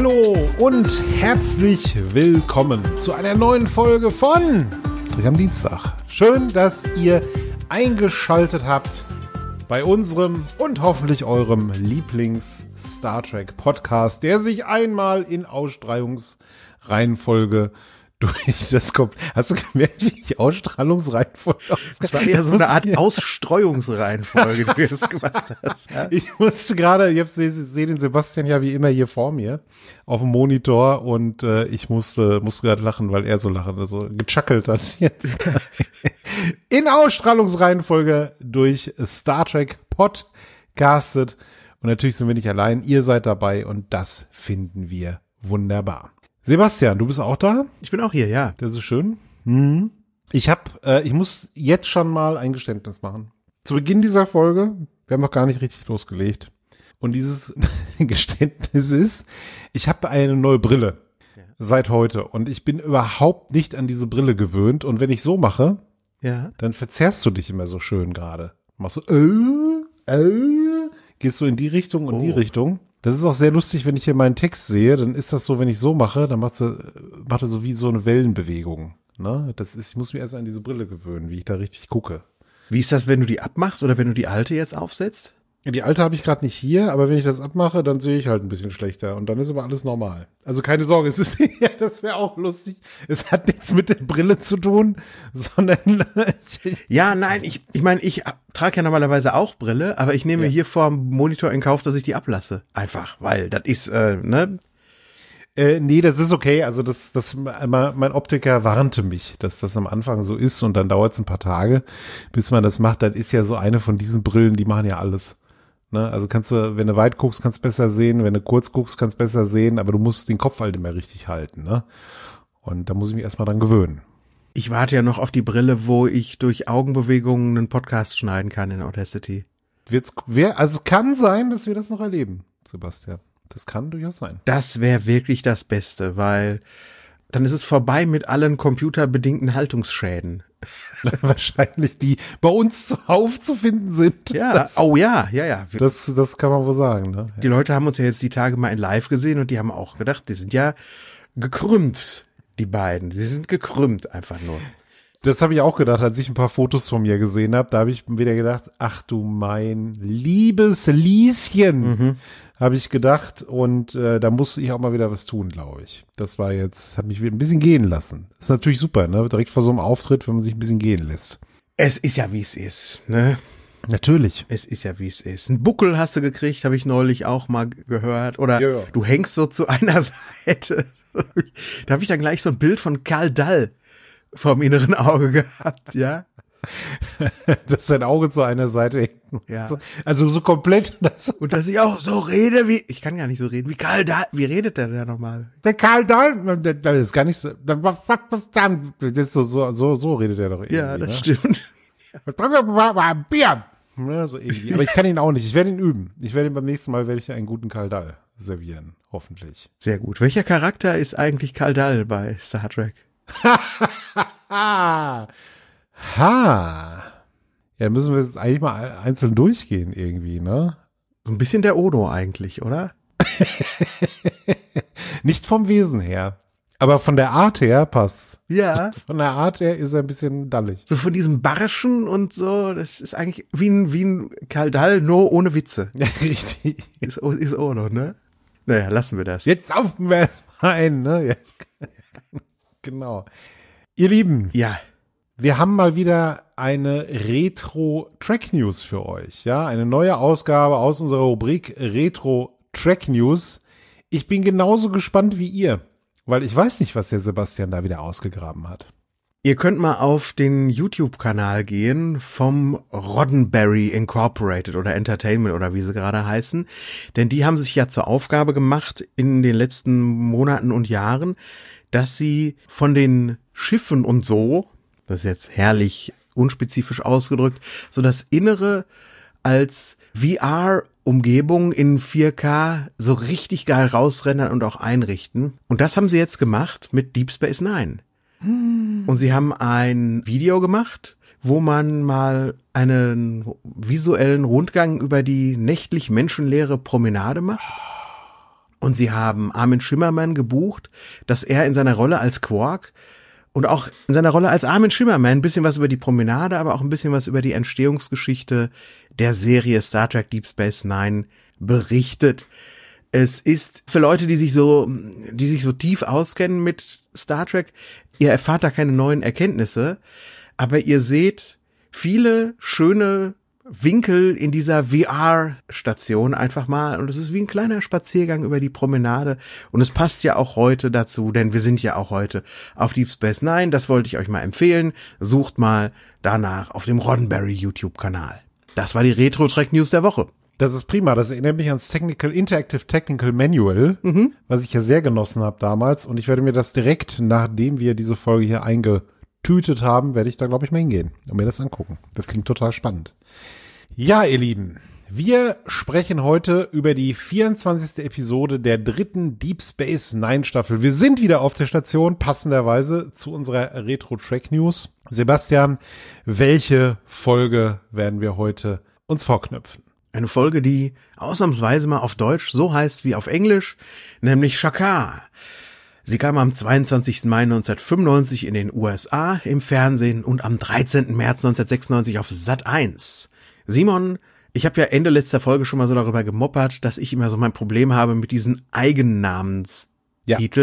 Hallo und herzlich willkommen zu einer neuen Folge von Trick am Dienstag. Schön, dass ihr eingeschaltet habt bei unserem und hoffentlich eurem Lieblings-Star Trek-Podcast, der sich einmal in Ausstrahlungsreihenfolge äh, durch das kommt. Hast du gemerkt, wie ich Ausstrahlungsreihenfolge Das war eher so eine Art Ausstreuungsreihenfolge, wie du das gemacht hast. Ja. Ich musste gerade, ich sehe seh den Sebastian ja wie immer hier vor mir auf dem Monitor und äh, ich musste, musste gerade lachen, weil er so lachen, also gechackelt hat jetzt. In Ausstrahlungsreihenfolge durch Star Trek Podcastet. Und natürlich sind wir nicht allein. Ihr seid dabei und das finden wir wunderbar. Sebastian, du bist auch da? Ich bin auch hier, ja. Das ist schön. Mhm. Ich habe, äh, ich muss jetzt schon mal ein Geständnis machen. Zu Beginn dieser Folge, wir haben noch gar nicht richtig losgelegt. Und dieses Geständnis ist, ich habe eine neue Brille ja. seit heute und ich bin überhaupt nicht an diese Brille gewöhnt. Und wenn ich so mache, ja. dann verzerrst du dich immer so schön gerade. Machst du, äh, äh, gehst du in die Richtung und oh. die Richtung. Das ist auch sehr lustig, wenn ich hier meinen Text sehe, dann ist das so, wenn ich so mache, dann macht er, macht er so wie so eine Wellenbewegung. Ne? Das ist, ich muss mir erst an diese Brille gewöhnen, wie ich da richtig gucke. Wie ist das, wenn du die abmachst oder wenn du die alte jetzt aufsetzt? Die alte habe ich gerade nicht hier, aber wenn ich das abmache, dann sehe ich halt ein bisschen schlechter. Und dann ist aber alles normal. Also keine Sorge, es ist, ja, das wäre auch lustig. Es hat nichts mit der Brille zu tun, sondern. ja, nein, ich, ich meine, ich trage ja normalerweise auch Brille, aber ich nehme ja. hier vor dem Monitor in Kauf, dass ich die ablasse. Einfach, weil das ist, äh, ne? Äh, nee, das ist okay. Also das, das, mein Optiker warnte mich, dass das am Anfang so ist und dann dauert es ein paar Tage, bis man das macht. Das ist ja so eine von diesen Brillen, die machen ja alles. Ne? Also kannst du, wenn du weit guckst, kannst du besser sehen, wenn du kurz guckst, kannst du besser sehen, aber du musst den Kopf halt immer richtig halten. Ne? Und da muss ich mich erstmal dran gewöhnen. Ich warte ja noch auf die Brille, wo ich durch Augenbewegungen einen Podcast schneiden kann in Audacity. Wird's, wer, also kann sein, dass wir das noch erleben, Sebastian. Das kann durchaus sein. Das wäre wirklich das Beste, weil dann ist es vorbei mit allen computerbedingten Haltungsschäden. Wahrscheinlich, die bei uns zuhauf zu finden sind. Ja, das, oh ja, ja, ja. Das, das kann man wohl sagen. Ne? Die Leute haben uns ja jetzt die Tage mal in live gesehen und die haben auch gedacht, die sind ja gekrümmt, die beiden. Sie sind gekrümmt einfach nur. Das habe ich auch gedacht, als ich ein paar Fotos von mir gesehen habe. Da habe ich wieder gedacht, ach du mein liebes Lieschen. Mhm habe ich gedacht. Und äh, da musste ich auch mal wieder was tun, glaube ich. Das war jetzt, hat mich ein bisschen gehen lassen. Ist natürlich super, ne? Direkt vor so einem Auftritt, wenn man sich ein bisschen gehen lässt. Es ist ja, wie es ist, ne? Natürlich. Es ist ja, wie es ist. Ein Buckel hast du gekriegt, habe ich neulich auch mal gehört. Oder ja, ja. du hängst so zu einer Seite. da habe ich dann gleich so ein Bild von Karl Dall vorm inneren Auge gehabt, ja? dass sein Auge zu einer Seite hängt. Ja. Also so komplett. Und dass ich auch so rede wie, ich kann gar nicht so reden, wie Karl Dahl, wie redet der da nochmal? Der Karl Dahl, das ist gar nicht so, das so, so, so, so redet er doch irgendwie. Ja, das ne? stimmt. Bier! Ja, so irgendwie. Aber ich kann ihn auch nicht. Ich werde ihn üben. Ich werde ihn beim nächsten Mal werde ich einen guten Karl servieren, hoffentlich. Sehr gut. Welcher Charakter ist eigentlich Karl bei Star Trek? Ha! Ja, müssen wir jetzt eigentlich mal einzeln durchgehen irgendwie, ne? So ein bisschen der Odo eigentlich, oder? Nicht vom Wesen her. Aber von der Art her passt. Ja. Von der Art her ist er ein bisschen dallig. So von diesem Barschen und so, das ist eigentlich wie ein, wie ein Kaldall, nur ohne Witze. Ja, richtig. Ist, ist Odo, ne? Naja, lassen wir das. Jetzt saufen wir erstmal ein, ne? Ja. Genau. Ihr Lieben. Ja. Wir haben mal wieder eine Retro Track News für euch, ja, eine neue Ausgabe aus unserer Rubrik Retro Track News. Ich bin genauso gespannt wie ihr, weil ich weiß nicht, was der Sebastian da wieder ausgegraben hat. Ihr könnt mal auf den YouTube-Kanal gehen vom Roddenberry Incorporated oder Entertainment oder wie sie gerade heißen. Denn die haben sich ja zur Aufgabe gemacht in den letzten Monaten und Jahren, dass sie von den Schiffen und so das ist jetzt herrlich unspezifisch ausgedrückt, so das Innere als VR-Umgebung in 4K so richtig geil rausrendern und auch einrichten. Und das haben sie jetzt gemacht mit Deep Space Nine. Und sie haben ein Video gemacht, wo man mal einen visuellen Rundgang über die nächtlich menschenleere Promenade macht. Und sie haben Armin Schimmermann gebucht, dass er in seiner Rolle als Quark und auch in seiner Rolle als Armin Schimmermann ein bisschen was über die Promenade, aber auch ein bisschen was über die Entstehungsgeschichte der Serie Star Trek Deep Space Nine berichtet. Es ist für Leute, die sich so, die sich so tief auskennen mit Star Trek, ihr erfahrt da keine neuen Erkenntnisse, aber ihr seht viele schöne Winkel in dieser VR-Station einfach mal. Und es ist wie ein kleiner Spaziergang über die Promenade. Und es passt ja auch heute dazu, denn wir sind ja auch heute auf Deep Space Nine. Das wollte ich euch mal empfehlen. Sucht mal danach auf dem Roddenberry YouTube-Kanal. Das war die Retro-Track-News der Woche. Das ist prima. Das erinnert mich ans Technical Interactive Technical Manual, mhm. was ich ja sehr genossen habe damals. Und ich werde mir das direkt, nachdem wir diese Folge hier eingetütet haben, werde ich da, glaube ich, mal hingehen und mir das angucken. Das klingt total spannend. Ja, ihr Lieben, wir sprechen heute über die 24. Episode der dritten Deep Space Nine Staffel. Wir sind wieder auf der Station, passenderweise zu unserer Retro Track News. Sebastian, welche Folge werden wir heute uns vorknüpfen? Eine Folge, die ausnahmsweise mal auf Deutsch so heißt wie auf Englisch, nämlich Shakar. Sie kam am 22. Mai 1995 in den USA im Fernsehen und am 13. März 1996 auf Sat 1. Simon, ich habe ja Ende letzter Folge schon mal so darüber gemoppert, dass ich immer so mein Problem habe mit diesen Eigennamenstiteln.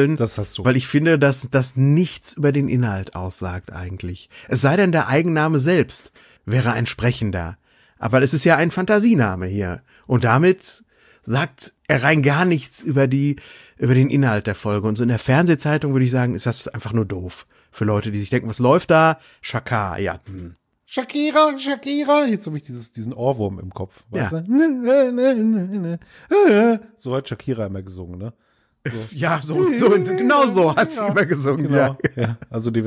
ja, das hast du. Weil ich finde, dass das nichts über den Inhalt aussagt eigentlich. Es sei denn, der Eigenname selbst wäre ein sprechender. Aber es ist ja ein Fantasiename hier. Und damit sagt er rein gar nichts über die, über den Inhalt der Folge. Und so in der Fernsehzeitung würde ich sagen, ist das einfach nur doof. Für Leute, die sich denken, was läuft da? Schakar, ja. Hm. Shakira, Shakira. Jetzt habe ich dieses, diesen Ohrwurm im Kopf. Weißt ja. du? Ne, ne, ne, äh. So hat Shakira immer gesungen, ne? So. Ja, so, so, genau so hat sie ja. immer gesungen. Genau. Ja. ja. also die,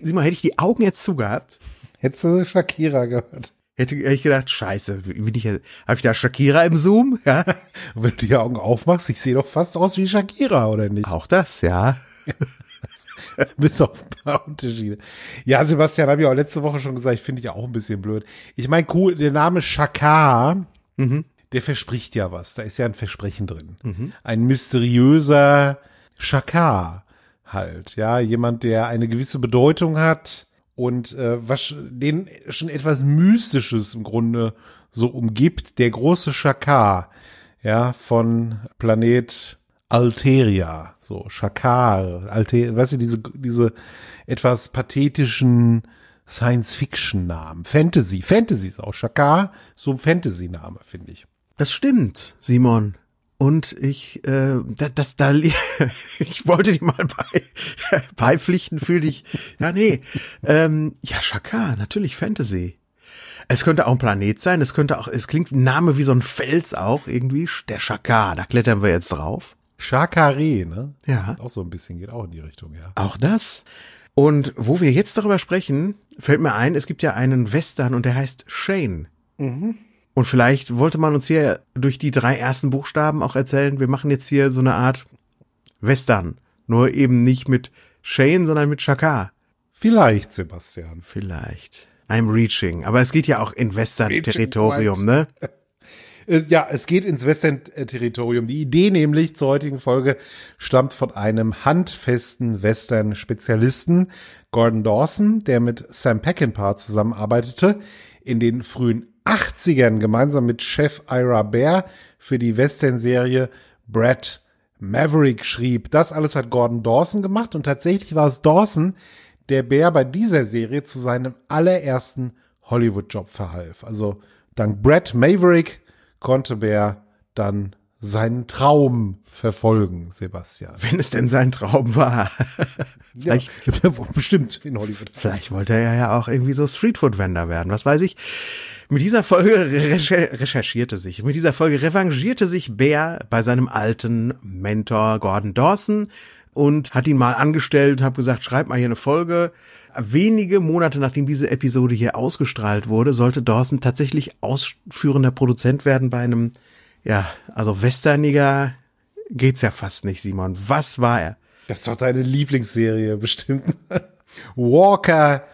Sieh mal, hätte ich die Augen jetzt zugehabt. Hättest du Shakira gehört. Hätte, hätte ich gedacht, scheiße, bin ich, habe ich da Shakira im Zoom? Ja. Und wenn du die Augen aufmachst, ich sehe doch fast aus wie Shakira, oder nicht? Auch das, ja. Bis auf ein paar Unterschiede. Ja, Sebastian, habe ich auch letzte Woche schon gesagt, finde ich auch ein bisschen blöd. Ich meine, cool, der Name Shakar, mhm. der verspricht ja was. Da ist ja ein Versprechen drin. Mhm. Ein mysteriöser Shakar halt. Ja, jemand, der eine gewisse Bedeutung hat und äh, was den schon etwas Mystisches im Grunde so umgibt. Der große Shakar, ja, von Planet Alteria, so Shakar, Alter, weißt du, diese, diese etwas pathetischen Science-Fiction-Namen. Fantasy, Fantasy ist auch Shakar, so ein Fantasy-Name, finde ich. Das stimmt, Simon. Und ich, äh, das, da, ich wollte dir mal bei, beipflichten für dich. Ja, nee. ähm, ja, Shakar, natürlich Fantasy. Es könnte auch ein Planet sein, es könnte auch, es klingt Name wie so ein Fels auch irgendwie, der Shakar, da klettern wir jetzt drauf. Chakare, ne? Ja. Auch so ein bisschen, geht auch in die Richtung, ja. Auch das. Und wo wir jetzt darüber sprechen, fällt mir ein, es gibt ja einen Western und der heißt Shane. Mhm. Und vielleicht wollte man uns hier durch die drei ersten Buchstaben auch erzählen, wir machen jetzt hier so eine Art Western. Nur eben nicht mit Shane, sondern mit Chaka. Vielleicht, Sebastian. Vielleicht. I'm reaching. Aber es geht ja auch in Western-Territorium, ne? Äh, ja, es geht ins Western-Territorium. Die Idee nämlich zur heutigen Folge stammt von einem handfesten Western-Spezialisten, Gordon Dawson, der mit Sam Peckinpah zusammenarbeitete, in den frühen 80ern gemeinsam mit Chef Ira Bear für die Western-Serie Brad Maverick schrieb. Das alles hat Gordon Dawson gemacht und tatsächlich war es Dawson, der Bär bei dieser Serie zu seinem allerersten Hollywood-Job verhalf. Also dank Brad Maverick konnte Bär dann seinen Traum verfolgen, Sebastian. Wenn es denn sein Traum war. Vielleicht, ja, bestimmt in Hollywood. Vielleicht wollte er ja auch irgendwie so Streetfood-Vendor werden, was weiß ich. Mit dieser Folge recherchierte sich, mit dieser Folge revanchierte sich Bär bei seinem alten Mentor Gordon Dawson und hat ihn mal angestellt, und hat gesagt, schreib mal hier eine Folge wenige Monate nachdem diese Episode hier ausgestrahlt wurde, sollte Dawson tatsächlich ausführender Produzent werden bei einem, ja, also westerniger geht's ja fast nicht, Simon. Was war er? Das ist doch deine Lieblingsserie, bestimmt. Walker,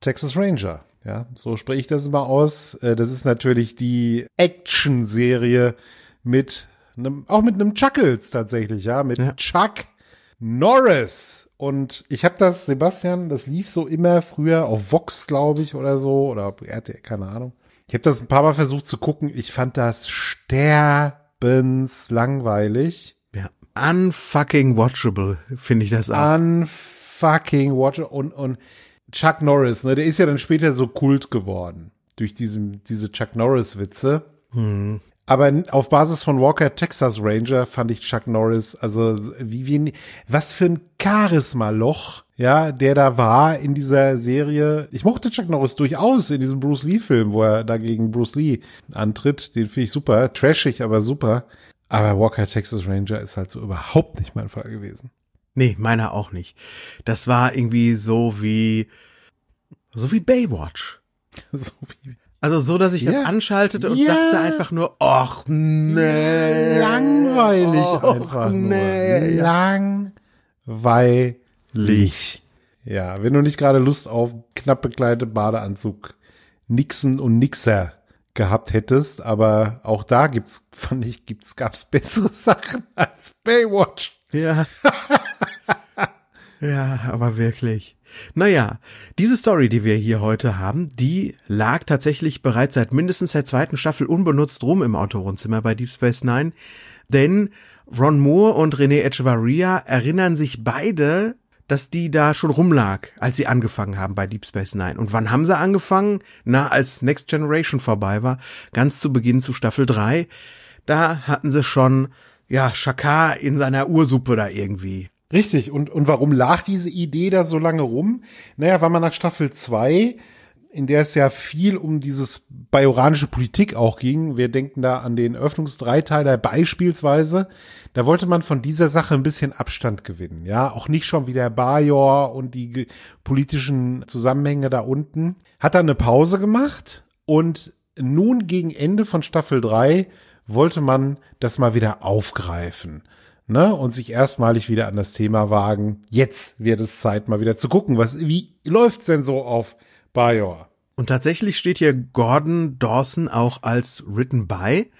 Texas Ranger. Ja, so spreche ich das mal aus. Äh, das ist natürlich die Action-Serie mit einem, auch mit einem Chuckles tatsächlich, ja, mit ja. Chuck Norris und ich habe das, Sebastian, das lief so immer früher auf Vox, glaube ich, oder so, oder RTL, keine Ahnung. Ich habe das ein paar Mal versucht zu gucken. Ich fand das sterbenslangweilig. Ja, unfucking watchable, finde ich das auch. Unfucking watchable. Und, und Chuck Norris, ne, der ist ja dann später so kult geworden durch diesen, diese Chuck Norris-Witze. Hm. Aber auf Basis von Walker Texas Ranger fand ich Chuck Norris, also wie, wie was für ein Charisma-Loch, ja, der da war in dieser Serie. Ich mochte Chuck Norris durchaus in diesem Bruce Lee-Film, wo er dagegen Bruce Lee antritt. Den finde ich super, trashig, aber super. Aber Walker Texas Ranger ist halt so überhaupt nicht mein Fall gewesen. Nee, meiner auch nicht. Das war irgendwie so wie, so wie Baywatch. so wie also so, dass ich ja. das anschaltete und ja. dachte einfach nur, ach nee. Langweilig och, einfach nee. nur. Langweilig. Ja, wenn du nicht gerade Lust auf knapp bekleidete Badeanzug Nixen und Nixer gehabt hättest, aber auch da gibt's, fand ich, gibt's, gab's bessere Sachen als Baywatch. Ja. ja, aber wirklich. Naja, diese Story, die wir hier heute haben, die lag tatsächlich bereits seit mindestens der zweiten Staffel unbenutzt rum im Autorenzimmer bei Deep Space Nine, denn Ron Moore und René Echevarria erinnern sich beide, dass die da schon rumlag, als sie angefangen haben bei Deep Space Nine. Und wann haben sie angefangen? Na, als Next Generation vorbei war, ganz zu Beginn zu Staffel 3, da hatten sie schon, ja, Shakar in seiner Ursuppe da irgendwie Richtig, und, und warum lag diese Idee da so lange rum? Naja, weil man nach Staffel zwei in der es ja viel um dieses bajoranische Politik auch ging. Wir denken da an den Öffnungsdreiteiler beispielsweise. Da wollte man von dieser Sache ein bisschen Abstand gewinnen. Ja, auch nicht schon wieder Bajor und die politischen Zusammenhänge da unten. Hat dann eine Pause gemacht und nun gegen Ende von Staffel drei wollte man das mal wieder aufgreifen ne, und sich erstmalig wieder an das Thema wagen. Jetzt wird es Zeit, mal wieder zu gucken, was, wie läuft's denn so auf Bajor? Und tatsächlich steht hier Gordon Dawson auch als written by.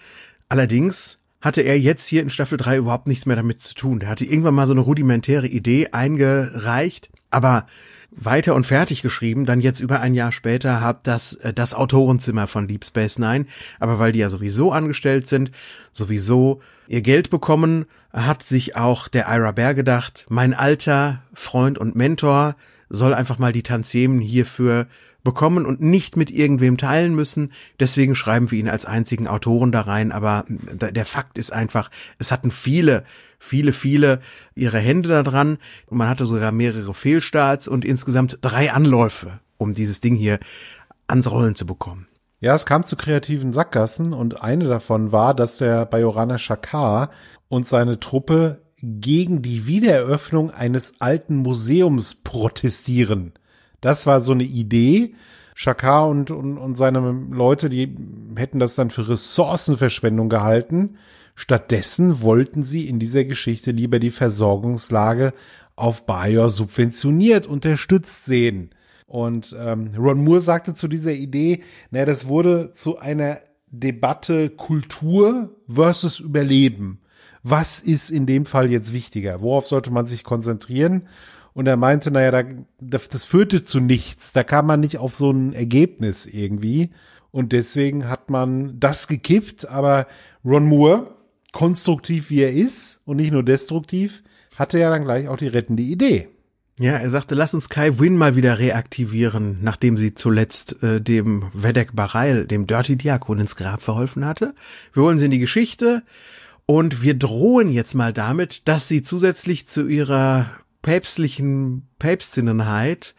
Allerdings hatte er jetzt hier in Staffel 3 überhaupt nichts mehr damit zu tun. Er hatte irgendwann mal so eine rudimentäre Idee eingereicht, aber weiter und fertig geschrieben, dann jetzt über ein Jahr später hat das äh, das Autorenzimmer von Deep Space Nine, aber weil die ja sowieso angestellt sind, sowieso ihr Geld bekommen, hat sich auch der Ira Bear gedacht, mein alter Freund und Mentor soll einfach mal die Tantiemen hierfür bekommen und nicht mit irgendwem teilen müssen. Deswegen schreiben wir ihn als einzigen Autoren da rein. Aber äh, der Fakt ist einfach, es hatten viele viele, viele ihre Hände da dran. Und man hatte sogar mehrere Fehlstarts und insgesamt drei Anläufe, um dieses Ding hier ans Rollen zu bekommen. Ja, es kam zu kreativen Sackgassen und eine davon war, dass der Bajorana Shakar und seine Truppe gegen die Wiedereröffnung eines alten Museums protestieren. Das war so eine Idee. Shakar und, und, und seine Leute, die hätten das dann für Ressourcenverschwendung gehalten. Stattdessen wollten sie in dieser Geschichte lieber die Versorgungslage auf Bayer subventioniert, unterstützt sehen. Und ähm, Ron Moore sagte zu dieser Idee, naja, das wurde zu einer Debatte Kultur versus Überleben. Was ist in dem Fall jetzt wichtiger? Worauf sollte man sich konzentrieren? Und er meinte, naja, da, das führte zu nichts. Da kam man nicht auf so ein Ergebnis irgendwie. Und deswegen hat man das gekippt. Aber Ron Moore, konstruktiv wie er ist und nicht nur destruktiv, hatte er dann gleich auch die rettende Idee. Ja, er sagte, lass uns Kai Wynn mal wieder reaktivieren, nachdem sie zuletzt äh, dem Vedek Bareil, dem Dirty Diakon, ins Grab verholfen hatte. Wir holen sie in die Geschichte und wir drohen jetzt mal damit, dass sie zusätzlich zu ihrer päpstlichen Päpstinnenheit,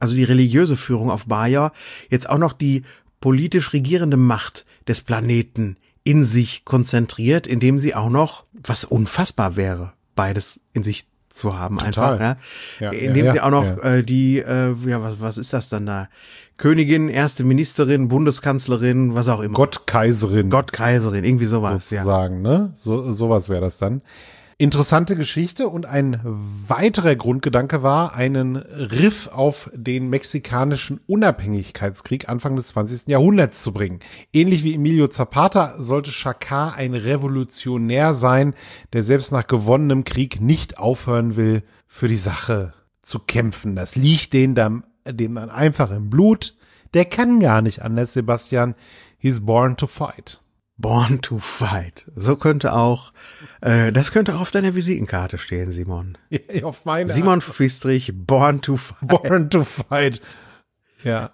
also die religiöse Führung auf Bayer, jetzt auch noch die politisch regierende Macht des Planeten in sich konzentriert, indem sie auch noch, was unfassbar wäre, beides in sich zu haben Total. einfach, ne? ja, indem ja, sie auch noch ja. äh, die, äh, ja was, was ist das dann da? Königin, erste Ministerin, Bundeskanzlerin, was auch immer. Gottkaiserin. Gottkaiserin, irgendwie sowas. Sozusagen, ja. ne? So sowas wäre das dann. Interessante Geschichte und ein weiterer Grundgedanke war einen Riff auf den mexikanischen Unabhängigkeitskrieg Anfang des 20. Jahrhunderts zu bringen. Ähnlich wie Emilio Zapata sollte Chakar ein Revolutionär sein, der selbst nach gewonnenem Krieg nicht aufhören will, für die Sache zu kämpfen. Das liegt denen dann, dem dann einfach im Blut. Der kann gar nicht anders, Sebastian. He's born to fight. Born to Fight. So könnte auch, äh, das könnte auch auf deiner Visitenkarte stehen, Simon. Ja, auf meiner. Simon Fistrich, Born to Fight. Born to Fight. Ja.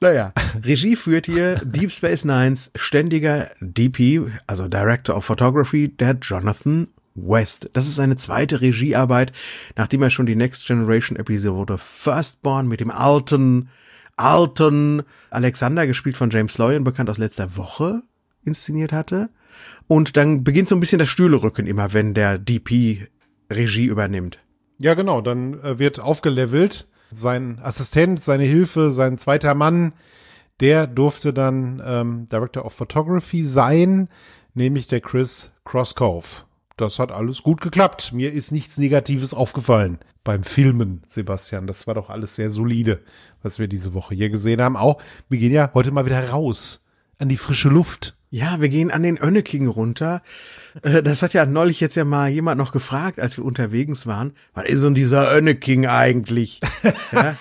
Naja, Regie führt hier Deep Space Nines ständiger DP, also Director of Photography, der Jonathan West. Das ist seine zweite Regiearbeit, nachdem er schon die Next Generation Episode Firstborn mit dem alten, alten Alexander, gespielt von James Loyan, bekannt aus letzter Woche, inszeniert hatte. Und dann beginnt so ein bisschen das Stühlerücken immer, wenn der DP Regie übernimmt. Ja, genau, dann äh, wird aufgelevelt. Sein Assistent, seine Hilfe, sein zweiter Mann, der durfte dann ähm, Director of Photography sein, nämlich der Chris Crosscove. Das hat alles gut geklappt. Mir ist nichts Negatives aufgefallen beim Filmen, Sebastian. Das war doch alles sehr solide, was wir diese Woche hier gesehen haben. Auch wir gehen ja heute mal wieder raus an die frische Luft. Ja, wir gehen an den Önneking runter. Äh, das hat ja neulich jetzt ja mal jemand noch gefragt, als wir unterwegs waren. Was ist denn dieser Önneking eigentlich? ja?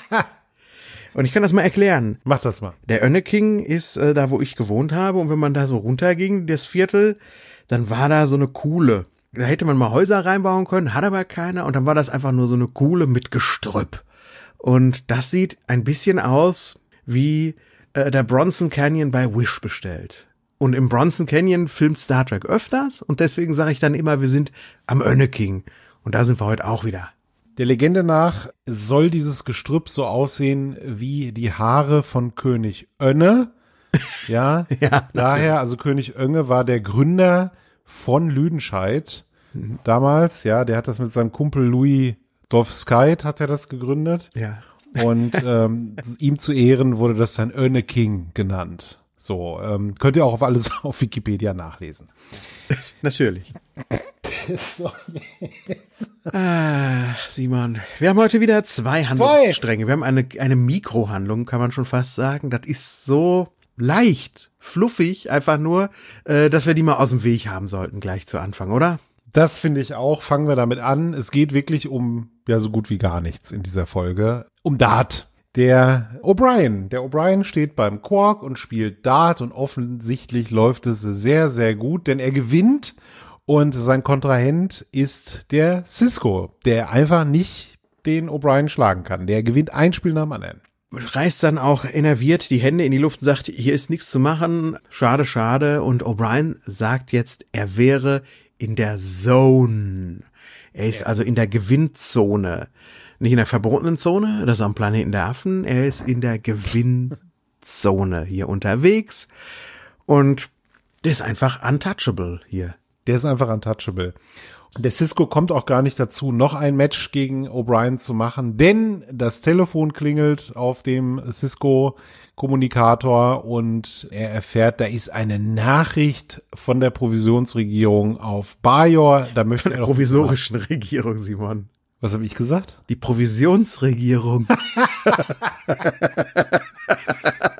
Und ich kann das mal erklären. Mach das mal. Der Önneking ist äh, da, wo ich gewohnt habe. Und wenn man da so runterging, das Viertel, dann war da so eine Kuhle. Da hätte man mal Häuser reinbauen können, hat aber keiner. Und dann war das einfach nur so eine Kuhle mit Gestrüpp. Und das sieht ein bisschen aus wie äh, der Bronson Canyon bei Wish bestellt. Und im Bronson Canyon filmt Star Trek öfters und deswegen sage ich dann immer, wir sind am Önneking. Und da sind wir heute auch wieder. Der Legende nach soll dieses Gestrüpp so aussehen wie die Haare von König Önne. Ja, ja daher, also König Önge war der Gründer von Lüdenscheid mhm. damals. Ja, der hat das mit seinem Kumpel Louis Dovskait hat er das gegründet. Ja. Und ähm, ihm zu Ehren wurde das dann Önne King genannt. So, ähm, könnt ihr auch auf alles auf Wikipedia nachlesen. Natürlich. so, Ach, Simon, wir haben heute wieder zwei Handlungsstränge. Wir haben eine, eine Mikrohandlung, kann man schon fast sagen. Das ist so leicht, fluffig, einfach nur, äh, dass wir die mal aus dem Weg haben sollten, gleich zu Anfang, oder? Das finde ich auch. Fangen wir damit an. Es geht wirklich um ja so gut wie gar nichts in dieser Folge. Um Dart der O'Brien. Der O'Brien steht beim Quark und spielt Dart und offensichtlich läuft es sehr, sehr gut, denn er gewinnt und sein Kontrahent ist der Cisco, der einfach nicht den O'Brien schlagen kann. Der gewinnt ein Spiel nach dem anderen. Reißt dann auch enerviert die Hände in die Luft und sagt, hier ist nichts zu machen, schade, schade. Und O'Brien sagt jetzt, er wäre in der Zone. Er ist also in der Gewinnzone nicht in der verbotenen Zone das ist am Planeten der Affen. Er ist in der Gewinnzone hier unterwegs. Und der ist einfach untouchable hier. Der ist einfach untouchable. Und der Cisco kommt auch gar nicht dazu, noch ein Match gegen O'Brien zu machen, denn das Telefon klingelt auf dem Cisco-Kommunikator und er erfährt, da ist eine Nachricht von der Provisionsregierung auf Bajor. Da möchte von der provisorischen Regierung, Simon. Was habe ich gesagt? Die Provisionsregierung.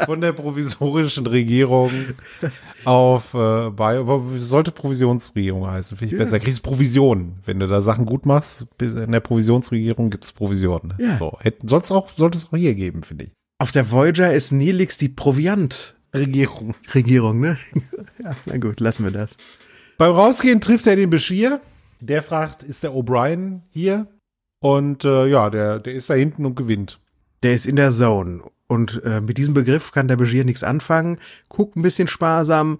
Von der provisorischen Regierung auf äh, bei, sollte Provisionsregierung heißen, finde ich ja. besser. Kriegst Provisionen. Wenn du da Sachen gut machst, in der Provisionsregierung gibt's Provisionen. Ja. So, soll's auch, sollte es auch hier geben, finde ich. Auf der Voyager ist Nelix die Proviant. Regierung. Regierung, ne? ja, na gut, lassen wir das. Beim Rausgehen trifft er den Beschir. Der fragt, ist der O'Brien hier? Und äh, ja, der, der ist da hinten und gewinnt. Der ist in der Zone. Und äh, mit diesem Begriff kann der Begier nichts anfangen. Guckt ein bisschen sparsam.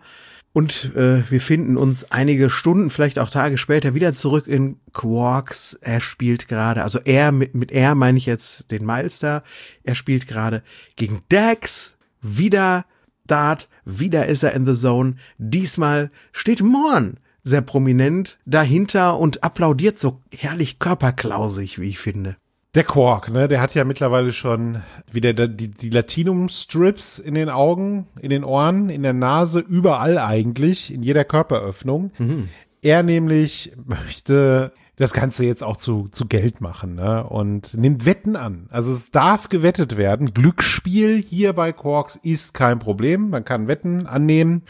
Und äh, wir finden uns einige Stunden, vielleicht auch Tage später wieder zurück in Quarks. Er spielt gerade, also er, mit, mit er meine ich jetzt den Meister. Er spielt gerade gegen Dax. Wieder Dart. Wieder ist er in the Zone. Diesmal steht Morn sehr prominent dahinter und applaudiert so herrlich körperklausig, wie ich finde. Der Quark, ne, der hat ja mittlerweile schon wieder die, die Latinum-Strips in den Augen, in den Ohren, in der Nase, überall eigentlich, in jeder Körperöffnung. Mhm. Er nämlich möchte das Ganze jetzt auch zu, zu Geld machen ne? und nimmt Wetten an. Also es darf gewettet werden. Glücksspiel hier bei Quarks ist kein Problem. Man kann Wetten annehmen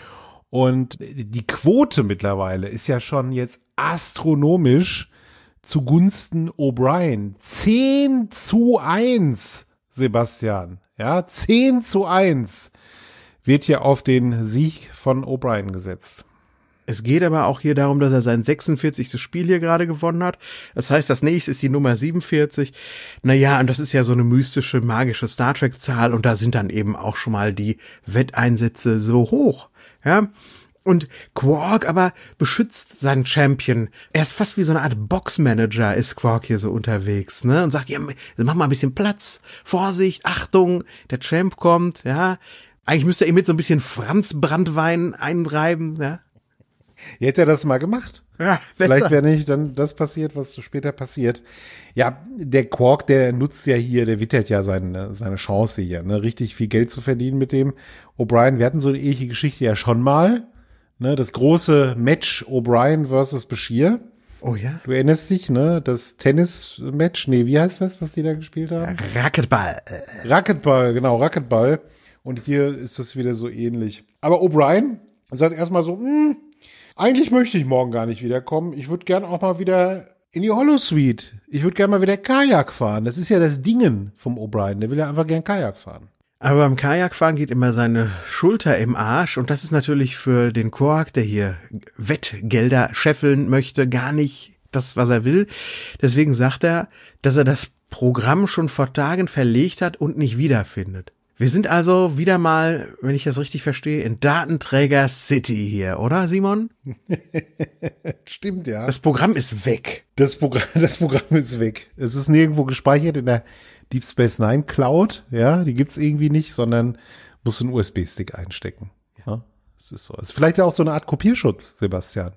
und die Quote mittlerweile ist ja schon jetzt astronomisch zugunsten O'Brien. 10 zu 1, Sebastian. Ja, 10 zu 1 wird hier auf den Sieg von O'Brien gesetzt. Es geht aber auch hier darum, dass er sein 46. Spiel hier gerade gewonnen hat. Das heißt, das nächste ist die Nummer 47. Naja, und das ist ja so eine mystische, magische Star Trek-Zahl und da sind dann eben auch schon mal die Wetteinsätze so hoch. Ja? Und Quark aber beschützt seinen Champion. Er ist fast wie so eine Art Boxmanager, ist Quark hier so unterwegs, ne? Und sagt, ja, mach mal ein bisschen Platz, Vorsicht, Achtung, der Champ kommt, ja. Eigentlich müsste er ihm mit so ein bisschen Franz Brandwein einreiben, ja. Ihr hättet das mal gemacht. Ja, Vielleicht wäre nicht dann das passiert, was später passiert. Ja, der Quark, der nutzt ja hier, der wittert ja seine, äh, seine Chance hier, ne? richtig viel Geld zu verdienen mit dem O'Brien. Wir hatten so eine ähnliche Geschichte ja schon mal. Ne? Das große Match O'Brien versus Bashir. Oh ja. Du erinnerst dich, ne? Das Tennis-Match, nee, wie heißt das, was die da gespielt haben? Racquetball. Racquetball, genau, Racquetball. Und hier ist das wieder so ähnlich. Aber O'Brien sagt erstmal so, mh, hm, eigentlich möchte ich morgen gar nicht wiederkommen. Ich würde gern auch mal wieder in die Hollow Suite. Ich würde gern mal wieder Kajak fahren. Das ist ja das Dingen vom O'Brien. Der will ja einfach gern Kajak fahren. Aber beim Kajakfahren geht immer seine Schulter im Arsch und das ist natürlich für den Kork, der hier Wettgelder scheffeln möchte, gar nicht das, was er will. Deswegen sagt er, dass er das Programm schon vor Tagen verlegt hat und nicht wiederfindet. Wir sind also wieder mal, wenn ich das richtig verstehe, in Datenträger City hier, oder Simon? Stimmt, ja. Das Programm ist weg. Das Programm, das Programm ist weg. Es ist nirgendwo gespeichert in der Deep Space Nine Cloud, ja, die gibt's irgendwie nicht, sondern muss einen USB-Stick einstecken. Ja, es ist so. Es ist vielleicht auch so eine Art Kopierschutz, Sebastian.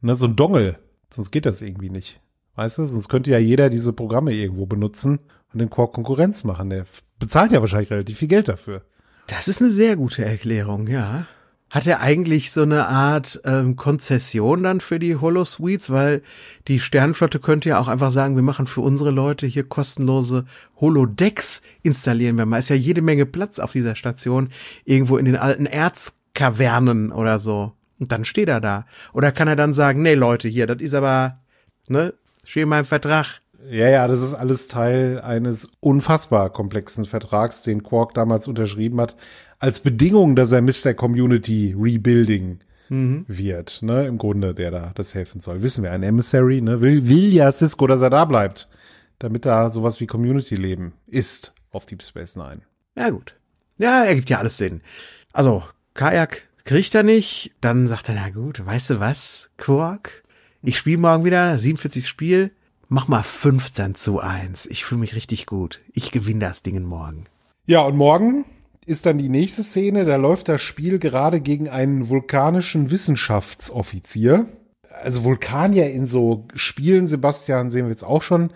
Ne, so ein Dongel, sonst geht das irgendwie nicht. Weißt du, sonst könnte ja jeder diese Programme irgendwo benutzen und dem Core Konkurrenz machen. Der bezahlt ja wahrscheinlich relativ viel Geld dafür. Das ist eine sehr gute Erklärung, ja. Hat er eigentlich so eine Art ähm, Konzession dann für die Holo-Suites? Weil die Sternenflotte könnte ja auch einfach sagen, wir machen für unsere Leute hier kostenlose Holodecks installieren wir mal. Ist ja jede Menge Platz auf dieser Station, irgendwo in den alten Erzkavernen oder so. Und dann steht er da. Oder kann er dann sagen, nee Leute, hier, das ist aber, ne, steht in meinem Vertrag. Ja, ja, das ist alles Teil eines unfassbar komplexen Vertrags, den Quark damals unterschrieben hat, als Bedingung, dass er Mr. Community Rebuilding mhm. wird, ne, im Grunde, der da das helfen soll. Wissen wir, ein Emissary, ne, will, will ja Cisco, dass er da bleibt, damit da sowas wie Community-Leben ist auf Deep Space Nine. Ja, gut. Ja, er gibt ja alles Sinn. Also, Kajak kriegt er nicht, dann sagt er, na gut, weißt du was, Quark, ich spiele morgen wieder, 47 Spiel, Mach mal 15 zu 1. Ich fühle mich richtig gut. Ich gewinne das Ding morgen. Ja, und morgen ist dann die nächste Szene. Da läuft das Spiel gerade gegen einen vulkanischen Wissenschaftsoffizier. Also Vulkanier in so Spielen, Sebastian, sehen wir jetzt auch schon.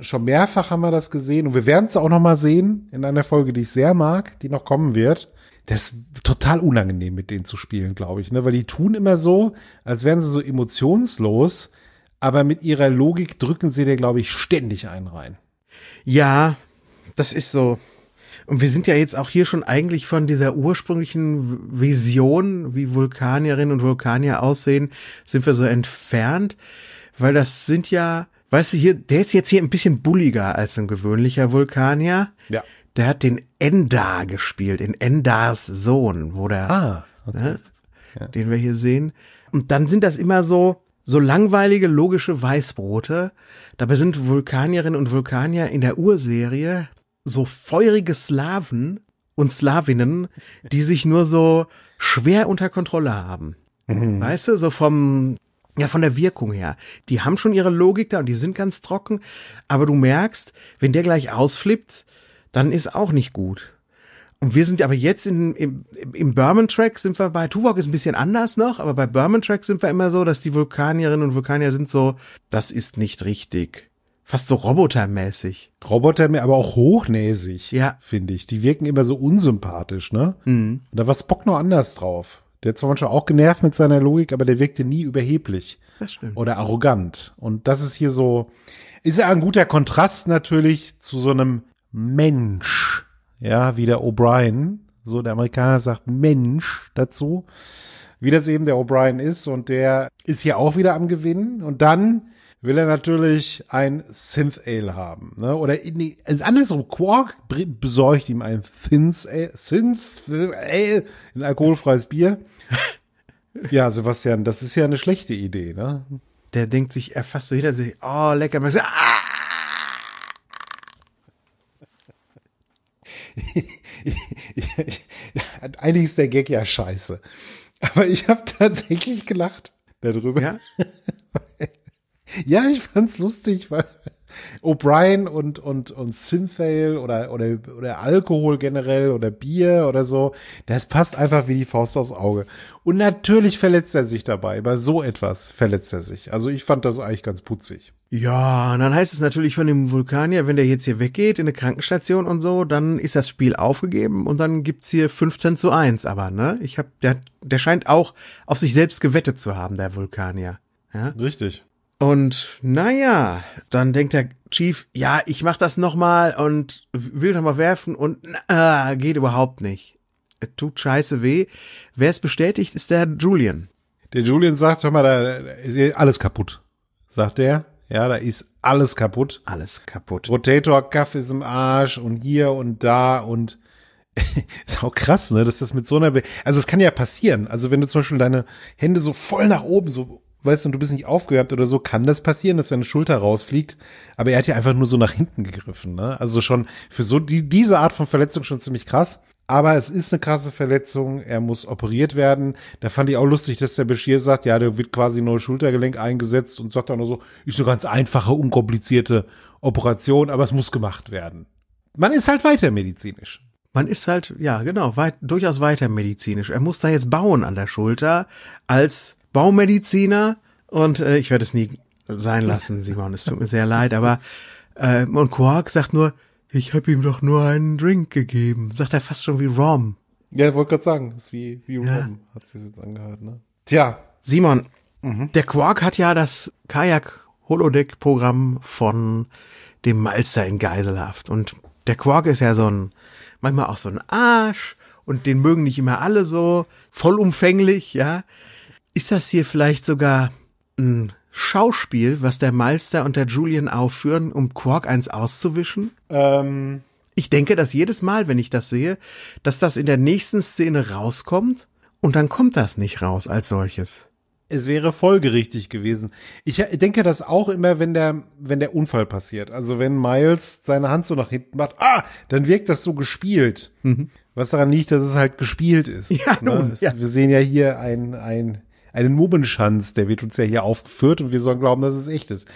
Schon mehrfach haben wir das gesehen. Und wir werden es auch noch mal sehen in einer Folge, die ich sehr mag, die noch kommen wird das ist total unangenehm, mit denen zu spielen, glaube ich, ne? Weil die tun immer so, als wären sie so emotionslos, aber mit ihrer Logik drücken sie dir, glaube ich, ständig einen rein. Ja, das ist so. Und wir sind ja jetzt auch hier schon eigentlich von dieser ursprünglichen Vision, wie Vulkanierinnen und Vulkanier aussehen, sind wir so entfernt, weil das sind ja, weißt du, hier, der ist jetzt hier ein bisschen bulliger als ein gewöhnlicher Vulkanier. Ja. Der hat den Endar gespielt, den Endars Sohn, wo der, ah, okay. ne, ja. den wir hier sehen. Und dann sind das immer so, so langweilige logische Weißbrote. Dabei sind Vulkanierinnen und Vulkanier in der Urserie so feurige Slaven und Slawinnen, die sich nur so schwer unter Kontrolle haben. Mhm. Weißt du, so vom ja, von der Wirkung her. Die haben schon ihre Logik da und die sind ganz trocken, aber du merkst, wenn der gleich ausflippt, dann ist auch nicht gut. Und wir sind aber jetzt in, im, im Berman Track sind wir bei Tuvok ist ein bisschen anders noch, aber bei Berman Track sind wir immer so, dass die Vulkanierinnen und Vulkanier sind so, das ist nicht richtig. Fast so robotermäßig. Roboter, aber auch hochnäsig. Ja. Finde ich. Die wirken immer so unsympathisch, ne? Mhm. Und da war Spock noch anders drauf. Der hat zwar manchmal auch genervt mit seiner Logik, aber der wirkte nie überheblich. Das stimmt. Oder arrogant. Und das ist hier so, ist ja ein guter Kontrast natürlich zu so einem Mensch ja, wie der O'Brien, so der Amerikaner sagt Mensch dazu, wie das eben der O'Brien ist und der ist hier auch wieder am Gewinnen und dann will er natürlich ein Synth Ale haben, ne? Oder nee, ist andersrum Quark besorgt ihm ein Synth Ale, ein alkoholfreies Bier. ja, Sebastian, das ist ja eine schlechte Idee, ne? Der denkt sich, er fasst so hinter sich, oh lecker, man sagt, ah! eigentlich ist der Gag ja scheiße. Aber ich habe tatsächlich gelacht darüber. Ja, ja ich fand's lustig, weil O'Brien und, und, und Synthale oder, oder, oder Alkohol generell oder Bier oder so, das passt einfach wie die Faust aufs Auge. Und natürlich verletzt er sich dabei. Bei so etwas verletzt er sich. Also ich fand das eigentlich ganz putzig. Ja, und dann heißt es natürlich von dem Vulkanier, wenn der jetzt hier weggeht in eine Krankenstation und so, dann ist das Spiel aufgegeben und dann gibt's hier 15 zu 1. Aber, ne, ich hab, der, der scheint auch auf sich selbst gewettet zu haben, der Vulkanier. Ja? Richtig. Und naja, dann denkt der Chief, ja, ich mach das nochmal und will nochmal werfen und na, geht überhaupt nicht. Es tut scheiße weh. Wer es bestätigt, ist der Julian. Der Julian sagt, hör mal, da ist alles kaputt, sagt er. Ja, da ist alles kaputt. Alles kaputt. Rotator Cuff ist im Arsch und hier und da und ist auch krass, ne, dass das mit so einer, Be also es kann ja passieren. Also wenn du zum Beispiel deine Hände so voll nach oben, so weißt du, und du bist nicht aufgehört oder so, kann das passieren, dass deine Schulter rausfliegt. Aber er hat ja einfach nur so nach hinten gegriffen. Ne? Also schon für so die, diese Art von Verletzung schon ziemlich krass. Aber es ist eine krasse Verletzung, er muss operiert werden. Da fand ich auch lustig, dass der Bashir sagt, ja, da wird quasi nur Schultergelenk eingesetzt und sagt dann nur so, ist eine ganz einfache, unkomplizierte Operation, aber es muss gemacht werden. Man ist halt weiter medizinisch. Man ist halt, ja, genau, weit, durchaus weiter medizinisch. Er muss da jetzt bauen an der Schulter als Baumediziner und äh, ich werde es nie sein lassen, Simon. Es tut mir sehr leid, aber äh, und Quark sagt nur, ich habe ihm doch nur einen Drink gegeben. Sagt er fast schon wie Rom. Ja, wollte gerade sagen, ist wie, wie Rom, ja. hat sich jetzt angehört, ne? Tja. Simon, mhm. der Quark hat ja das Kajak-Holodeck-Programm von dem Malster in Geiselhaft. Und der Quark ist ja so ein, manchmal auch so ein Arsch und den mögen nicht immer alle so vollumfänglich, ja. Ist das hier vielleicht sogar ein Schauspiel, was der Malster und der Julian aufführen, um Quark eins auszuwischen? Ähm. Ich denke, dass jedes Mal, wenn ich das sehe, dass das in der nächsten Szene rauskommt und dann kommt das nicht raus als solches. Es wäre folgerichtig gewesen. Ich denke das auch immer, wenn der, wenn der Unfall passiert. Also wenn Miles seine Hand so nach hinten macht, ah, dann wirkt das so gespielt. Mhm. Was daran liegt, dass es halt gespielt ist. Ja, ne? nun, ja. Wir sehen ja hier ein, ein einen Mummenschanz, der wird uns ja hier aufgeführt und wir sollen glauben, dass es echt ist.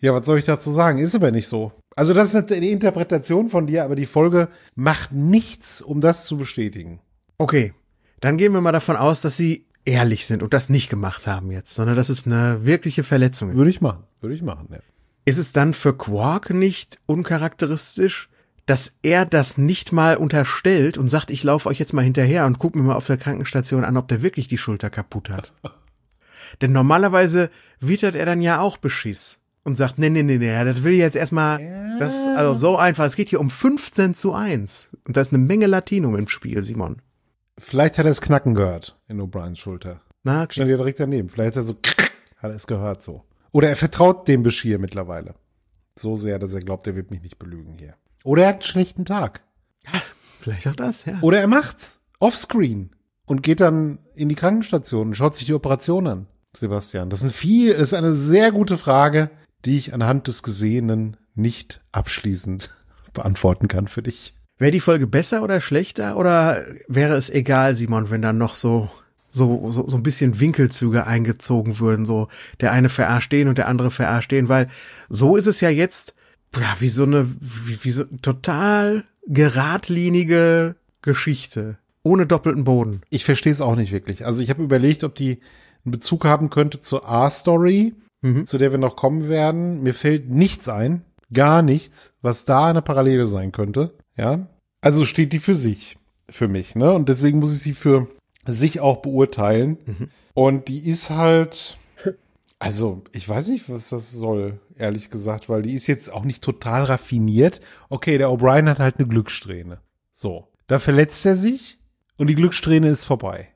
Ja, was soll ich dazu sagen? Ist aber nicht so. Also das ist eine Interpretation von dir, aber die Folge macht nichts, um das zu bestätigen. Okay, dann gehen wir mal davon aus, dass sie ehrlich sind und das nicht gemacht haben jetzt, sondern dass es eine wirkliche Verletzung ist. Würde ich machen, würde ich machen, ja. Ist es dann für Quark nicht uncharakteristisch, dass er das nicht mal unterstellt und sagt, ich laufe euch jetzt mal hinterher und guck mir mal auf der Krankenstation an, ob der wirklich die Schulter kaputt hat? Denn normalerweise wittert er dann ja auch Beschiss und sagt, nee, nee, nee, nee, das will jetzt erstmal, das, also so einfach. Es geht hier um 15 zu 1. Und da ist eine Menge Latinum im Spiel, Simon. Vielleicht hat er es knacken gehört in O'Briens Schulter. Na, okay. Stand ja direkt daneben. Vielleicht hat er so, hat er es gehört so. Oder er vertraut dem Beschir mittlerweile. So sehr, dass er glaubt, er wird mich nicht belügen hier. Oder er hat einen schlechten Tag. Ja, vielleicht auch das, ja. Oder er macht's. Offscreen. Und geht dann in die Krankenstation und schaut sich die Operation an. Sebastian? Das ist, viel, ist eine sehr gute Frage, die ich anhand des Gesehenen nicht abschließend beantworten kann für dich. Wäre die Folge besser oder schlechter oder wäre es egal, Simon, wenn dann noch so so, so, so ein bisschen Winkelzüge eingezogen würden, so der eine verarscht den und der andere verarscht den, weil so ist es ja jetzt, ja, wie so eine, wie, wie so total geradlinige Geschichte. Ohne doppelten Boden. Ich verstehe es auch nicht wirklich. Also ich habe überlegt, ob die einen Bezug haben könnte zur A-Story, mhm. zu der wir noch kommen werden. Mir fällt nichts ein, gar nichts, was da eine Parallele sein könnte. Ja, also steht die für sich, für mich, ne? Und deswegen muss ich sie für sich auch beurteilen. Mhm. Und die ist halt, also ich weiß nicht, was das soll, ehrlich gesagt, weil die ist jetzt auch nicht total raffiniert. Okay, der O'Brien hat halt eine Glückssträhne. So, da verletzt er sich und die Glückssträhne ist vorbei.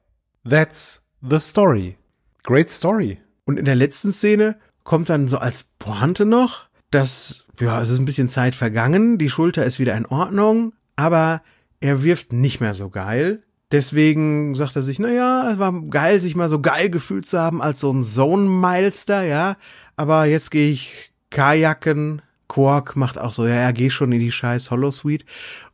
That's the story. Great Story. Und in der letzten Szene kommt dann so als Pointe noch, dass, ja, es ist ein bisschen Zeit vergangen, die Schulter ist wieder in Ordnung, aber er wirft nicht mehr so geil. Deswegen sagt er sich, na ja, es war geil, sich mal so geil gefühlt zu haben als so ein Zone-Milester, ja. Aber jetzt gehe ich kajaken. Quark macht auch so, ja, ja, geh schon in die scheiß Hollow Suite.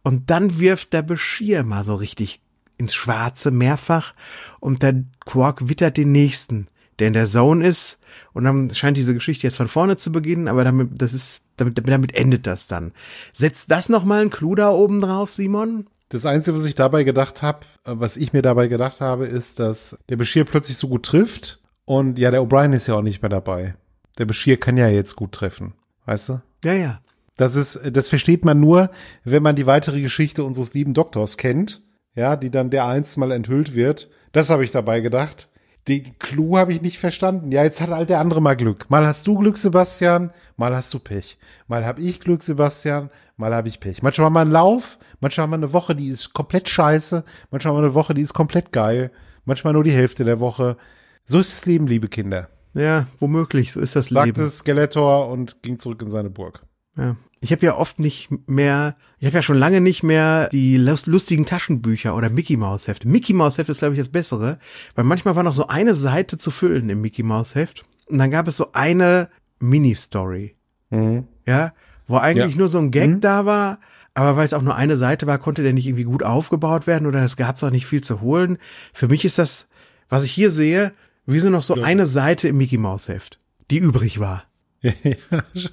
Und dann wirft der Beschirr mal so richtig ins Schwarze mehrfach und dann Quark wittert den nächsten, der in der Zone ist und dann scheint diese Geschichte jetzt von vorne zu beginnen, aber damit, das ist, damit, damit endet das dann. Setzt das nochmal ein Clou da oben drauf, Simon? Das Einzige, was ich dabei gedacht habe, äh, was ich mir dabei gedacht habe, ist, dass der Bashir plötzlich so gut trifft und ja, der O'Brien ist ja auch nicht mehr dabei. Der Bashir kann ja jetzt gut treffen, weißt du? Ja, ja. Das ist, das versteht man nur, wenn man die weitere Geschichte unseres lieben Doktors kennt ja, die dann der dereinst mal enthüllt wird. Das habe ich dabei gedacht. Den Clou habe ich nicht verstanden. Ja, jetzt hat halt der andere mal Glück. Mal hast du Glück, Sebastian, mal hast du Pech. Mal habe ich Glück, Sebastian, mal habe ich Pech. Manchmal mal einen Lauf, manchmal mal eine Woche, die ist komplett scheiße, manchmal mal eine Woche, die ist komplett geil, manchmal nur die Hälfte der Woche. So ist das Leben, liebe Kinder. Ja, womöglich, so ist das Leben. Sagte Skeletor und ging zurück in seine Burg. Ja ich habe ja oft nicht mehr, ich habe ja schon lange nicht mehr die lustigen Taschenbücher oder Mickey Mouse Heft. Mickey Mouse Heft ist glaube ich das bessere, weil manchmal war noch so eine Seite zu füllen im Mickey Mouse Heft und dann gab es so eine Mini Story. Mhm. Ja, wo eigentlich ja. nur so ein Gag mhm. da war, aber weil es auch nur eine Seite war, konnte der nicht irgendwie gut aufgebaut werden oder es gab es auch nicht viel zu holen. Für mich ist das, was ich hier sehe, wie so noch so ja. eine Seite im Mickey Mouse Heft, die übrig war. Ja, schon.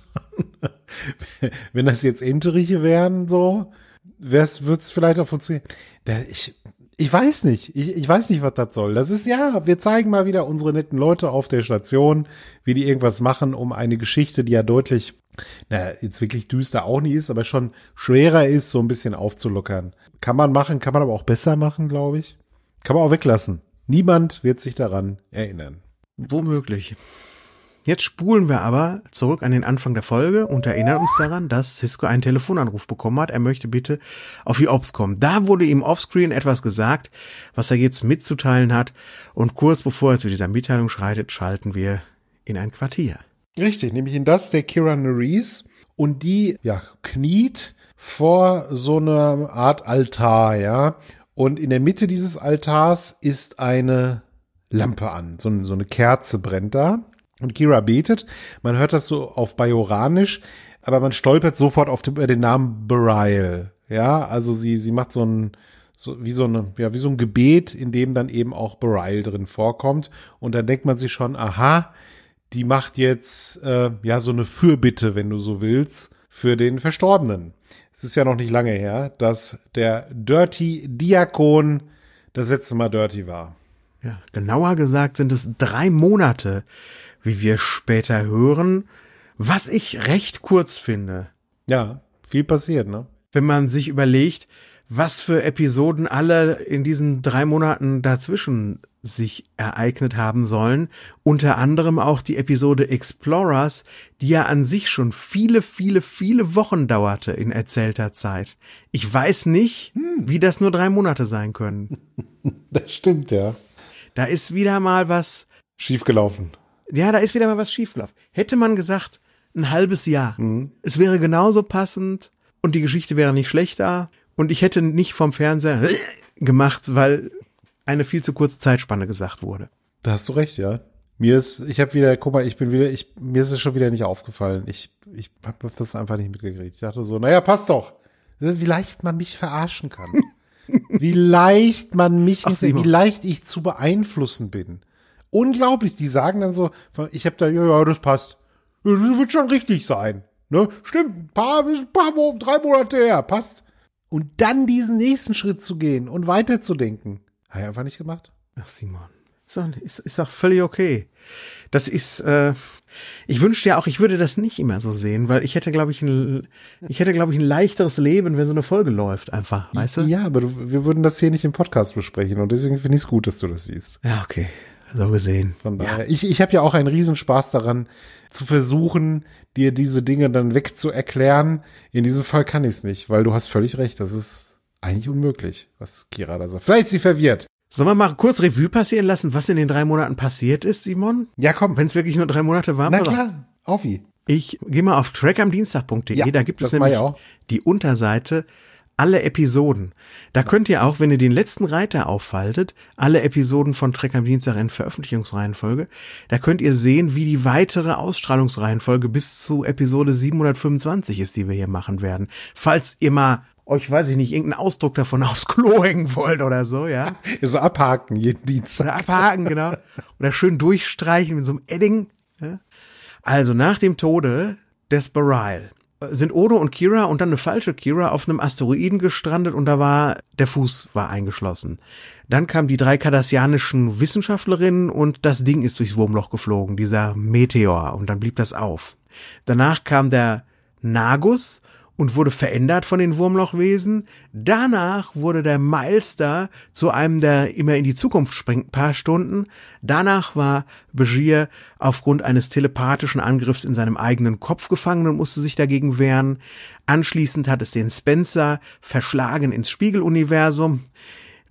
Wenn das jetzt Interiche wären, so, wird es vielleicht auch funktionieren. Da, ich, ich weiß nicht. Ich, ich weiß nicht, was das soll. Das ist ja, wir zeigen mal wieder unsere netten Leute auf der Station, wie die irgendwas machen, um eine Geschichte, die ja deutlich, naja, jetzt wirklich düster auch nie ist, aber schon schwerer ist, so ein bisschen aufzulockern. Kann man machen, kann man aber auch besser machen, glaube ich. Kann man auch weglassen. Niemand wird sich daran erinnern. Womöglich. Jetzt spulen wir aber zurück an den Anfang der Folge und erinnern uns daran, dass Cisco einen Telefonanruf bekommen hat. Er möchte bitte auf die Ops kommen. Da wurde ihm offscreen etwas gesagt, was er jetzt mitzuteilen hat. Und kurz bevor er zu dieser Mitteilung schreitet, schalten wir in ein Quartier. Richtig, nämlich in das der Kira Nerys. Und die, ja, kniet vor so einer Art Altar, ja. Und in der Mitte dieses Altars ist eine Lampe an. So, so eine Kerze brennt da. Und Kira betet, man hört das so auf Bajoranisch, aber man stolpert sofort auf den, äh, den Namen Beryl. Ja, also sie, sie macht so ein, so, wie so eine, ja, wie so ein Gebet, in dem dann eben auch Beryl drin vorkommt. Und dann denkt man sich schon, aha, die macht jetzt, äh, ja, so eine Fürbitte, wenn du so willst, für den Verstorbenen. Es ist ja noch nicht lange her, dass der Dirty Diakon das letzte Mal dirty war. Ja, genauer gesagt sind es drei Monate, wie wir später hören, was ich recht kurz finde. Ja, viel passiert, ne? Wenn man sich überlegt, was für Episoden alle in diesen drei Monaten dazwischen sich ereignet haben sollen. Unter anderem auch die Episode Explorers, die ja an sich schon viele, viele, viele Wochen dauerte in erzählter Zeit. Ich weiß nicht, hm. wie das nur drei Monate sein können. Das stimmt, ja. Da ist wieder mal was schiefgelaufen ja, da ist wieder mal was schiefgelaufen. Hätte man gesagt, ein halbes Jahr. Mhm. Es wäre genauso passend und die Geschichte wäre nicht schlechter und ich hätte nicht vom Fernseher gemacht, weil eine viel zu kurze Zeitspanne gesagt wurde. Da hast du recht, ja. Mir ist, ich habe wieder, guck mal, ich bin wieder, ich, mir ist es schon wieder nicht aufgefallen. Ich, ich habe das einfach nicht mitgekriegt. Ich dachte so, naja, passt doch. Wie leicht man mich verarschen kann. wie leicht man mich, Ach, ist, wie leicht ich zu beeinflussen bin unglaublich. Die sagen dann so, ich habe da, ja, ja, das passt. Das wird schon richtig sein. Ne? Stimmt, ein paar, ein paar, drei Monate her, passt. Und dann diesen nächsten Schritt zu gehen und weiterzudenken. Hat er einfach nicht gemacht. Ach, Simon. Ist ist, ist doch völlig okay. Das ist, äh, ich wünschte ja auch, ich würde das nicht immer so sehen, weil ich hätte, glaube ich, ein, ich hätte, glaube ich, ein leichteres Leben, wenn so eine Folge läuft, einfach, weißt du? Ja, aber du, wir würden das hier nicht im Podcast besprechen und deswegen finde ich es gut, dass du das siehst. Ja, okay. So gesehen. Von daher, ja. ich, ich habe ja auch einen Riesenspaß daran, zu versuchen, dir diese Dinge dann wegzuerklären. In diesem Fall kann ich es nicht, weil du hast völlig recht. Das ist eigentlich unmöglich, was Kira da sagt. Vielleicht ist sie verwirrt. Sollen wir mal kurz Revue passieren lassen, was in den drei Monaten passiert ist, Simon? Ja, komm. Wenn es wirklich nur drei Monate waren. Na klar, auf wie. Ich gehe mal auf trackamdienstag.de, ja, da gibt es nämlich die Unterseite alle Episoden. Da könnt ihr auch, wenn ihr den letzten Reiter auffaltet, alle Episoden von Trek am Dienstag in Veröffentlichungsreihenfolge, da könnt ihr sehen, wie die weitere Ausstrahlungsreihenfolge bis zu Episode 725 ist, die wir hier machen werden. Falls ihr mal euch, weiß ich nicht, irgendeinen Ausdruck davon aufs Klo hängen wollt oder so, ja. ja so abhaken jeden Dienstag. Oder abhaken, genau. Oder schön durchstreichen mit so einem Edding. Ja? Also nach dem Tode des Beryl sind Odo und Kira und dann eine falsche Kira auf einem Asteroiden gestrandet und da war, der Fuß war eingeschlossen. Dann kamen die drei kardassianischen Wissenschaftlerinnen und das Ding ist durchs Wurmloch geflogen, dieser Meteor, und dann blieb das auf. Danach kam der Nagus und wurde verändert von den Wurmlochwesen. Danach wurde der Meister zu einem, der immer in die Zukunft springt, paar Stunden. Danach war Begier aufgrund eines telepathischen Angriffs in seinem eigenen Kopf gefangen und musste sich dagegen wehren. Anschließend hat es den Spencer verschlagen ins Spiegeluniversum.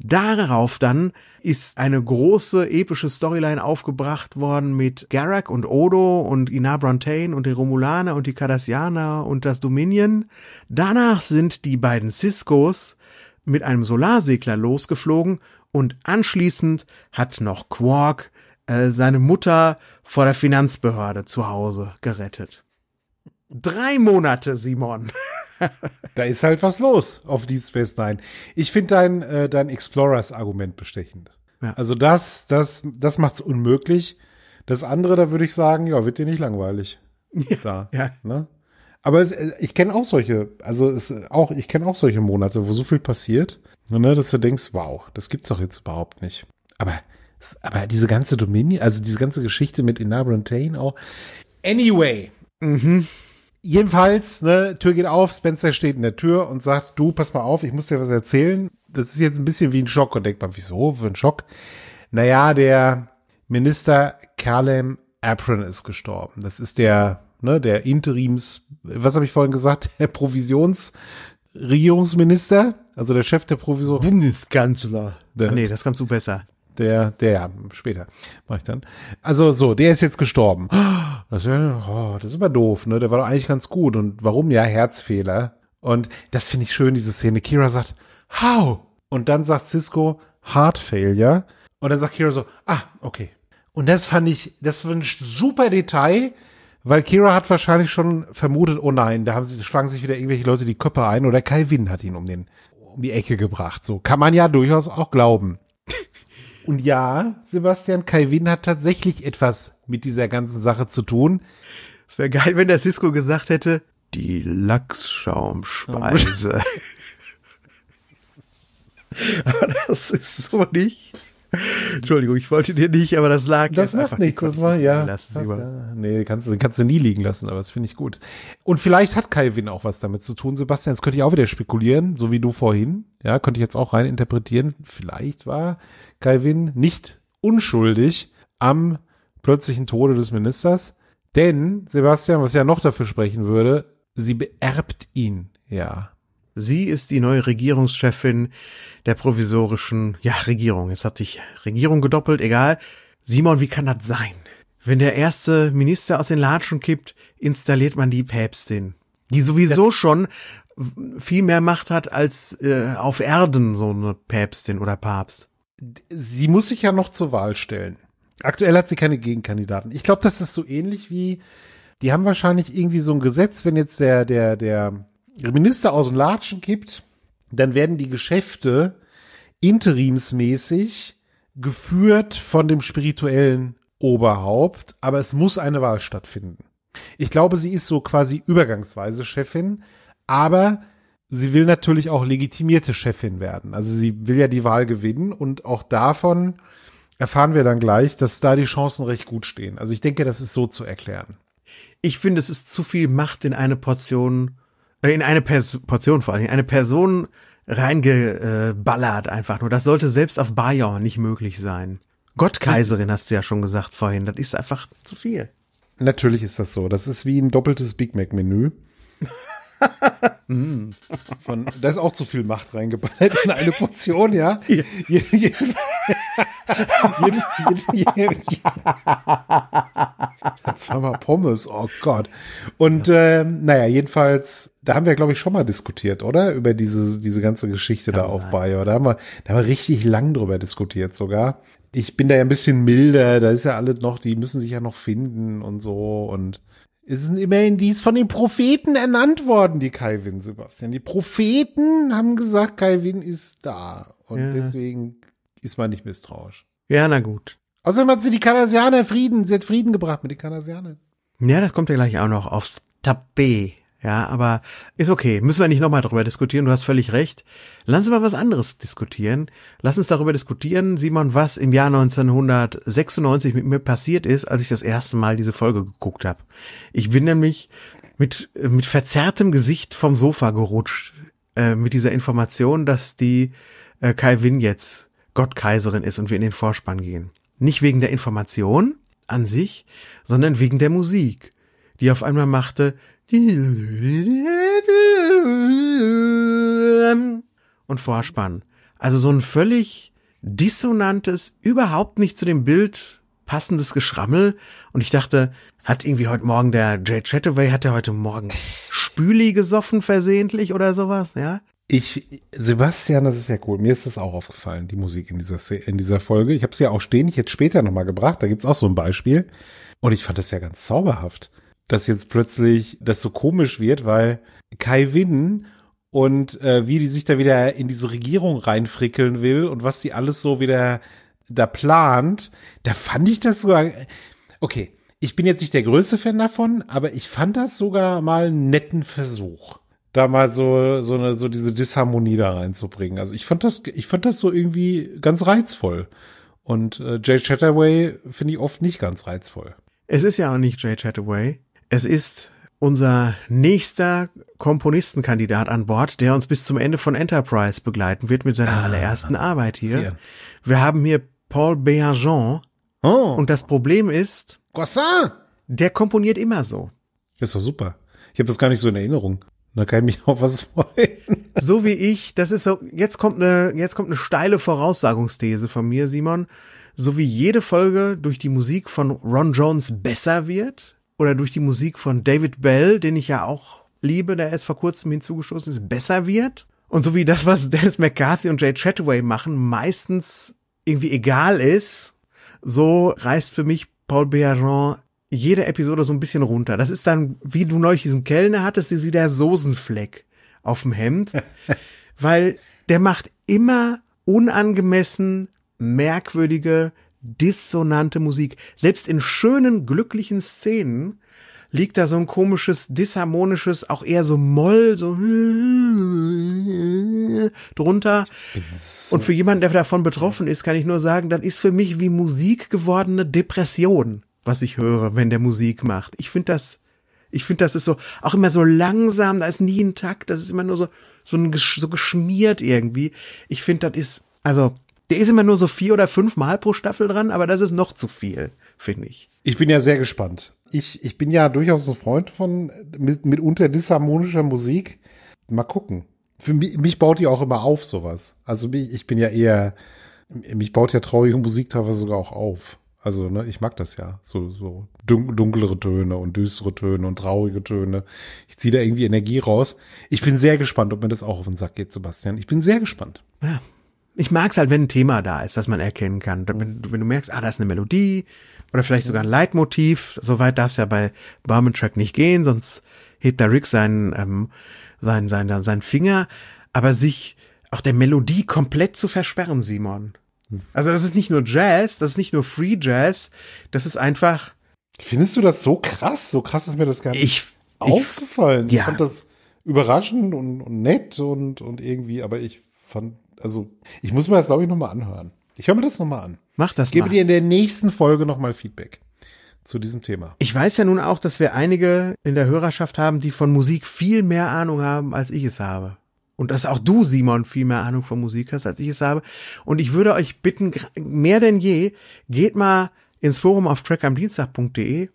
Darauf dann ist eine große epische Storyline aufgebracht worden mit Garak und Odo und Ina Brontaine und die Romulaner und die Cardassianer und das Dominion. Danach sind die beiden Ciscos mit einem Solarsegler losgeflogen und anschließend hat noch Quark äh, seine Mutter vor der Finanzbehörde zu Hause gerettet. Drei Monate, Simon. da ist halt was los auf Deep Space Nine. Ich finde dein, äh, dein Explorers-Argument bestechend. Ja. Also das, das, das macht's unmöglich. Das andere, da würde ich sagen, ja, wird dir nicht langweilig. Ja. Da, ja. Ne? Aber es, äh, ich kenne auch solche, also es, äh, auch, ich kenne auch solche Monate, wo so viel passiert, ne, dass du denkst, wow, das gibt's doch jetzt überhaupt nicht. Aber, aber diese ganze Dominion, also diese ganze Geschichte mit Inabrantain auch. Anyway. Mhm. Jedenfalls, ne, Tür geht auf, Spencer steht in der Tür und sagt, du, pass mal auf, ich muss dir was erzählen. Das ist jetzt ein bisschen wie ein Schock. Und denkt man, wieso, für ein Schock? Naja, der Minister Kalem Apron ist gestorben. Das ist der, ne, der Interims, was habe ich vorhin gesagt, der Provisionsregierungsminister, also der Chef der Provision. Bundeskanzler. Der, ah, nee, das kannst du besser. Der, der, ja, später mache ich dann. Also so, der ist jetzt gestorben. Das, oh, das ist aber doof, ne? Der war doch eigentlich ganz gut. Und warum ja? Herzfehler. Und das finde ich schön, diese Szene. Kira sagt, how? Und dann sagt Cisco, Heart Failure. Und dann sagt Kira so, ah, okay. Und das fand ich, das war ein super Detail, weil Kira hat wahrscheinlich schon vermutet, oh nein, da haben sie, schlagen sich wieder irgendwelche Leute die Köpfe ein oder Kai Wynn hat ihn um den, um die Ecke gebracht. So kann man ja durchaus auch glauben. Und ja, Sebastian, Calvin hat tatsächlich etwas mit dieser ganzen Sache zu tun. Es wäre geil, wenn der Cisco gesagt hätte, die Lachsschaumspeise. Aber das ist so nicht. Entschuldigung, ich wollte dir nicht, aber das lag das jetzt macht einfach nichts. Das war ja. Lass es Ja. Nee, kannst, du kannst du nie liegen lassen, aber das finde ich gut. Und vielleicht hat Calvin auch was damit zu tun, Sebastian. Das könnte ich auch wieder spekulieren, so wie du vorhin. Ja, könnte ich jetzt auch rein interpretieren. Vielleicht war Calvin nicht unschuldig am plötzlichen Tode des Ministers. Denn, Sebastian, was ja noch dafür sprechen würde, sie beerbt ihn. Ja. Sie ist die neue Regierungschefin der provisorischen, ja, Regierung. Jetzt hat sich Regierung gedoppelt, egal. Simon, wie kann das sein? Wenn der erste Minister aus den Latschen kippt, installiert man die Päpstin, die sowieso das schon viel mehr Macht hat als äh, auf Erden so eine Päpstin oder Papst. Sie muss sich ja noch zur Wahl stellen. Aktuell hat sie keine Gegenkandidaten. Ich glaube, das ist so ähnlich wie, die haben wahrscheinlich irgendwie so ein Gesetz, wenn jetzt der, der, der Minister aus dem Latschen gibt, dann werden die Geschäfte interimsmäßig geführt von dem spirituellen Oberhaupt, aber es muss eine Wahl stattfinden. Ich glaube, sie ist so quasi übergangsweise Chefin, aber sie will natürlich auch legitimierte Chefin werden. Also sie will ja die Wahl gewinnen und auch davon erfahren wir dann gleich, dass da die Chancen recht gut stehen. Also ich denke, das ist so zu erklären. Ich finde, es ist zu viel Macht in eine Portion in eine Pers Portion vor allem, in eine Person reingeballert einfach nur. Das sollte selbst auf Bayern nicht möglich sein. Gottkaiserin hast du ja schon gesagt vorhin, das ist einfach zu viel. Natürlich ist das so. Das ist wie ein doppeltes Big Mac-Menü. Mhm. Von, da ist auch zu viel Macht reingeballert in eine Portion, ja. ja zweimal Pommes, oh Gott. Und ja. ähm, naja, jedenfalls, da haben wir, glaube ich, schon mal diskutiert, oder? Über diese, diese ganze Geschichte Kann da auf Bayer. Da haben wir, da haben wir richtig lang drüber diskutiert sogar. Ich bin da ja ein bisschen milder, da ist ja alles noch, die müssen sich ja noch finden und so und es sind immerhin dies von den Propheten ernannt worden, die Calvin, Sebastian. Die Propheten haben gesagt, Calvin ist da. Und ja. deswegen ist man nicht misstrauisch. Ja, na gut. Außerdem hat sie die Kanadianer Frieden, sie hat Frieden gebracht mit den Kanadianern. Ja, das kommt ja gleich auch noch aufs Tapet. Ja, aber ist okay. Müssen wir nicht nochmal darüber diskutieren. Du hast völlig recht. Lass uns mal was anderes diskutieren. Lass uns darüber diskutieren, Simon, was im Jahr 1996 mit mir passiert ist, als ich das erste Mal diese Folge geguckt habe. Ich bin nämlich mit, mit verzerrtem Gesicht vom Sofa gerutscht äh, mit dieser Information, dass die äh, Kai Win jetzt Gottkaiserin ist und wir in den Vorspann gehen. Nicht wegen der Information an sich, sondern wegen der Musik, die auf einmal machte und Vorspann. Also so ein völlig dissonantes, überhaupt nicht zu dem Bild passendes Geschrammel. Und ich dachte, hat irgendwie heute Morgen der Jay Chataway, hat er heute Morgen Spüli gesoffen versehentlich oder sowas, ja? Ich, Sebastian, das ist ja cool. Mir ist das auch aufgefallen, die Musik in dieser, in dieser Folge. Ich habe sie ja auch stehen, ich jetzt später nochmal gebracht. Da gibt's auch so ein Beispiel. Und ich fand das ja ganz zauberhaft, dass jetzt plötzlich das so komisch wird, weil Kai Winn und äh, wie die sich da wieder in diese Regierung reinfrickeln will und was sie alles so wieder da plant, da fand ich das sogar. Okay, ich bin jetzt nicht der größte Fan davon, aber ich fand das sogar mal einen netten Versuch da mal so, so eine, so diese Disharmonie da reinzubringen. Also ich fand das, ich fand das so irgendwie ganz reizvoll. Und äh, Jay Chataway finde ich oft nicht ganz reizvoll. Es ist ja auch nicht Jay Chataway. Es ist unser nächster Komponistenkandidat an Bord, der uns bis zum Ende von Enterprise begleiten wird mit seiner ah, allerersten Arbeit hier. Sehr. Wir haben hier Paul Béargeon. Oh. Und das Problem ist, Gossin! der komponiert immer so. Das war super. Ich habe das gar nicht so in Erinnerung. Da kann ich mich auf was freuen. So wie ich, das ist so, jetzt kommt eine, jetzt kommt eine steile Voraussagungsthese von mir, Simon. So wie jede Folge durch die Musik von Ron Jones besser wird oder durch die Musik von David Bell, den ich ja auch liebe, der erst vor kurzem hinzugestoßen ist, besser wird. Und so wie das, was Dennis McCarthy und Jay Chataway machen, meistens irgendwie egal ist, so reißt für mich Paul Bearon jede Episode so ein bisschen runter. Das ist dann, wie du neulich diesen Kellner hattest, die sie der Soßenfleck auf dem Hemd, weil der macht immer unangemessen merkwürdige, dissonante Musik. Selbst in schönen, glücklichen Szenen liegt da so ein komisches, disharmonisches, auch eher so Moll, so drunter. Und für jemanden, der davon betroffen ist, kann ich nur sagen, das ist für mich wie Musik gewordene Depression was ich höre, wenn der Musik macht. Ich finde das, ich finde das ist so, auch immer so langsam, da ist nie ein Takt, das ist immer nur so, so, ein, so geschmiert irgendwie. Ich finde, das ist, also, der ist immer nur so vier oder fünf Mal pro Staffel dran, aber das ist noch zu viel, finde ich. Ich bin ja sehr gespannt. Ich, ich bin ja durchaus ein Freund von mit, mitunter disharmonischer Musik. Mal gucken. Für mich, mich baut die auch immer auf, sowas. Also ich bin ja eher, mich baut ja traurige Musik teilweise sogar auch auf. Also, ne, ich mag das ja. So, so dunklere Töne und düstere Töne und traurige Töne. Ich ziehe da irgendwie Energie raus. Ich bin sehr gespannt, ob mir das auch auf den Sack geht, Sebastian. Ich bin sehr gespannt. Ja. Ich mag's halt, wenn ein Thema da ist, das man erkennen kann. Wenn, wenn du merkst, ah, da ist eine Melodie oder vielleicht sogar ein Leitmotiv. Soweit darf es ja bei Barman Track nicht gehen, sonst hebt da Rick seinen, ähm, seinen, seinen, seinen Finger. Aber sich auch der Melodie komplett zu versperren, Simon. Also das ist nicht nur Jazz, das ist nicht nur Free Jazz, das ist einfach. Findest du das so krass? So krass ist mir das gar nicht ich, aufgefallen. Ich, ja. ich fand das überraschend und, und, nett und, und irgendwie, aber ich fand, also ich muss mir das glaube ich nochmal anhören. Ich höre mir das nochmal an. Mach das. Ich gebe mal. dir in der nächsten Folge nochmal Feedback zu diesem Thema. Ich weiß ja nun auch, dass wir einige in der Hörerschaft haben, die von Musik viel mehr Ahnung haben, als ich es habe und dass auch du, Simon, viel mehr Ahnung von Musik hast, als ich es habe. Und ich würde euch bitten, mehr denn je, geht mal ins Forum auf trackamdienstag.de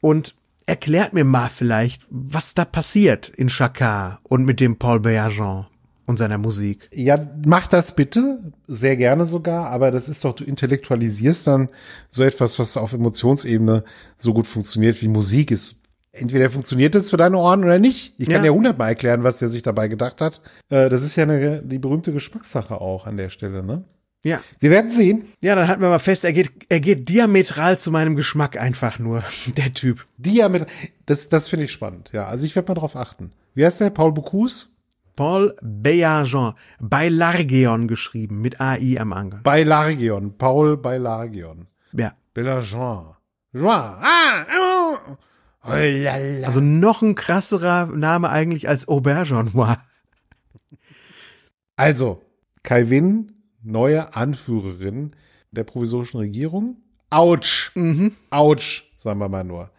und erklärt mir mal vielleicht, was da passiert in Chaka und mit dem Paul Bergeron und seiner Musik. Ja, mach das bitte, sehr gerne sogar, aber das ist doch, du intellektualisierst dann so etwas, was auf Emotionsebene so gut funktioniert wie Musik ist entweder funktioniert das für deine Ohren oder nicht. Ich kann ja, ja hundertmal erklären, was der sich dabei gedacht hat. Äh, das ist ja eine, die berühmte Geschmackssache auch an der Stelle, ne? Ja. Wir werden sehen. Ja, dann halten wir mal fest, er geht, er geht diametral zu meinem Geschmack einfach nur, der Typ. Diametral. Das, das finde ich spannend, ja. Also ich werde mal drauf achten. Wie heißt der? Paul Bocuse? Paul Bei Largeon geschrieben, mit AI am Bei Largeon. Paul Bailargeon. Ja. Bellageon. Joie. Ah, oh. Ohlala. Also noch ein krasserer Name eigentlich als Aubergeon war. Also, Kai Winn, neue Anführerin der provisorischen Regierung. Autsch! Mhm. Autsch, sagen wir mal nur.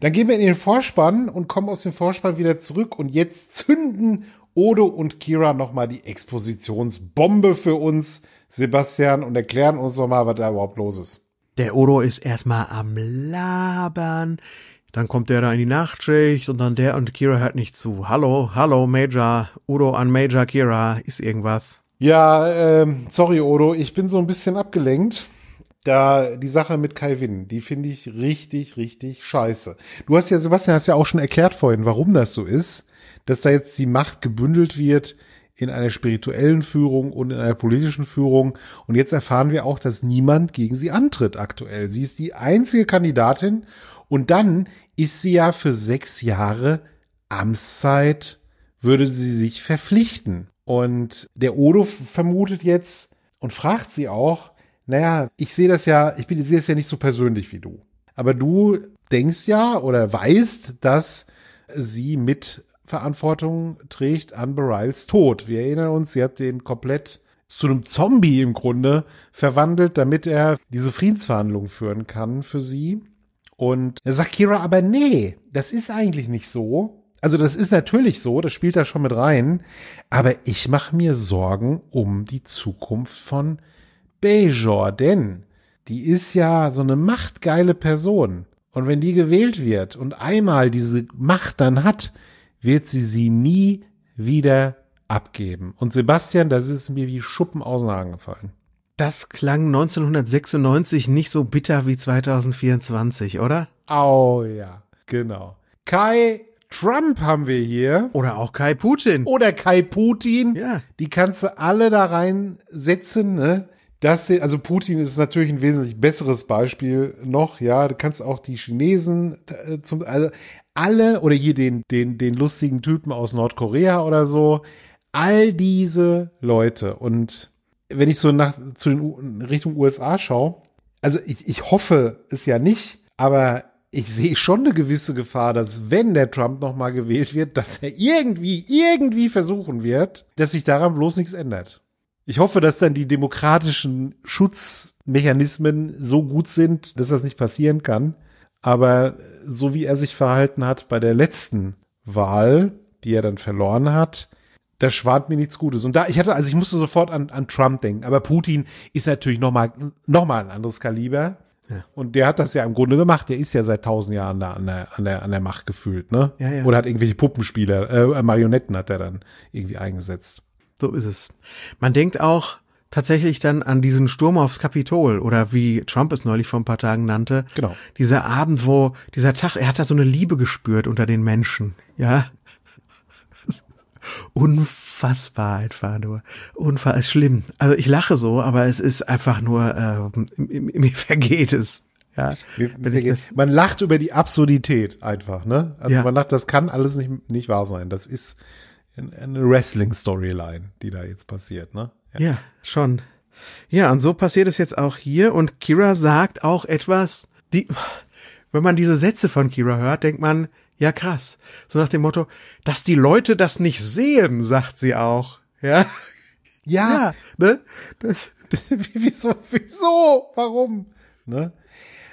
Dann gehen wir in den Vorspann und kommen aus dem Vorspann wieder zurück und jetzt zünden Odo und Kira nochmal die Expositionsbombe für uns, Sebastian, und erklären uns nochmal, was da überhaupt los ist. Der Odo ist erstmal am Labern. Dann kommt der da in die Nachtschicht und dann der und Kira hört nicht zu. Hallo, hallo, Major, Udo an Major Kira, ist irgendwas. Ja, ähm, sorry, Odo, ich bin so ein bisschen abgelenkt. Da die Sache mit Kai Winn, die finde ich richtig, richtig scheiße. Du hast ja, Sebastian, hast ja auch schon erklärt vorhin, warum das so ist, dass da jetzt die Macht gebündelt wird in einer spirituellen Führung und in einer politischen Führung. Und jetzt erfahren wir auch, dass niemand gegen sie antritt aktuell. Sie ist die einzige Kandidatin und dann ist sie ja für sechs Jahre Amtszeit, würde sie sich verpflichten. Und der Odo vermutet jetzt und fragt sie auch, naja, ich sehe das ja, ich bin, sehe es ja nicht so persönlich wie du. Aber du denkst ja oder weißt, dass sie mit Verantwortung trägt an Beryls Tod. Wir erinnern uns, sie hat den komplett zu einem Zombie im Grunde verwandelt, damit er diese Friedensverhandlungen führen kann für sie. Und sagt Kira aber nee, das ist eigentlich nicht so. Also das ist natürlich so, das spielt da schon mit rein. Aber ich mache mir Sorgen um die Zukunft von Bejor, denn die ist ja so eine machtgeile Person. Und wenn die gewählt wird und einmal diese Macht dann hat, wird sie sie nie wieder abgeben. Und Sebastian, das ist mir wie Schuppen aus den Haaren gefallen. Das klang 1996 nicht so bitter wie 2024, oder? Oh ja, genau. Kai Trump haben wir hier. Oder auch Kai Putin. Oder Kai Putin. Ja. Die kannst du alle da reinsetzen, ne? Das, also Putin ist natürlich ein wesentlich besseres Beispiel noch, ja. Du kannst auch die Chinesen äh, zum, also alle oder hier den, den, den lustigen Typen aus Nordkorea oder so. All diese Leute und wenn ich so nach zu den U Richtung USA schaue, also ich, ich hoffe es ja nicht, aber ich sehe schon eine gewisse Gefahr, dass wenn der Trump nochmal gewählt wird, dass er irgendwie, irgendwie versuchen wird, dass sich daran bloß nichts ändert. Ich hoffe, dass dann die demokratischen Schutzmechanismen so gut sind, dass das nicht passieren kann. Aber so wie er sich verhalten hat bei der letzten Wahl, die er dann verloren hat, das schwant mir nichts Gutes. Und da, ich hatte, also ich musste sofort an, an Trump denken. Aber Putin ist natürlich nochmal noch mal ein anderes Kaliber. Ja. Und der hat das ja im Grunde gemacht. Der ist ja seit tausend Jahren da an der, an der, an der Macht gefühlt, ne? Ja, ja. Oder hat irgendwelche Puppenspieler, äh, Marionetten hat er dann irgendwie eingesetzt. So ist es. Man denkt auch tatsächlich dann an diesen Sturm aufs Kapitol oder wie Trump es neulich vor ein paar Tagen nannte. Genau. Dieser Abend, wo dieser Tag, er hat da so eine Liebe gespürt unter den Menschen, ja? unfassbar einfach nur. Unfassbar ist schlimm. Also ich lache so, aber es ist einfach nur, äh, mir vergeht es. Ja, mir, mir man lacht über die Absurdität einfach, ne? Also ja. man lacht, das kann alles nicht, nicht wahr sein. Das ist eine Wrestling-Storyline, die da jetzt passiert, ne? Ja. ja, schon. Ja, und so passiert es jetzt auch hier. Und Kira sagt auch etwas, die, wenn man diese Sätze von Kira hört, denkt man, ja krass. So nach dem Motto, dass die Leute das nicht sehen, sagt sie auch. Ja. Ja. ja ne? Das, das, wieso, wieso? Warum? Ne?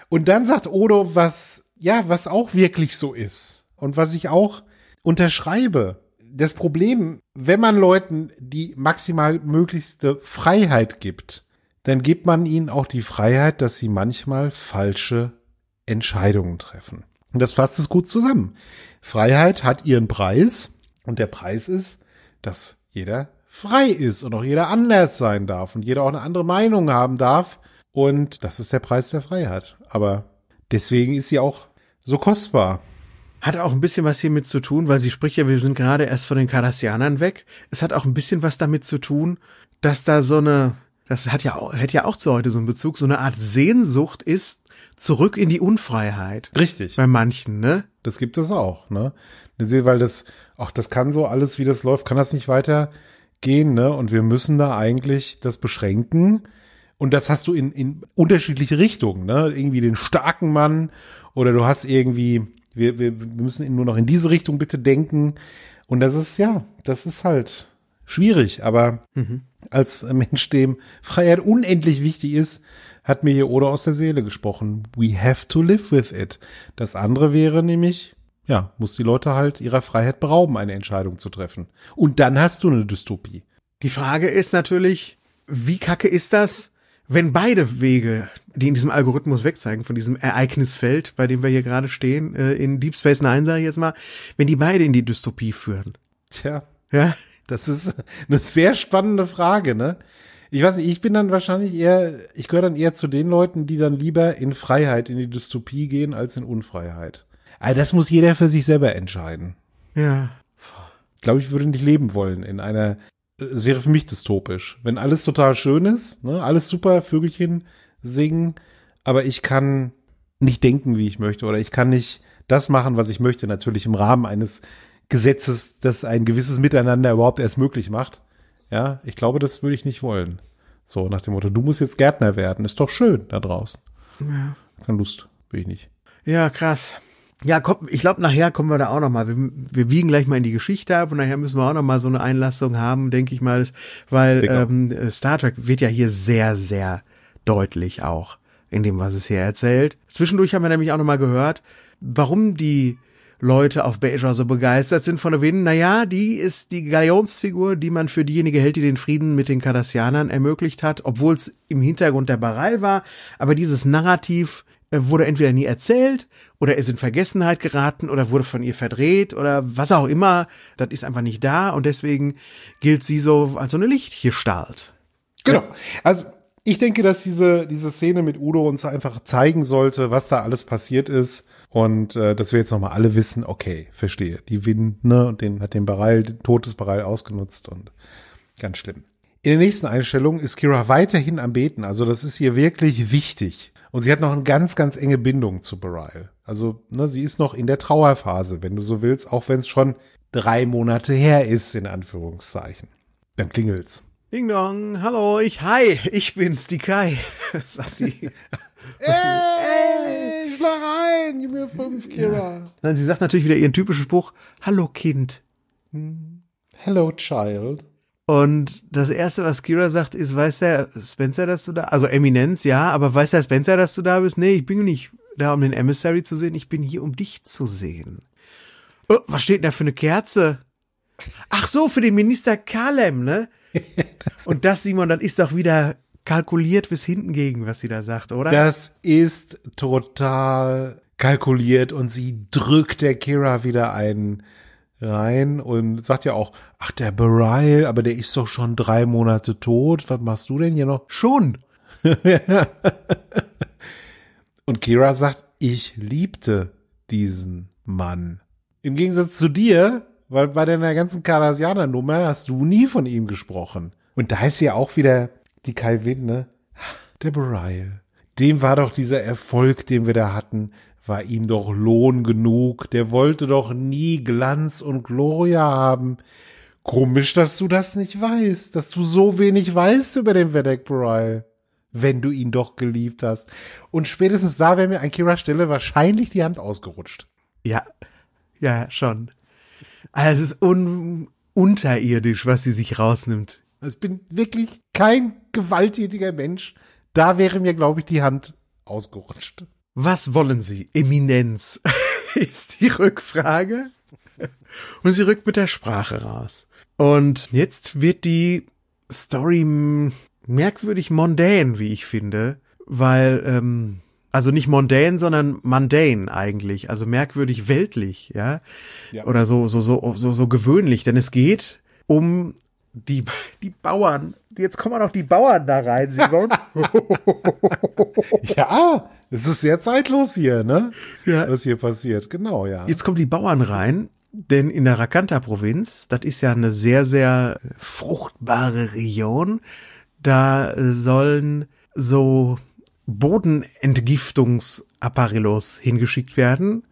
Und dann sagt Odo, was, ja, was auch wirklich so ist. Und was ich auch unterschreibe. Das Problem, wenn man Leuten die maximal möglichste Freiheit gibt, dann gibt man ihnen auch die Freiheit, dass sie manchmal falsche Entscheidungen treffen. Und das fasst es gut zusammen. Freiheit hat ihren Preis und der Preis ist, dass jeder frei ist und auch jeder anders sein darf und jeder auch eine andere Meinung haben darf. Und das ist der Preis der Freiheit. Aber deswegen ist sie auch so kostbar. Hat auch ein bisschen was hiermit zu tun, weil sie spricht ja, wir sind gerade erst von den Kardassianern weg. Es hat auch ein bisschen was damit zu tun, dass da so eine, das hat ja auch, hätte ja auch zu heute so einen Bezug, so eine Art Sehnsucht ist zurück in die Unfreiheit. Richtig. Bei manchen, ne? Das gibt es auch, ne? Weil das, ach, das kann so alles, wie das läuft, kann das nicht weitergehen, ne? Und wir müssen da eigentlich das beschränken. Und das hast du in, in unterschiedliche Richtungen, ne? Irgendwie den starken Mann oder du hast irgendwie, wir, wir wir müssen nur noch in diese Richtung bitte denken. Und das ist, ja, das ist halt schwierig, aber mhm. als Mensch, dem Freiheit unendlich wichtig ist, hat mir hier Oda aus der Seele gesprochen. We have to live with it. Das andere wäre nämlich, ja, muss die Leute halt ihrer Freiheit berauben, eine Entscheidung zu treffen. Und dann hast du eine Dystopie. Die Frage ist natürlich, wie kacke ist das, wenn beide Wege, die in diesem Algorithmus wegzeigen, von diesem Ereignisfeld, bei dem wir hier gerade stehen, äh, in Deep Space Nine, sage ich jetzt mal, wenn die beide in die Dystopie führen? Tja. Ja. Das ist eine sehr spannende Frage, ne? ich weiß nicht, ich bin dann wahrscheinlich eher, ich gehöre dann eher zu den Leuten, die dann lieber in Freiheit, in die Dystopie gehen, als in Unfreiheit. Aber also das muss jeder für sich selber entscheiden. Ja. Ich glaube, ich würde nicht leben wollen in einer, es wäre für mich dystopisch. Wenn alles total schön ist, ne, alles super, Vögelchen singen, aber ich kann nicht denken, wie ich möchte oder ich kann nicht das machen, was ich möchte, natürlich im Rahmen eines Gesetzes, das ein gewisses Miteinander überhaupt erst möglich macht. Ja, ich glaube, das würde ich nicht wollen. So, nach dem Motto, du musst jetzt Gärtner werden. Ist doch schön da draußen. Ja. Keine Lust, will ich nicht. Ja, krass. Ja, komm, ich glaube, nachher kommen wir da auch nochmal. Wir, wir wiegen gleich mal in die Geschichte ab und nachher müssen wir auch nochmal so eine Einlassung haben, denke ich mal, weil ähm, Star Trek wird ja hier sehr, sehr deutlich auch in dem, was es hier erzählt. Zwischendurch haben wir nämlich auch nochmal gehört, warum die Leute auf Beja so begeistert sind von Owen. Naja, die ist die Galionsfigur, die man für diejenige hält, die den Frieden mit den Cardassianern ermöglicht hat, obwohl es im Hintergrund der Barei war. Aber dieses Narrativ äh, wurde entweder nie erzählt oder ist in Vergessenheit geraten oder wurde von ihr verdreht oder was auch immer. Das ist einfach nicht da und deswegen gilt sie so als so eine Lichtgestalt. Genau. Also ich denke, dass diese, diese Szene mit Udo uns einfach zeigen sollte, was da alles passiert ist. Und äh, dass wir jetzt nochmal alle wissen, okay, verstehe. Die Win, ne, und den hat den Baral, den Todesbereil ausgenutzt und ganz schlimm. In der nächsten Einstellung ist Kira weiterhin am Beten. Also das ist ihr wirklich wichtig. Und sie hat noch eine ganz, ganz enge Bindung zu Baral. Also, ne, sie ist noch in der Trauerphase, wenn du so willst, auch wenn es schon drei Monate her ist, in Anführungszeichen. Dann klingelt's. Ding Dong, hallo, ich, hi, ich bin's, die Kai, sagt die. Ey, schlag rein, gib mir fünf, Kira. Ja. Nein, sie sagt natürlich wieder ihren typischen Spruch, hallo Kind. Hello Child. Und das erste, was Kira sagt, ist, weiß der Spencer, dass du da, also Eminenz, ja, aber weiß der Spencer, dass du da bist? Nee, ich bin nicht da, um den Emissary zu sehen, ich bin hier, um dich zu sehen. Oh, was steht denn da für eine Kerze? Ach so, für den Minister Kalem, ne? und das, Simon, dann ist doch wieder kalkuliert bis hinten gegen, was sie da sagt, oder? Das ist total kalkuliert und sie drückt der Kira wieder einen rein und sagt ja auch, ach, der Beryl, aber der ist doch schon drei Monate tot. Was machst du denn hier noch? Schon. und Kira sagt, ich liebte diesen Mann. Im Gegensatz zu dir, weil bei deiner ganzen Karasianer-Nummer hast du nie von ihm gesprochen. Und da ist ja auch wieder die Calvin, ne? Der Beryl. Dem war doch dieser Erfolg, den wir da hatten, war ihm doch Lohn genug. Der wollte doch nie Glanz und Gloria haben. Komisch, dass du das nicht weißt, dass du so wenig weißt über den Vedek Beryl, wenn du ihn doch geliebt hast. Und spätestens da wäre mir an Kira Stelle wahrscheinlich die Hand ausgerutscht. Ja, ja, schon. Also es ist un unterirdisch, was sie sich rausnimmt. Also ich bin wirklich kein gewalttätiger Mensch. Da wäre mir, glaube ich, die Hand ausgerutscht. Was wollen Sie, Eminenz? ist die Rückfrage. Und sie rückt mit der Sprache raus. Und jetzt wird die Story merkwürdig mondän, wie ich finde, weil ähm, also nicht mundane, sondern mundane eigentlich, also merkwürdig weltlich, ja? ja? Oder so, so, so, so, so gewöhnlich, denn es geht um die, die Bauern. Jetzt kommen auch die Bauern da rein, Simon. ja, es ist sehr zeitlos hier, ne? Ja. Was hier passiert, genau, ja. Jetzt kommen die Bauern rein denn in der Rakanta-Provinz, das ist ja eine sehr, sehr fruchtbare Region, da sollen so Bodenentgiftungsapparillos hingeschickt werden.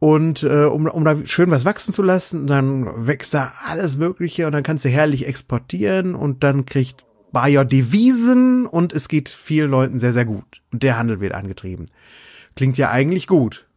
Und äh, um, um da schön was wachsen zu lassen, dann wächst da alles Mögliche und dann kannst du herrlich exportieren und dann kriegt Bayer Devisen und es geht vielen Leuten sehr, sehr gut. Und der Handel wird angetrieben. Klingt ja eigentlich gut.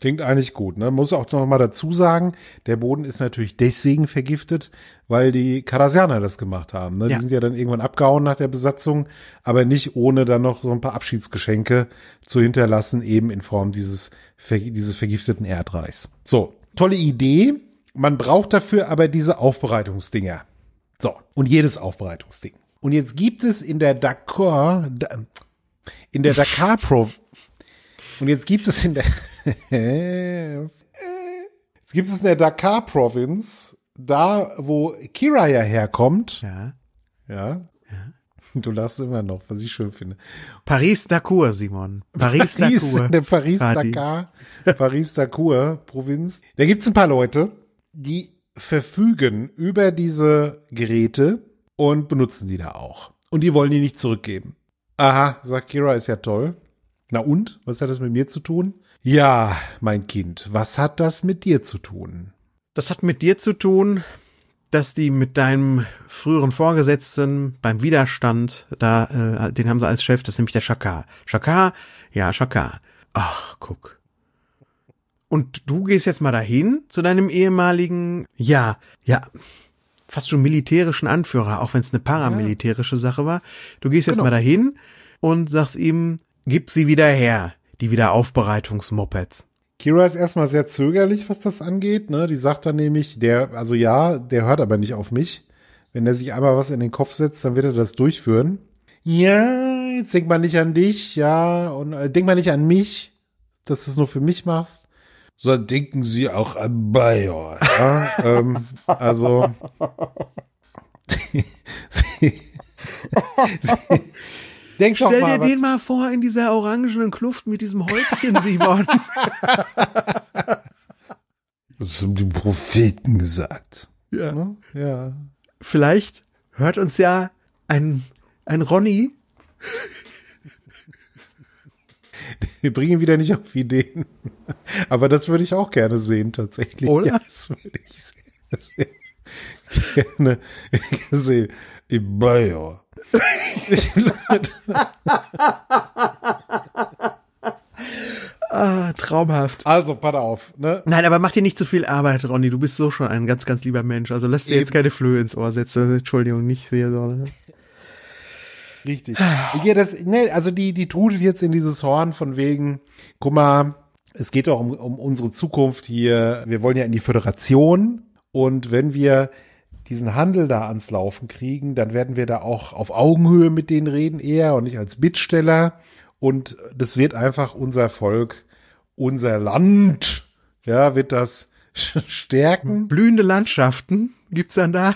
Klingt eigentlich gut. Ne? Muss auch noch mal dazu sagen, der Boden ist natürlich deswegen vergiftet, weil die Karasianer das gemacht haben. Ne? Ja. Die sind ja dann irgendwann abgehauen nach der Besatzung, aber nicht ohne dann noch so ein paar Abschiedsgeschenke zu hinterlassen, eben in Form dieses, dieses vergifteten Erdreichs. So, tolle Idee. Man braucht dafür aber diese Aufbereitungsdinger. So, und jedes Aufbereitungsding. Und jetzt gibt es in der Dakar, in der Dakar Pro, und jetzt gibt es in der, Jetzt gibt es in der Dakar-Provinz, da wo Kira ja herkommt. Ja. Ja. Du lachst immer noch, was ich schön finde. Paris-Dakar, Simon. Paris-Dakar. Paris, Paris-Dakar. dakar paris dakar Provinz. Da gibt's ein paar Leute, die verfügen über diese Geräte und benutzen die da auch. Und die wollen die nicht zurückgeben. Aha, sagt Kira, ist ja toll. Na und? Was hat das mit mir zu tun? Ja, mein Kind, was hat das mit dir zu tun? Das hat mit dir zu tun, dass die mit deinem früheren Vorgesetzten beim Widerstand, da, äh, den haben sie als Chef, das ist nämlich der Schakar. Schakar? Ja, Schakar. Ach, guck. Und du gehst jetzt mal dahin zu deinem ehemaligen, ja, ja, fast schon militärischen Anführer, auch wenn es eine paramilitärische Sache war. Du gehst jetzt genau. mal dahin und sagst ihm, gib sie wieder her die Wiederaufbereitungsmopeds. Kira ist erstmal sehr zögerlich, was das angeht. Ne? Die sagt dann nämlich, der, also ja, der hört aber nicht auf mich. Wenn er sich einmal was in den Kopf setzt, dann wird er das durchführen. Ja, jetzt denk mal nicht an dich, ja, und äh, denk mal nicht an mich, dass du es nur für mich machst. So denken sie auch an Bayer. Ja? ähm, also. sie, sie, Denk Stell mal, dir den mal vor in dieser orangenen Kluft mit diesem Häubchen, Simon. Das haben die Propheten gesagt. Ja. Ne? ja. Vielleicht hört uns ja ein, ein Ronny. Wir bringen wieder nicht auf Ideen. Aber das würde ich auch gerne sehen, tatsächlich. Oder? Ja, das würde ich sehen. Das gerne sehen. Im Bayer ah, traumhaft. Also, pass auf. Ne? Nein, aber mach dir nicht zu viel Arbeit, Ronny. Du bist so schon ein ganz, ganz lieber Mensch. Also lass dir Eben. jetzt keine Flöhe ins Ohr setzen. Entschuldigung, nicht sehr, sondern. Richtig. Ja, das, ne, also die, die trudelt jetzt in dieses Horn von wegen, guck mal, es geht doch um, um unsere Zukunft hier. Wir wollen ja in die Föderation. Und wenn wir diesen Handel da ans Laufen kriegen, dann werden wir da auch auf Augenhöhe mit denen reden eher und nicht als Bittsteller. Und das wird einfach unser Volk, unser Land, ja, wird das stärken. Blühende Landschaften gibt's dann da.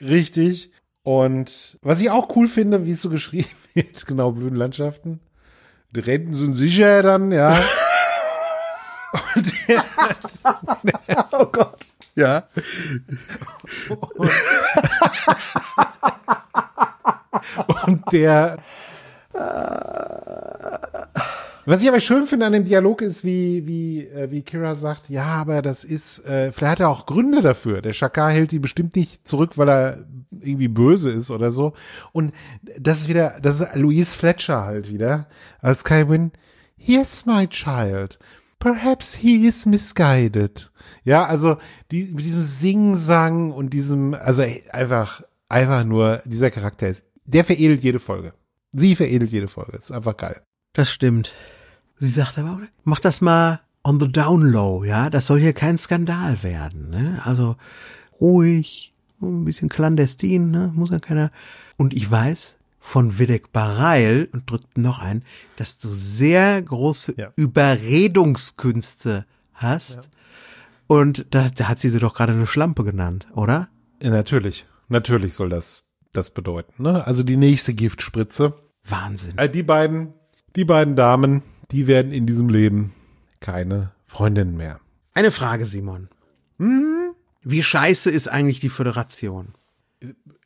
Richtig. Und was ich auch cool finde, wie es so geschrieben wird, genau, blühende Landschaften. Die Renten sind sicher dann, ja. Und der, der, oh Gott. Ja. Und, und der. Was ich aber schön finde an dem Dialog ist, wie, wie, äh, wie Kira sagt, ja, aber das ist, äh, vielleicht hat er auch Gründe dafür. Der Shakar hält die bestimmt nicht zurück, weil er irgendwie böse ist oder so. Und das ist wieder, das ist Louise Fletcher halt wieder als Kai Wynn. Yes, my child perhaps he is misguided. Ja, also die, mit diesem Singsang und diesem, also einfach, einfach nur, dieser Charakter ist, der veredelt jede Folge. Sie veredelt jede Folge. Ist einfach geil. Das stimmt. Sie sagt aber auch, mach das mal on the down low, ja. Das soll hier kein Skandal werden, ne? Also ruhig, ein bisschen clandestin, ne? Muss ja keiner. Und ich weiß, von Widek Bareil und drückt noch ein, dass du sehr große ja. Überredungskünste hast. Ja. Und da, da, hat sie sie doch gerade eine Schlampe genannt, oder? Ja, natürlich, natürlich soll das das bedeuten. Ne? Also die nächste Giftspritze. Wahnsinn. Also die beiden, die beiden Damen, die werden in diesem Leben keine Freundinnen mehr. Eine Frage, Simon. Hm? Wie scheiße ist eigentlich die Föderation?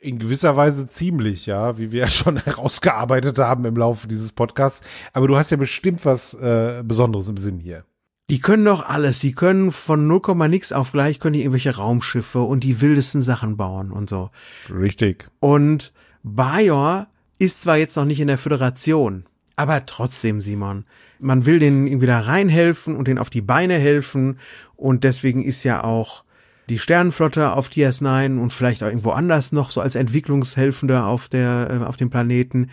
in gewisser Weise ziemlich, ja, wie wir ja schon herausgearbeitet haben im Laufe dieses Podcasts. Aber du hast ja bestimmt was äh, Besonderes im Sinn hier. Die können doch alles. Die können von 0, nix auf gleich können die irgendwelche Raumschiffe und die wildesten Sachen bauen und so. Richtig. Und Bajor ist zwar jetzt noch nicht in der Föderation, aber trotzdem, Simon, man will denen irgendwie da reinhelfen und denen auf die Beine helfen und deswegen ist ja auch die Sternenflotte auf DS9 und vielleicht auch irgendwo anders noch so als Entwicklungshelfende auf der äh, auf dem Planeten.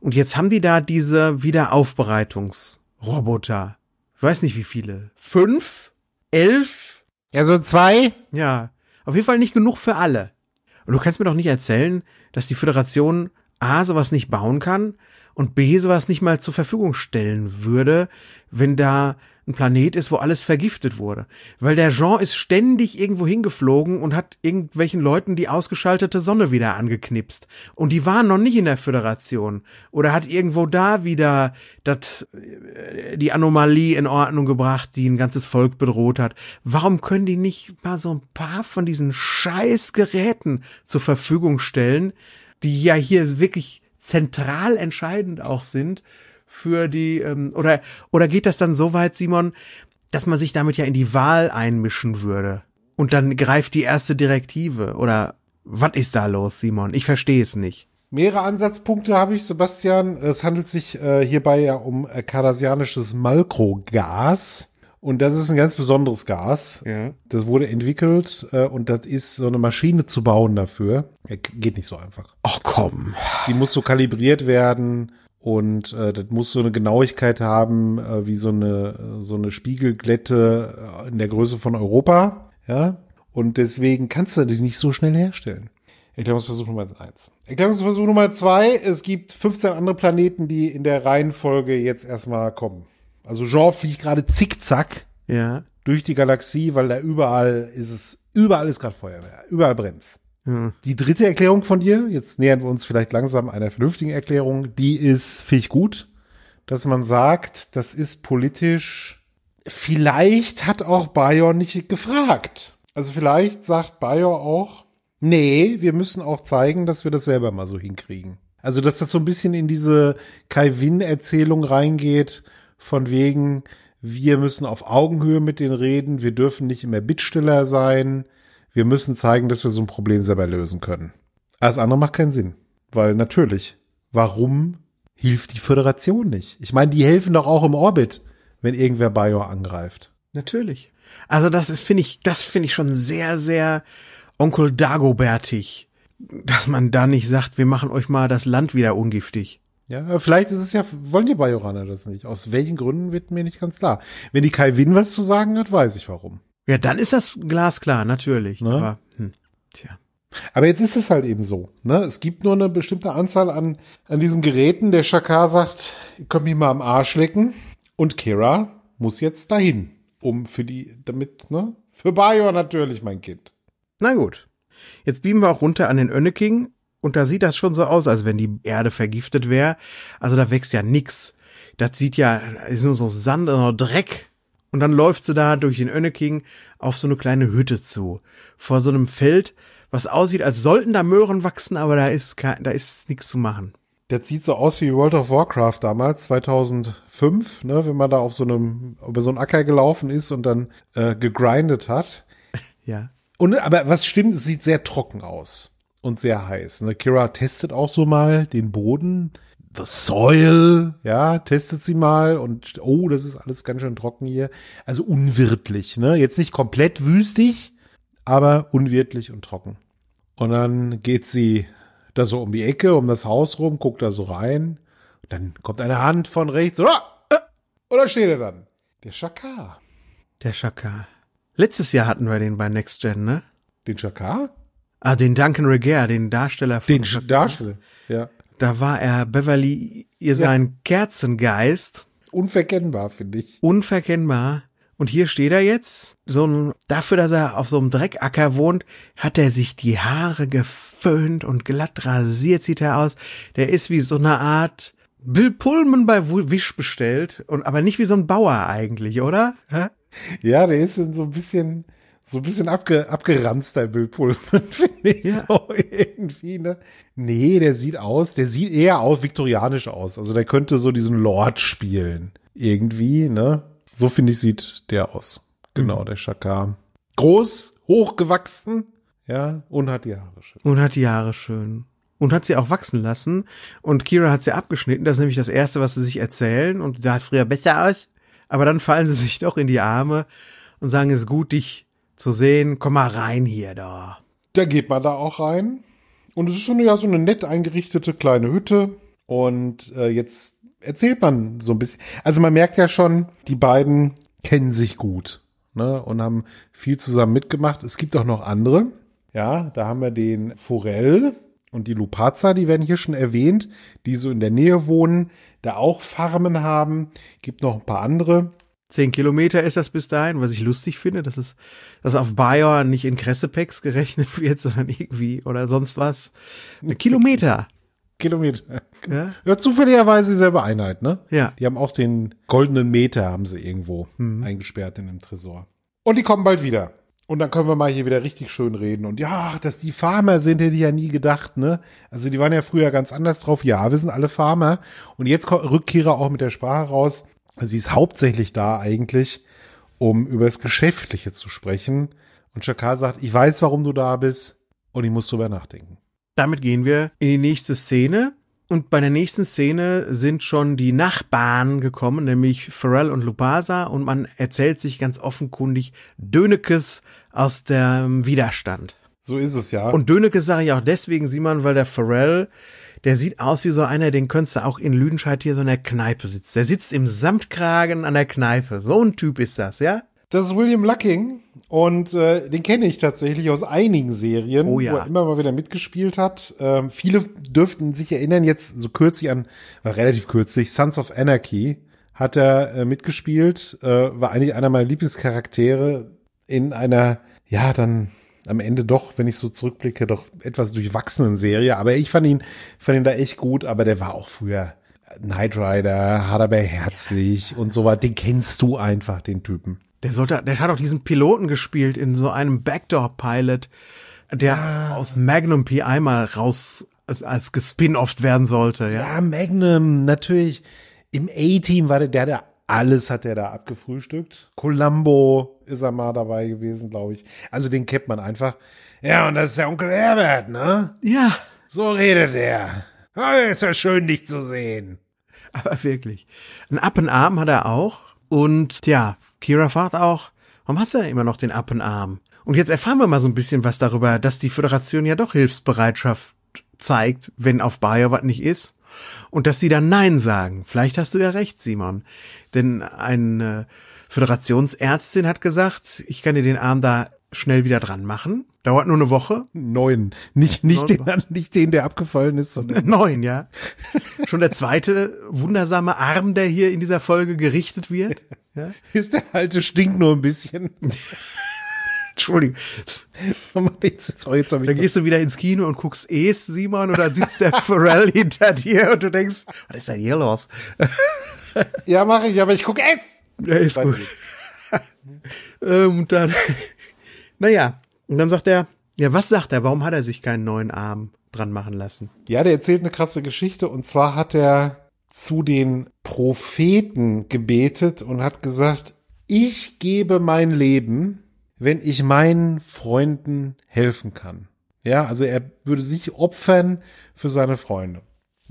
Und jetzt haben die da diese Wiederaufbereitungsroboter. Ich weiß nicht wie viele. Fünf? Elf? Ja, so zwei? Ja. Auf jeden Fall nicht genug für alle. Und du kannst mir doch nicht erzählen, dass die Föderation A sowas nicht bauen kann und B sowas nicht mal zur Verfügung stellen würde, wenn da ein Planet ist, wo alles vergiftet wurde. Weil der Jean ist ständig irgendwo hingeflogen und hat irgendwelchen Leuten die ausgeschaltete Sonne wieder angeknipst. Und die waren noch nicht in der Föderation. Oder hat irgendwo da wieder das, äh, die Anomalie in Ordnung gebracht, die ein ganzes Volk bedroht hat. Warum können die nicht mal so ein paar von diesen Scheißgeräten zur Verfügung stellen, die ja hier wirklich zentral entscheidend auch sind, für die, ähm, oder, oder geht das dann so weit, Simon, dass man sich damit ja in die Wahl einmischen würde? Und dann greift die erste Direktive oder was ist da los, Simon? Ich verstehe es nicht. Mehrere Ansatzpunkte habe ich, Sebastian. Es handelt sich äh, hierbei ja um äh, kardassianisches Malkogas. Und das ist ein ganz besonderes Gas. Ja. Das wurde entwickelt äh, und das ist so eine Maschine zu bauen dafür. Ja, geht nicht so einfach. Ach komm. Die muss so kalibriert werden. Und äh, das muss so eine Genauigkeit haben, äh, wie so eine, so eine Spiegelglätte äh, in der Größe von Europa. Ja. Und deswegen kannst du dich nicht so schnell herstellen. Erklärungsversuch Nummer eins. Erklärungsversuch Nummer zwei. Es gibt 15 andere Planeten, die in der Reihenfolge jetzt erstmal kommen. Also Jean fliegt gerade zickzack ja. durch die Galaxie, weil da überall ist es, überall ist gerade Feuerwehr. Überall brennt's. Die dritte Erklärung von dir, jetzt nähern wir uns vielleicht langsam einer vernünftigen Erklärung, die ist, finde ich gut, dass man sagt, das ist politisch, vielleicht hat auch Bayer nicht gefragt. Also vielleicht sagt Bayer auch, nee, wir müssen auch zeigen, dass wir das selber mal so hinkriegen. Also, dass das so ein bisschen in diese Kai-Win-Erzählung reingeht, von wegen, wir müssen auf Augenhöhe mit denen reden, wir dürfen nicht immer Bittsteller sein, wir müssen zeigen, dass wir so ein Problem selber lösen können. Alles andere macht keinen Sinn. Weil natürlich, warum hilft die Föderation nicht? Ich meine, die helfen doch auch im Orbit, wenn irgendwer Bajor angreift. Natürlich. Also das ist, finde ich, das finde ich schon sehr, sehr Onkel Dagobertig, dass man da nicht sagt, wir machen euch mal das Land wieder ungiftig. Ja, vielleicht ist es ja, wollen die Bajoraner das nicht. Aus welchen Gründen wird mir nicht ganz klar. Wenn die Calvin was zu sagen hat, weiß ich warum. Ja, dann ist das glasklar, natürlich. Ne? Aber, hm, tja. Aber jetzt ist es halt eben so. Ne? Es gibt nur eine bestimmte Anzahl an, an diesen Geräten. Der Shakar sagt, ihr könnt mich mal am Arsch lecken. Und Kira muss jetzt dahin. Um für die, damit, ne? Für Bayo natürlich, mein Kind. Na gut. Jetzt bieben wir auch runter an den Önneking. Und da sieht das schon so aus, als wenn die Erde vergiftet wäre. Also da wächst ja nix. Das sieht ja, ist nur so Sand, nur Dreck. Und dann läuft sie da durch den Önneking auf so eine kleine Hütte zu. Vor so einem Feld, was aussieht, als sollten da Möhren wachsen, aber da ist, kein, da ist nichts zu machen. Das sieht so aus wie World of Warcraft damals, 2005, ne, wenn man da auf so einem, über so einen Acker gelaufen ist und dann äh, gegrindet hat. Ja. Und, aber was stimmt, es sieht sehr trocken aus und sehr heiß. Ne? Kira testet auch so mal den Boden The Soil, ja, testet sie mal und oh, das ist alles ganz schön trocken hier. Also unwirtlich, ne? Jetzt nicht komplett wüstig, aber unwirtlich und trocken. Und dann geht sie da so um die Ecke, um das Haus rum, guckt da so rein. Und dann kommt eine Hand von rechts. Oder? Äh, oder steht er dann? Der Schakar. Der Schakar. Letztes Jahr hatten wir den bei Next Gen, ne? Den Schakar? Ah, den Duncan Regair, den Darsteller von. Den Sch Darsteller, ja da war er Beverly, ihr sein Kerzengeist. Unverkennbar, finde ich. Unverkennbar. Und hier steht er jetzt, so ein, dafür, dass er auf so einem Dreckacker wohnt, hat er sich die Haare geföhnt und glatt rasiert sieht er aus. Der ist wie so eine Art Bill Pullman bei Wisch bestellt und aber nicht wie so ein Bauer eigentlich, oder? Ja, der ist so ein bisschen, so ein bisschen abge, abgeranzter Bill Pullman, finde ich ja. so irgendwie, ne? Nee, der sieht aus, der sieht eher aus, viktorianisch aus. Also der könnte so diesen Lord spielen. Irgendwie, ne? So finde ich, sieht der aus. Genau, mhm. der Shakar. Groß, hochgewachsen, ja, und hat die Haare schön. Und hat die Haare schön. Und hat sie auch wachsen lassen. Und Kira hat sie abgeschnitten. Das ist nämlich das Erste, was sie sich erzählen. Und da hat früher besser aus. Aber dann fallen sie sich doch in die Arme und sagen, es ist gut, dich zu sehen, komm mal rein hier da. Da geht man da auch rein. Und es ist schon ja so eine nett eingerichtete kleine Hütte. Und äh, jetzt erzählt man so ein bisschen. Also man merkt ja schon, die beiden kennen sich gut ne, und haben viel zusammen mitgemacht. Es gibt auch noch andere. Ja, da haben wir den Forell und die Lupazza, die werden hier schon erwähnt, die so in der Nähe wohnen, da auch Farmen haben. Gibt noch ein paar andere. Zehn Kilometer ist das bis dahin, was ich lustig finde, dass es, dass auf Bayer nicht in Kressepex gerechnet wird, sondern irgendwie oder sonst was. Kilometer. Kilometer. Ja? ja, zufälligerweise dieselbe Einheit, ne? Ja. Die haben auch den goldenen Meter, haben sie irgendwo mhm. eingesperrt in einem Tresor. Und die kommen bald wieder. Und dann können wir mal hier wieder richtig schön reden. Und ja, dass die Farmer sind, hätte ich ja nie gedacht, ne? Also die waren ja früher ganz anders drauf. Ja, wir sind alle Farmer. Und jetzt kommt Rückkehrer auch mit der Sprache raus. Sie ist hauptsächlich da eigentlich, um über das Geschäftliche zu sprechen. Und Chakar sagt, ich weiß, warum du da bist und ich muss drüber nachdenken. Damit gehen wir in die nächste Szene. Und bei der nächsten Szene sind schon die Nachbarn gekommen, nämlich Pharrell und Lupasa, und man erzählt sich ganz offenkundig Dönekes aus dem Widerstand. So ist es ja. Und Dönekes sage ich auch deswegen, Simon, weil der Pharrell der sieht aus wie so einer, den könntest du auch in Lüdenscheid hier so in der Kneipe sitzen. Der sitzt im Samtkragen an der Kneipe. So ein Typ ist das, ja? Das ist William Lucking und äh, den kenne ich tatsächlich aus einigen Serien, oh ja. wo er immer mal wieder mitgespielt hat. Ähm, viele dürften sich erinnern, jetzt so kürzlich an, war relativ kürzlich, Sons of Anarchy hat er äh, mitgespielt, äh, war eigentlich einer meiner Lieblingscharaktere in einer, ja, dann am Ende doch, wenn ich so zurückblicke, doch etwas durchwachsenen Serie. Aber ich fand ihn, fand ihn da echt gut, aber der war auch früher Knight Rider, Hadaber herzlich und so was. Den kennst du einfach, den Typen. Der sollte, der hat auch diesen Piloten gespielt in so einem Backdoor-Pilot, der ja. Ah. aus Magnum PI einmal raus als, als gespin-offt werden sollte. Ja. ja, Magnum, natürlich. Im A-Team war der, der, der alles hat er da abgefrühstückt. Columbo ist er mal dabei gewesen, glaube ich. Also den kennt man einfach. Ja, und das ist der Onkel Herbert, ne? Ja. So redet er. Oh, ist ja schön, dich zu sehen. Aber wirklich. Ein Appenarm hat er auch. Und ja, Kira fragt auch, warum hast du denn immer noch den Appenarm? Und jetzt erfahren wir mal so ein bisschen was darüber, dass die Föderation ja doch Hilfsbereitschaft zeigt, wenn auf Bayer was nicht ist. Und dass sie dann Nein sagen. Vielleicht hast du ja recht, Simon. Denn eine äh, Föderationsärztin hat gesagt, ich kann dir den Arm da schnell wieder dran machen. Dauert nur eine Woche. Neun. Nicht, nicht, Neun. Den, nicht den, der abgefallen ist, sondern. Neun, ja. Schon der zweite wundersame Arm, der hier in dieser Folge gerichtet wird. Ja. Ist der alte stinkt nur ein bisschen. Entschuldigung. Jetzt, jetzt oh, Dann gehst du wieder ins Kino und guckst es, Simon, und dann sitzt der Pharrell hinter dir und du denkst, was ist denn hier los? ja, mache ich, aber ich gucke es. Ja, ist Weiter gut. Ähm, und dann, naja, und dann sagt er, ja, was sagt er? Warum hat er sich keinen neuen Arm dran machen lassen? Ja, der erzählt eine krasse Geschichte und zwar hat er zu den Propheten gebetet und hat gesagt, ich gebe mein Leben, wenn ich meinen Freunden helfen kann. Ja, also er würde sich opfern für seine Freunde.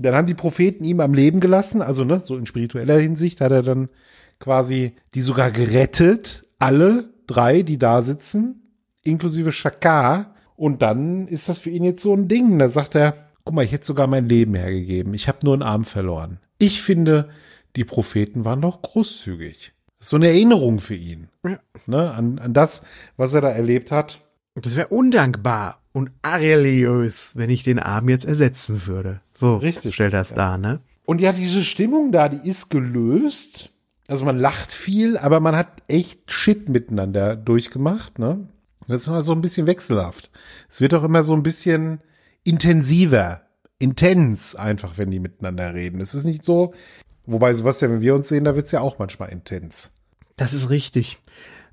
Dann haben die Propheten ihm am Leben gelassen, also ne, so in spiritueller Hinsicht hat er dann quasi die sogar gerettet, alle drei, die da sitzen, inklusive Shaka. Und dann ist das für ihn jetzt so ein Ding. Da sagt er, guck mal, ich hätte sogar mein Leben hergegeben. Ich habe nur einen Arm verloren. Ich finde, die Propheten waren doch großzügig. So eine Erinnerung für ihn. Ja. Ne, an, an das, was er da erlebt hat. Das wäre undankbar und areliös, wenn ich den Arm jetzt ersetzen würde. So, Richtig, stell das ja. da, ne? Und ja, diese Stimmung da, die ist gelöst. Also man lacht viel, aber man hat echt Shit miteinander durchgemacht, ne? Das ist immer so ein bisschen wechselhaft. Es wird auch immer so ein bisschen intensiver, intens einfach, wenn die miteinander reden. Es ist nicht so, wobei Sebastian, wenn wir uns sehen, da wird's ja auch manchmal intens. Das ist richtig.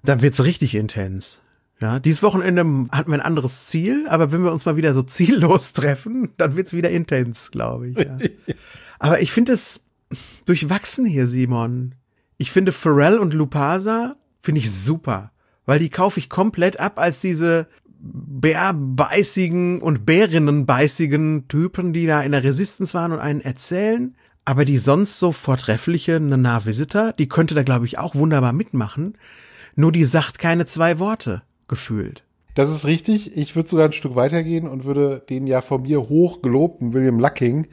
Da wird's richtig intens. Ja, dieses Wochenende hatten wir ein anderes Ziel, aber wenn wir uns mal wieder so ziellos treffen, dann wird's wieder intens, glaube ich. Ja. aber ich finde es durchwachsen hier, Simon. Ich finde Pharrell und Lupasa finde ich super, weil die kaufe ich komplett ab als diese bärbeißigen und bärinnenbeißigen Typen, die da in der Resistance waren und einen erzählen. Aber die sonst so vortreffliche Nana Visitor, die könnte da glaube ich auch wunderbar mitmachen. Nur die sagt keine zwei Worte gefühlt. Das ist richtig. Ich würde sogar ein Stück weitergehen und würde den ja von mir hochgelobten William Lucking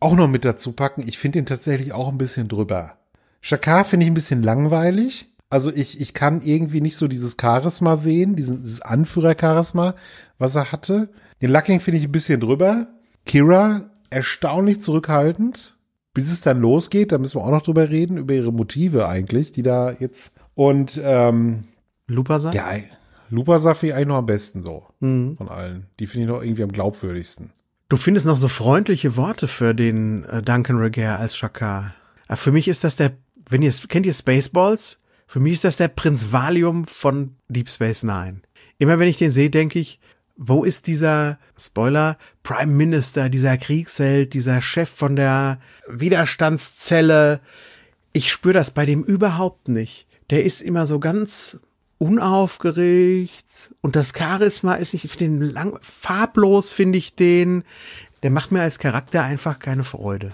auch noch mit dazu packen. Ich finde ihn tatsächlich auch ein bisschen drüber. Shakar finde ich ein bisschen langweilig. Also ich, ich kann irgendwie nicht so dieses Charisma sehen, diesen, dieses Anführercharisma, was er hatte. Den Lucking finde ich ein bisschen drüber. Kira erstaunlich zurückhaltend. Bis es dann losgeht, da müssen wir auch noch drüber reden, über ihre Motive eigentlich, die da jetzt. Und ähm, Lupa sagt? Ja, Lubasafi eigentlich noch am besten so mhm. von allen. Die finde ich noch irgendwie am glaubwürdigsten. Du findest noch so freundliche Worte für den äh, Duncan Regair als Chakar. Äh, für mich ist das der, wenn ihr, kennt ihr Spaceballs? Für mich ist das der Prinz Valium von Deep Space Nine. Immer wenn ich den sehe, denke ich, wo ist dieser, Spoiler, Prime Minister, dieser Kriegsheld, dieser Chef von der Widerstandszelle? Ich spüre das bei dem überhaupt nicht. Der ist immer so ganz unaufgeregt und das Charisma ist nicht, ich den lang, farblos finde ich den, der macht mir als Charakter einfach keine Freude.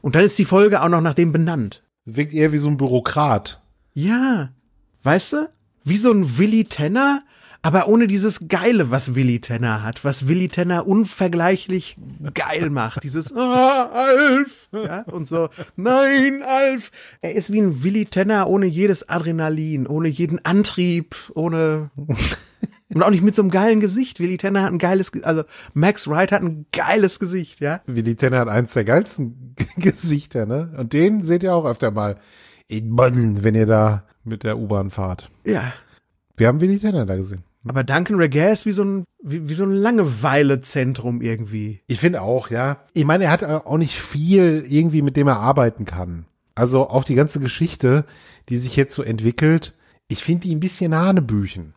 Und dann ist die Folge auch noch nach dem benannt. Wirkt eher wie so ein Bürokrat. Ja, weißt du? Wie so ein Willy Tanner, aber ohne dieses Geile, was Willy Tenner hat, was Willy Tenner unvergleichlich geil macht. Dieses ah, Alf! Ja, und so, nein, Alf! Er ist wie ein Willy Tenner ohne jedes Adrenalin, ohne jeden Antrieb, ohne. Und auch nicht mit so einem geilen Gesicht. Willy Tenner hat ein geiles, also Max Wright hat ein geiles Gesicht, ja. Willy Tenner hat eins der geilsten Gesichter, ne? Und den seht ihr auch öfter mal in Bonn, wenn ihr da mit der U-Bahn fahrt. Ja. Wir haben Willy Tenner da gesehen. Mhm. Aber Duncan Regair ist wie so ein, wie, wie so ein Langeweile-Zentrum irgendwie. Ich finde auch, ja. Ich meine, er hat auch nicht viel irgendwie, mit dem er arbeiten kann. Also auch die ganze Geschichte, die sich jetzt so entwickelt, ich finde die ein bisschen Hanebüchen.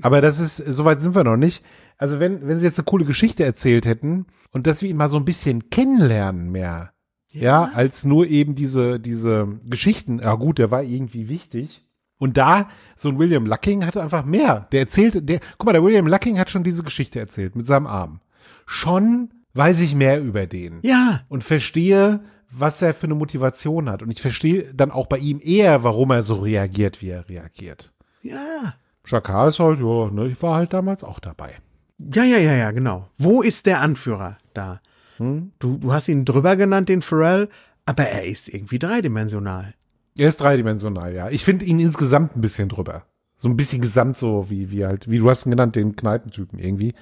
Aber das ist, soweit sind wir noch nicht. Also wenn, wenn sie jetzt eine coole Geschichte erzählt hätten und dass wir ihn mal so ein bisschen kennenlernen mehr, ja, ja als nur eben diese, diese Geschichten, ja gut, der war irgendwie wichtig, und da, so ein William Lucking hatte einfach mehr. Der erzählte, der, guck mal, der William Lucking hat schon diese Geschichte erzählt mit seinem Arm. Schon weiß ich mehr über den. Ja. Und verstehe, was er für eine Motivation hat. Und ich verstehe dann auch bei ihm eher, warum er so reagiert, wie er reagiert. Ja. Chakar ist halt, ja, ne, ich war halt damals auch dabei. Ja, ja, ja, ja, genau. Wo ist der Anführer da? Hm? Du, du hast ihn drüber genannt, den Pharrell, aber er ist irgendwie dreidimensional. Er ist dreidimensional, ja. Ich finde ihn insgesamt ein bisschen drüber. So ein bisschen gesamt so, wie, wie halt, wie du hast ihn genannt, den Kneipentypen irgendwie.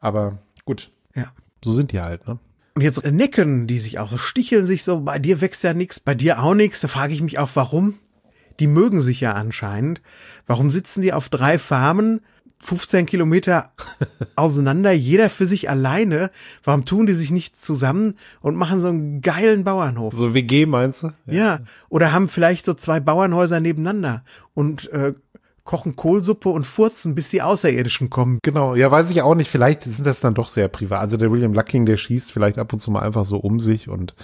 Aber gut. Ja. So sind die halt, ne? Und jetzt necken die sich auch so, sticheln sich so, bei dir wächst ja nix, bei dir auch nix. Da frage ich mich auch, warum? Die mögen sich ja anscheinend. Warum sitzen die auf drei Farmen? 15 Kilometer auseinander, jeder für sich alleine. Warum tun die sich nicht zusammen und machen so einen geilen Bauernhof? So WG meinst du? Ja. ja. Oder haben vielleicht so zwei Bauernhäuser nebeneinander und äh, kochen Kohlsuppe und furzen, bis die Außerirdischen kommen. Genau, ja, weiß ich auch nicht. Vielleicht sind das dann doch sehr privat. Also der William Lucking, der schießt vielleicht ab und zu mal einfach so um sich und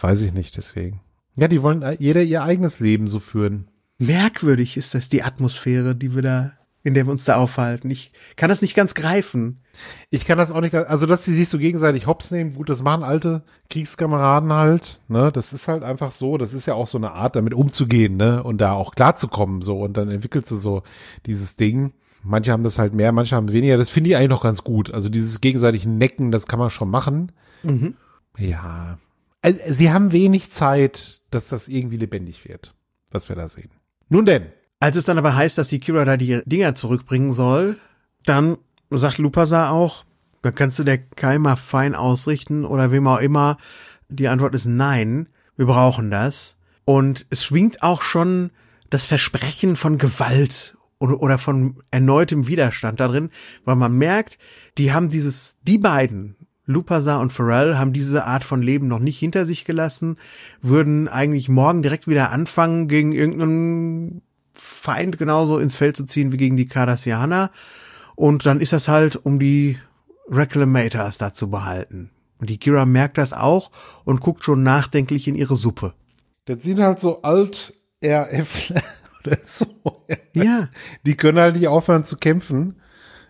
weiß ich nicht, deswegen. Ja, die wollen äh, jeder ihr eigenes Leben so führen. Merkwürdig ist das, die Atmosphäre, die wir da in der wir uns da aufhalten. Ich kann das nicht ganz greifen. Ich kann das auch nicht, also dass sie sich so gegenseitig hops nehmen, gut, das machen alte Kriegskameraden halt, ne, das ist halt einfach so, das ist ja auch so eine Art, damit umzugehen, ne, und da auch klarzukommen, so, und dann entwickelst du so dieses Ding. Manche haben das halt mehr, manche haben weniger, das finde ich eigentlich noch ganz gut, also dieses gegenseitige Necken, das kann man schon machen. Mhm. Ja, also, sie haben wenig Zeit, dass das irgendwie lebendig wird, was wir da sehen. Nun denn, als es dann aber heißt, dass die Kira da die Dinger zurückbringen soll, dann sagt Lupasa auch, da kannst du der Keimer fein ausrichten oder wem auch immer. Die Antwort ist nein, wir brauchen das. Und es schwingt auch schon das Versprechen von Gewalt oder von erneutem Widerstand darin, weil man merkt, die haben dieses, die beiden, Lupasa und Pharrell, haben diese Art von Leben noch nicht hinter sich gelassen, würden eigentlich morgen direkt wieder anfangen, gegen irgendeinen Feind genauso ins Feld zu ziehen wie gegen die Cardassianer. Und dann ist das halt, um die Reclamators da zu behalten. Und die Kira merkt das auch und guckt schon nachdenklich in ihre Suppe. Das sind halt so alt RF oder so. Ja. Die können halt nicht aufhören zu kämpfen,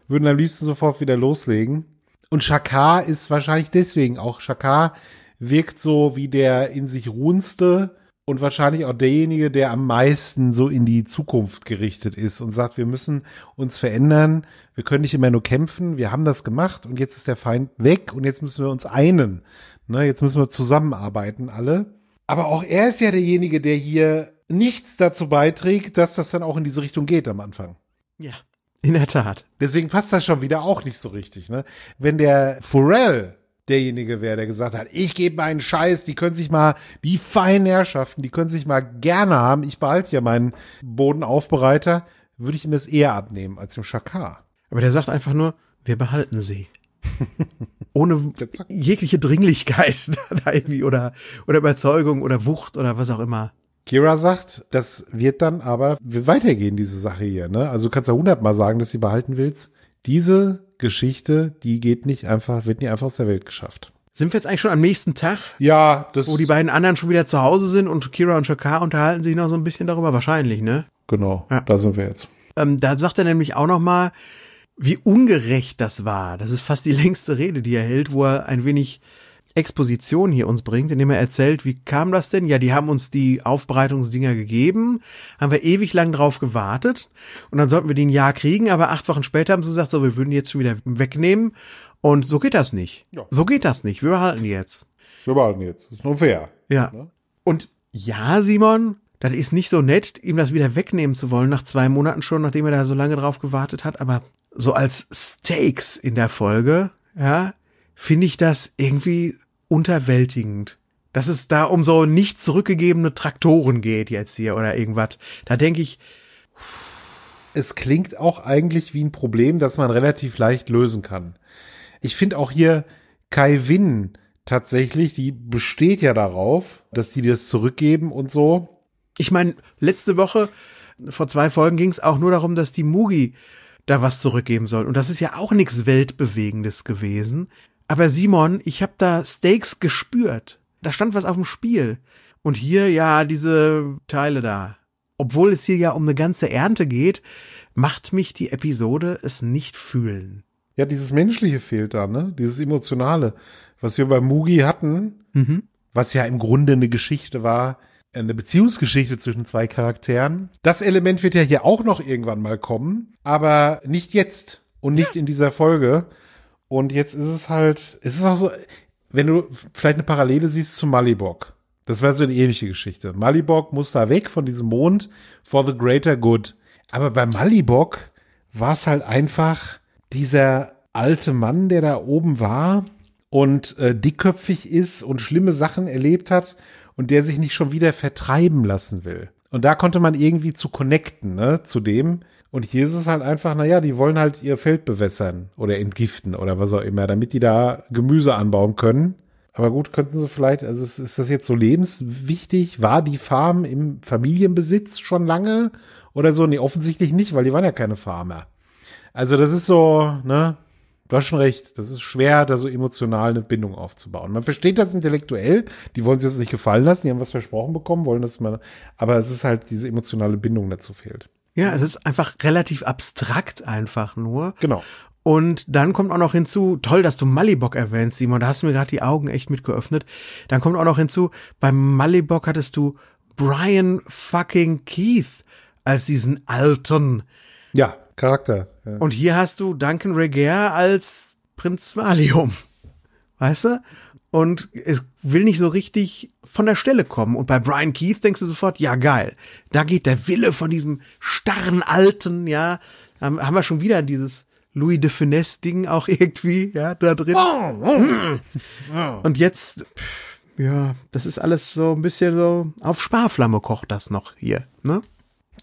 würden am liebsten sofort wieder loslegen. Und Shakar ist wahrscheinlich deswegen auch. Shakar wirkt so wie der in sich ruhendste, und wahrscheinlich auch derjenige, der am meisten so in die Zukunft gerichtet ist und sagt, wir müssen uns verändern, wir können nicht immer nur kämpfen, wir haben das gemacht und jetzt ist der Feind weg und jetzt müssen wir uns einen, ne, jetzt müssen wir zusammenarbeiten alle. Aber auch er ist ja derjenige, der hier nichts dazu beiträgt, dass das dann auch in diese Richtung geht am Anfang. Ja, in der Tat. Deswegen passt das schon wieder auch nicht so richtig, ne? Wenn der Forel derjenige wäre, der gesagt hat, ich gebe meinen Scheiß, die können sich mal, die feinen Herrschaften, die können sich mal gerne haben, ich behalte ja meinen Bodenaufbereiter, würde ich ihm das eher abnehmen als dem Schakar. Aber der sagt einfach nur, wir behalten sie. Ohne jegliche Dringlichkeit oder, oder Überzeugung oder Wucht oder was auch immer. Kira sagt, das wird dann aber weitergehen, diese Sache hier. Ne? Also du kannst ja hundertmal sagen, dass sie behalten willst diese Geschichte, die geht nicht einfach, wird nicht einfach aus der Welt geschafft. Sind wir jetzt eigentlich schon am nächsten Tag? Ja, das. Wo die beiden anderen schon wieder zu Hause sind und Kira und Shakar unterhalten sich noch so ein bisschen darüber, wahrscheinlich, ne? Genau, ja. da sind wir jetzt. Ähm, da sagt er nämlich auch noch mal, wie ungerecht das war. Das ist fast die längste Rede, die er hält, wo er ein wenig Exposition hier uns bringt, indem er erzählt, wie kam das denn? Ja, die haben uns die Aufbereitungsdinger gegeben, haben wir ewig lang drauf gewartet und dann sollten wir die ein Jahr kriegen, aber acht Wochen später haben sie gesagt, so, wir würden die jetzt schon wieder wegnehmen und so geht das nicht. Ja. So geht das nicht. Wir behalten die jetzt. Wir behalten die jetzt. Ist nur fair. Ja. Ne? Und ja, Simon, das ist nicht so nett, ihm das wieder wegnehmen zu wollen, nach zwei Monaten schon, nachdem er da so lange drauf gewartet hat, aber so als Stakes in der Folge, ja, finde ich das irgendwie unterwältigend. Dass es da um so nicht zurückgegebene Traktoren geht jetzt hier oder irgendwas. Da denke ich. Es klingt auch eigentlich wie ein Problem, das man relativ leicht lösen kann. Ich finde auch hier Kai Winn tatsächlich, die besteht ja darauf, dass die das zurückgeben und so. Ich meine, letzte Woche, vor zwei Folgen ging es auch nur darum, dass die Mugi da was zurückgeben soll. Und das ist ja auch nichts Weltbewegendes gewesen. Aber Simon, ich habe da Steaks gespürt. Da stand was auf dem Spiel. Und hier ja diese Teile da. Obwohl es hier ja um eine ganze Ernte geht, macht mich die Episode es nicht fühlen. Ja, dieses Menschliche fehlt da, ne? Dieses Emotionale, was wir bei Mugi hatten, mhm. was ja im Grunde eine Geschichte war, eine Beziehungsgeschichte zwischen zwei Charakteren. Das Element wird ja hier auch noch irgendwann mal kommen, aber nicht jetzt und nicht ja. in dieser Folge. Und jetzt ist es halt, es ist auch so, wenn du vielleicht eine Parallele siehst zu Malibok. Das wäre so eine ähnliche Geschichte. Malibok muss da weg von diesem Mond for the greater good. Aber bei Malibok war es halt einfach dieser alte Mann, der da oben war und äh, dickköpfig ist und schlimme Sachen erlebt hat und der sich nicht schon wieder vertreiben lassen will. Und da konnte man irgendwie zu connecten, ne, zu dem. Und hier ist es halt einfach, naja, die wollen halt ihr Feld bewässern oder entgiften oder was auch immer, damit die da Gemüse anbauen können. Aber gut, könnten sie vielleicht, also ist, ist das jetzt so lebenswichtig? War die Farm im Familienbesitz schon lange oder so? Nee, offensichtlich nicht, weil die waren ja keine Farmer. Also das ist so, ne, du hast schon recht, das ist schwer, da so emotional eine Bindung aufzubauen. Man versteht das intellektuell, die wollen sich das nicht gefallen lassen, die haben was versprochen bekommen, wollen das mal, aber es ist halt diese emotionale Bindung dazu fehlt. Ja, es ist einfach relativ abstrakt einfach nur. Genau. Und dann kommt auch noch hinzu, toll, dass du Malibok erwähnst, Simon, da hast du mir gerade die Augen echt mit geöffnet. Dann kommt auch noch hinzu, beim Malibok hattest du Brian fucking Keith als diesen alten. Ja, Charakter. Ja. Und hier hast du Duncan Regier als Prinz Valium. Weißt du? und es will nicht so richtig von der Stelle kommen. Und bei Brian Keith denkst du sofort, ja geil, da geht der Wille von diesem starren Alten, ja, haben wir schon wieder dieses Louis de Finesse Ding auch irgendwie, ja, da drin. Hm. Und jetzt, ja, das ist alles so ein bisschen so auf Sparflamme kocht das noch hier, ne?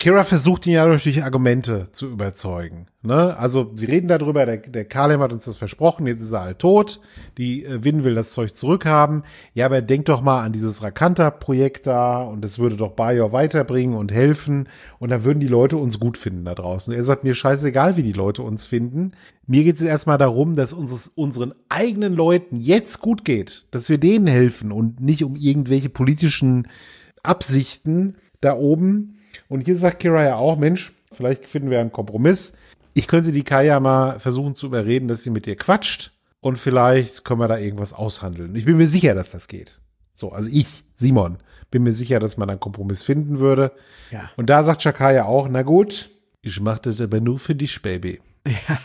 Kira versucht ihn ja durch Argumente zu überzeugen. Ne? Also sie reden darüber, der, der Kalem hat uns das versprochen, jetzt ist er halt tot, die äh, Win will das Zeug zurückhaben. Ja, aber denk doch mal an dieses Rakanta-Projekt da und das würde doch Bayer weiterbringen und helfen und dann würden die Leute uns gut finden da draußen. Er sagt, mir scheißegal, wie die Leute uns finden. Mir geht es erstmal darum, dass unseres, unseren eigenen Leuten jetzt gut geht, dass wir denen helfen und nicht um irgendwelche politischen Absichten da oben und hier sagt Kira ja auch, Mensch, vielleicht finden wir einen Kompromiss. Ich könnte die Kaya mal versuchen zu überreden, dass sie mit dir quatscht und vielleicht können wir da irgendwas aushandeln. Ich bin mir sicher, dass das geht. So, also ich, Simon, bin mir sicher, dass man einen Kompromiss finden würde. Ja. Und da sagt Shakaya auch, na gut, ich mach das aber nur für dich, Baby. Ja,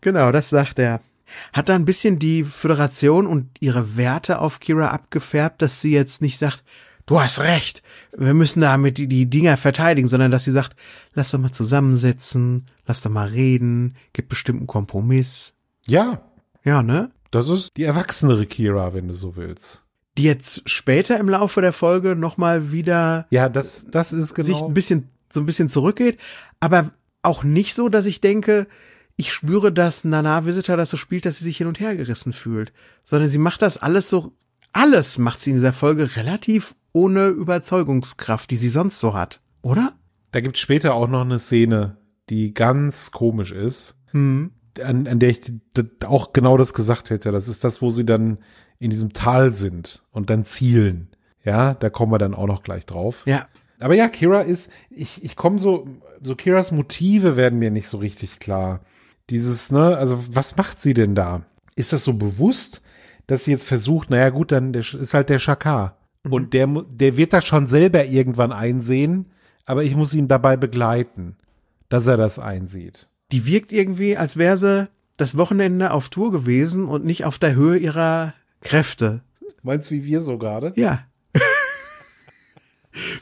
genau, das sagt er. Hat da ein bisschen die Föderation und ihre Werte auf Kira abgefärbt, dass sie jetzt nicht sagt, du hast recht, wir müssen damit die, die Dinger verteidigen, sondern dass sie sagt, lass doch mal zusammensitzen, lass doch mal reden, gib bestimmt einen Kompromiss. Ja. Ja, ne? Das ist die erwachsenere Kira, wenn du so willst. Die jetzt später im Laufe der Folge nochmal wieder. Ja, das, das ist genau. Sich ein bisschen, so ein bisschen zurückgeht, aber auch nicht so, dass ich denke, ich spüre, dass Nana Visitor das so spielt, dass sie sich hin und her gerissen fühlt, sondern sie macht das alles so, alles macht sie in dieser Folge relativ ohne Überzeugungskraft, die sie sonst so hat, oder? Da gibt es später auch noch eine Szene, die ganz komisch ist, hm. an, an, der ich auch genau das gesagt hätte. Das ist das, wo sie dann in diesem Tal sind und dann zielen. Ja, da kommen wir dann auch noch gleich drauf. Ja. Aber ja, Kira ist, ich, ich komme so, so Kiras Motive werden mir nicht so richtig klar. Dieses, ne, also was macht sie denn da? Ist das so bewusst, dass sie jetzt versucht, naja gut, dann ist halt der Schakar. Mhm. Und der, der wird das schon selber irgendwann einsehen, aber ich muss ihn dabei begleiten, dass er das einsieht. Die wirkt irgendwie, als wäre sie das Wochenende auf Tour gewesen und nicht auf der Höhe ihrer Kräfte. Meinst du wie wir so gerade? Ja.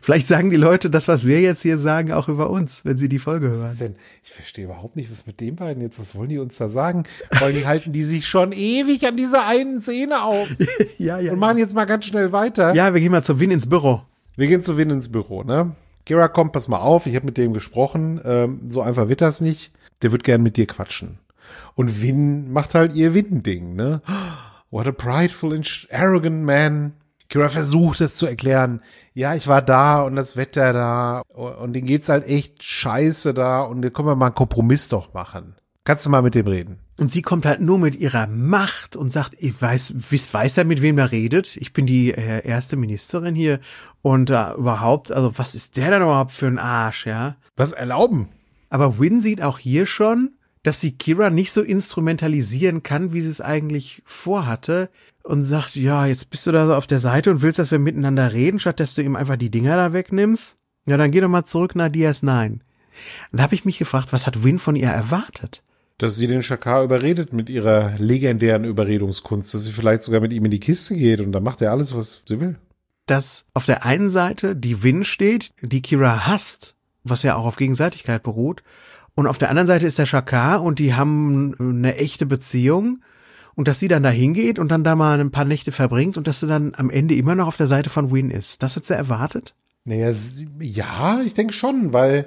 Vielleicht sagen die Leute das, was wir jetzt hier sagen, auch über uns, wenn sie die Folge hören. was Ist denn? Ich verstehe überhaupt nicht, was mit den beiden jetzt, was wollen die uns da sagen? Weil die halten die sich schon ewig an dieser einen Szene auf. ja, ja. Und machen jetzt mal ganz schnell weiter. Ja, wir gehen mal zu Win ins Büro. Wir gehen zu Win ins Büro, ne? Kira, komm, pass mal auf, ich habe mit dem gesprochen, ähm, so einfach wird das nicht. Der wird gern mit dir quatschen. Und Win macht halt ihr Win-Ding, ne? Oh, what a prideful and arrogant man. Kira versucht es zu erklären. Ja, ich war da und das Wetter da und denen geht's halt echt scheiße da und können wir mal einen Kompromiss doch machen. Kannst du mal mit dem reden? Und sie kommt halt nur mit ihrer Macht und sagt, ich weiß, wisst, weiß er, mit wem er redet? Ich bin die äh, erste Ministerin hier und äh, überhaupt, also was ist der denn überhaupt für ein Arsch, ja? Was erlauben? Aber Win sieht auch hier schon, dass sie Kira nicht so instrumentalisieren kann, wie sie es eigentlich vorhatte, und sagt, ja, jetzt bist du da so auf der Seite und willst, dass wir miteinander reden, statt dass du ihm einfach die Dinger da wegnimmst? Ja, dann geh doch mal zurück nach DS9. Da habe ich mich gefragt, was hat Win von ihr erwartet? Dass sie den Schakar überredet mit ihrer legendären Überredungskunst, dass sie vielleicht sogar mit ihm in die Kiste geht und dann macht er alles, was sie will. Dass auf der einen Seite die Win steht, die Kira hasst, was ja auch auf Gegenseitigkeit beruht, und auf der anderen Seite ist der Schakar und die haben eine echte Beziehung und dass sie dann da hingeht und dann da mal ein paar Nächte verbringt und dass sie dann am Ende immer noch auf der Seite von Win ist. Das hat sie erwartet? Naja, ja, ich denke schon, weil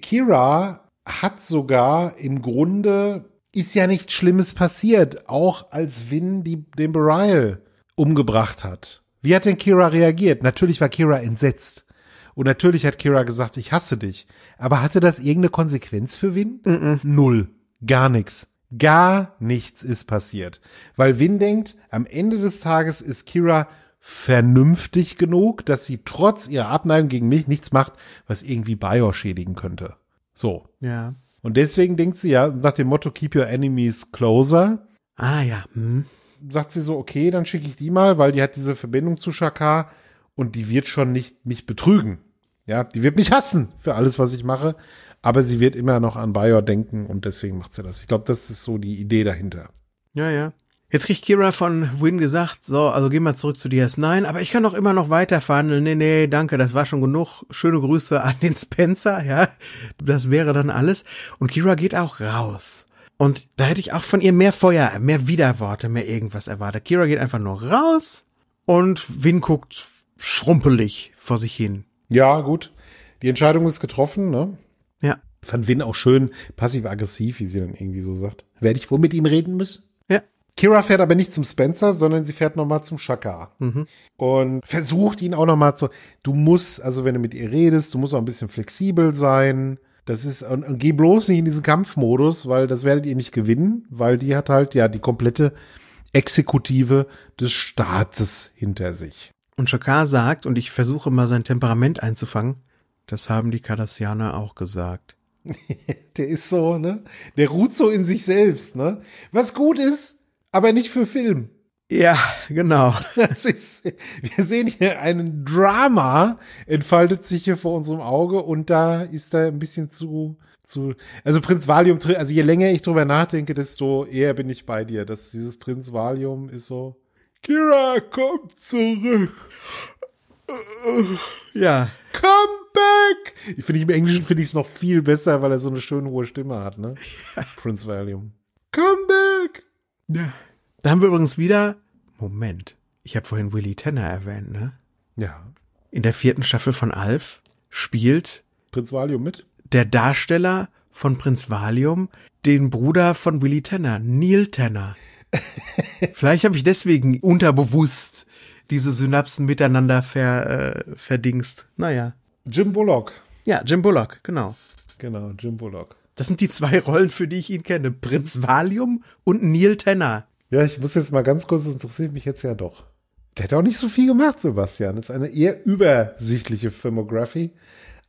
Kira hat sogar im Grunde ist ja nichts Schlimmes passiert, auch als Win die, den Beryl umgebracht hat. Wie hat denn Kira reagiert? Natürlich war Kira entsetzt. Und natürlich hat Kira gesagt, ich hasse dich. Aber hatte das irgendeine Konsequenz für Win? Mm -mm. Null. Gar nichts. Gar nichts ist passiert. Weil Win denkt, am Ende des Tages ist Kira vernünftig genug, dass sie trotz ihrer Abneigung gegen mich nichts macht, was irgendwie Bayor schädigen könnte. So. Ja. Und deswegen denkt sie ja, nach dem Motto Keep your enemies closer. Ah ja. Hm. Sagt sie so, okay, dann schicke ich die mal, weil die hat diese Verbindung zu Shakar und die wird schon nicht mich betrügen. Ja, die wird mich hassen für alles, was ich mache, aber sie wird immer noch an Bayer denken und deswegen macht sie das. Ich glaube, das ist so die Idee dahinter. Ja, ja. Jetzt kriegt Kira von Win gesagt, so, also geh mal zurück zu DS9, aber ich kann doch immer noch weiter verhandeln. Nee, nee, danke, das war schon genug. Schöne Grüße an den Spencer, ja. Das wäre dann alles. Und Kira geht auch raus. Und da hätte ich auch von ihr mehr Feuer, mehr Widerworte, mehr irgendwas erwartet. Kira geht einfach nur raus und Win guckt schrumpelig vor sich hin. Ja, gut. Die Entscheidung ist getroffen, ne? Ja. Fand Win auch schön passiv-aggressiv, wie sie dann irgendwie so sagt. Werde ich wohl mit ihm reden müssen? Ja. Kira fährt aber nicht zum Spencer, sondern sie fährt nochmal zum Shaka. Mhm. Und versucht ihn auch nochmal zu, du musst, also wenn du mit ihr redest, du musst auch ein bisschen flexibel sein. Das ist, und, und geh bloß nicht in diesen Kampfmodus, weil das werdet ihr nicht gewinnen, weil die hat halt, ja, die komplette Exekutive des Staates hinter sich. Und Chakar sagt, und ich versuche mal sein Temperament einzufangen, das haben die Kardassianer auch gesagt. der ist so, ne? Der ruht so in sich selbst, ne? Was gut ist, aber nicht für Film. Ja, genau. Das ist, wir sehen hier einen Drama, entfaltet sich hier vor unserem Auge und da ist er ein bisschen zu, zu, also Prinz Valium, also je länger ich drüber nachdenke, desto eher bin ich bei dir, dass dieses Prinz Valium ist so, Kira, komm zurück. Ja. Come back! Ich finde, im Englischen finde ich es noch viel besser, weil er so eine schöne hohe Stimme hat, ne? Ja. Prince Valium. Come back! Ja. Da haben wir übrigens wieder, Moment, ich habe vorhin Willy Tanner erwähnt, ne? Ja. In der vierten Staffel von Alf spielt Prinz Valium mit? Der Darsteller von Prinz Valium, den Bruder von Willy Tanner, Neil Tanner. Vielleicht habe ich deswegen unterbewusst diese Synapsen miteinander ver, äh, verdingst. Naja. Jim Bullock. Ja, Jim Bullock, genau. Genau, Jim Bullock. Das sind die zwei Rollen, für die ich ihn kenne. Prinz Valium und Neil Tanner. Ja, ich muss jetzt mal ganz kurz, das interessiert mich jetzt ja doch. Der hat auch nicht so viel gemacht, Sebastian. Das ist eine eher übersichtliche Filmografie.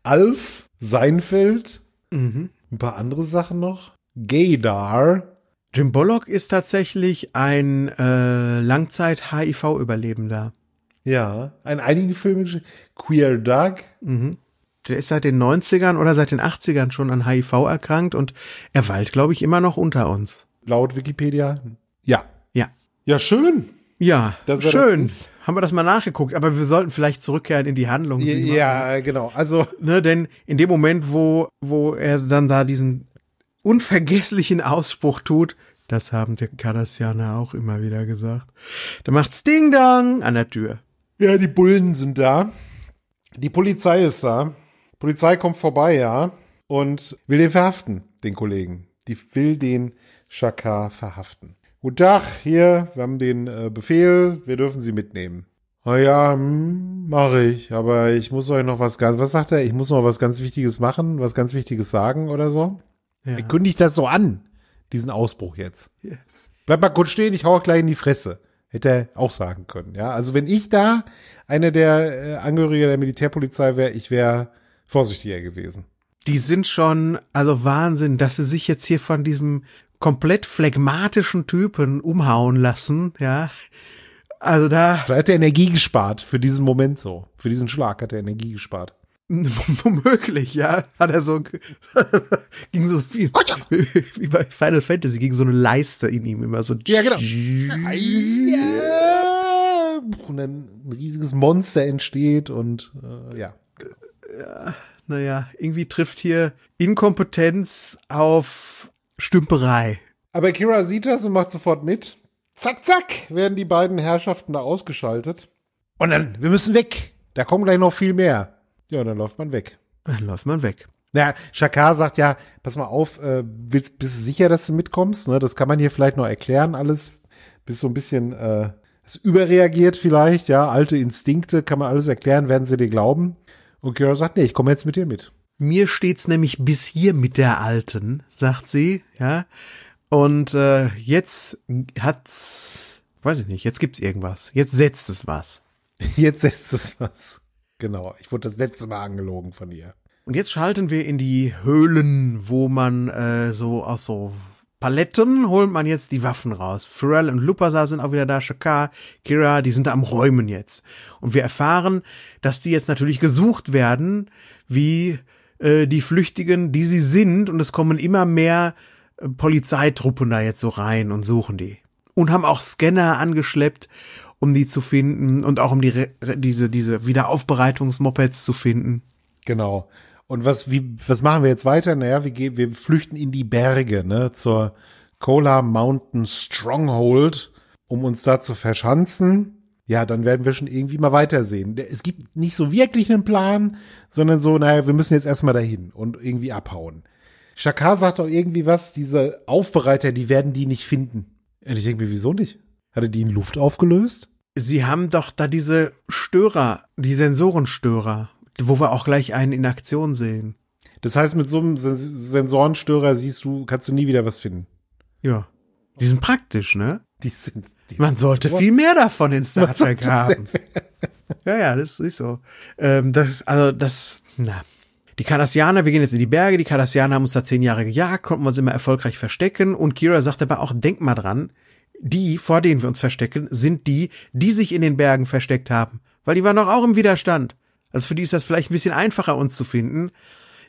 Alf, Seinfeld, mhm. ein paar andere Sachen noch. Gaydar, Jim Bullock ist tatsächlich ein äh, Langzeit-HIV-Überlebender. Ja, in einigen Filmen Queer Dark. Mhm. Der ist seit den 90ern oder seit den 80ern schon an HIV erkrankt und er weilt, glaube ich, immer noch unter uns. Laut Wikipedia? Ja. Ja. Ja, schön. Ja, schön. Haben wir das mal nachgeguckt, aber wir sollten vielleicht zurückkehren in die Handlung. Die ja, ja, genau. Also, ne, denn in dem Moment, wo, wo er dann da diesen unvergesslichen Ausspruch tut, das haben die Kardassianer auch immer wieder gesagt. Da macht's Ding Dong an der Tür. Ja, die Bullen sind da. Die Polizei ist da. Die Polizei kommt vorbei, ja. Und will den verhaften, den Kollegen. Die will den Schakar verhaften. Guten Tag, hier, wir haben den äh, Befehl, wir dürfen sie mitnehmen. Na oh ja, hm, mache ich, aber ich muss euch noch was ganz, was sagt er? Ich muss noch was ganz Wichtiges machen, was ganz Wichtiges sagen oder so. Ja. Er kündigt das so an diesen Ausbruch jetzt. Bleib mal kurz stehen, ich hau gleich in die Fresse. Hätte er auch sagen können, ja. Also wenn ich da einer der äh, Angehörige der Militärpolizei wäre, ich wäre vorsichtiger gewesen. Die sind schon, also Wahnsinn, dass sie sich jetzt hier von diesem komplett phlegmatischen Typen umhauen lassen, ja. Also da. Da hat er Energie gespart für diesen Moment so. Für diesen Schlag hat er Energie gespart. Womöglich, ja. Hat er so, ging so wie, wie bei Final Fantasy, ging so eine Leiste in ihm immer so. Ja, genau. Ja. Und dann ein riesiges Monster entsteht und äh, ja. ja. Naja, irgendwie trifft hier Inkompetenz auf Stümperei. Aber Kira sieht das und macht sofort mit. Zack, zack, werden die beiden Herrschaften da ausgeschaltet. Und dann, wir müssen weg. Da kommen gleich noch viel mehr. Ja, dann läuft man weg. Dann läuft man weg. Naja, Shakar sagt ja, pass mal auf, äh, willst, bist du sicher, dass du mitkommst? Ne, das kann man hier vielleicht noch erklären, alles. Bist so ein bisschen äh, überreagiert vielleicht, ja. Alte Instinkte kann man alles erklären, werden sie dir glauben. Und Kira sagt, nee, ich komme jetzt mit dir mit. Mir steht's nämlich bis hier mit der Alten, sagt sie, ja. Und äh, jetzt hat's, weiß ich nicht, jetzt gibt's irgendwas. Jetzt setzt es was. Jetzt setzt es was. Genau, ich wurde das letzte Mal angelogen von ihr. Und jetzt schalten wir in die Höhlen, wo man äh, so aus so Paletten holt man jetzt die Waffen raus. Pharrell und Lupasa sind auch wieder da, Shakar, Kira, die sind da am Räumen jetzt. Und wir erfahren, dass die jetzt natürlich gesucht werden, wie äh, die Flüchtigen, die sie sind. Und es kommen immer mehr äh, Polizeitruppen da jetzt so rein und suchen die. Und haben auch Scanner angeschleppt um die zu finden und auch um die diese diese Wiederaufbereitungsmopeds zu finden. Genau. Und was wie was machen wir jetzt weiter? Naja, wir gehen wir flüchten in die Berge, ne, zur Cola Mountain Stronghold, um uns da zu verschanzen. Ja, dann werden wir schon irgendwie mal weitersehen. Es gibt nicht so wirklich einen Plan, sondern so, naja, wir müssen jetzt erstmal dahin und irgendwie abhauen. Shakar sagt doch irgendwie was, diese Aufbereiter, die werden die nicht finden. Und ich denke mir, wieso nicht? Hatte die in Luft aufgelöst? Sie haben doch da diese Störer, die Sensorenstörer, wo wir auch gleich einen in Aktion sehen. Das heißt, mit so einem Sensorenstörer siehst du, kannst du nie wieder was finden. Ja. Die sind praktisch, ne? Die sind. Die Man sollte viel mehr davon in Star Trek haben. ja, ja, das ist so. Ähm, das, also, das, na. Die Kardassianer, wir gehen jetzt in die Berge, die Kardassianer haben uns da zehn Jahre gejagt, konnten wir uns immer erfolgreich verstecken und Kira sagt dabei auch, denk mal dran, die, vor denen wir uns verstecken, sind die, die sich in den Bergen versteckt haben, weil die waren doch auch im Widerstand. Also für die ist das vielleicht ein bisschen einfacher, uns zu finden.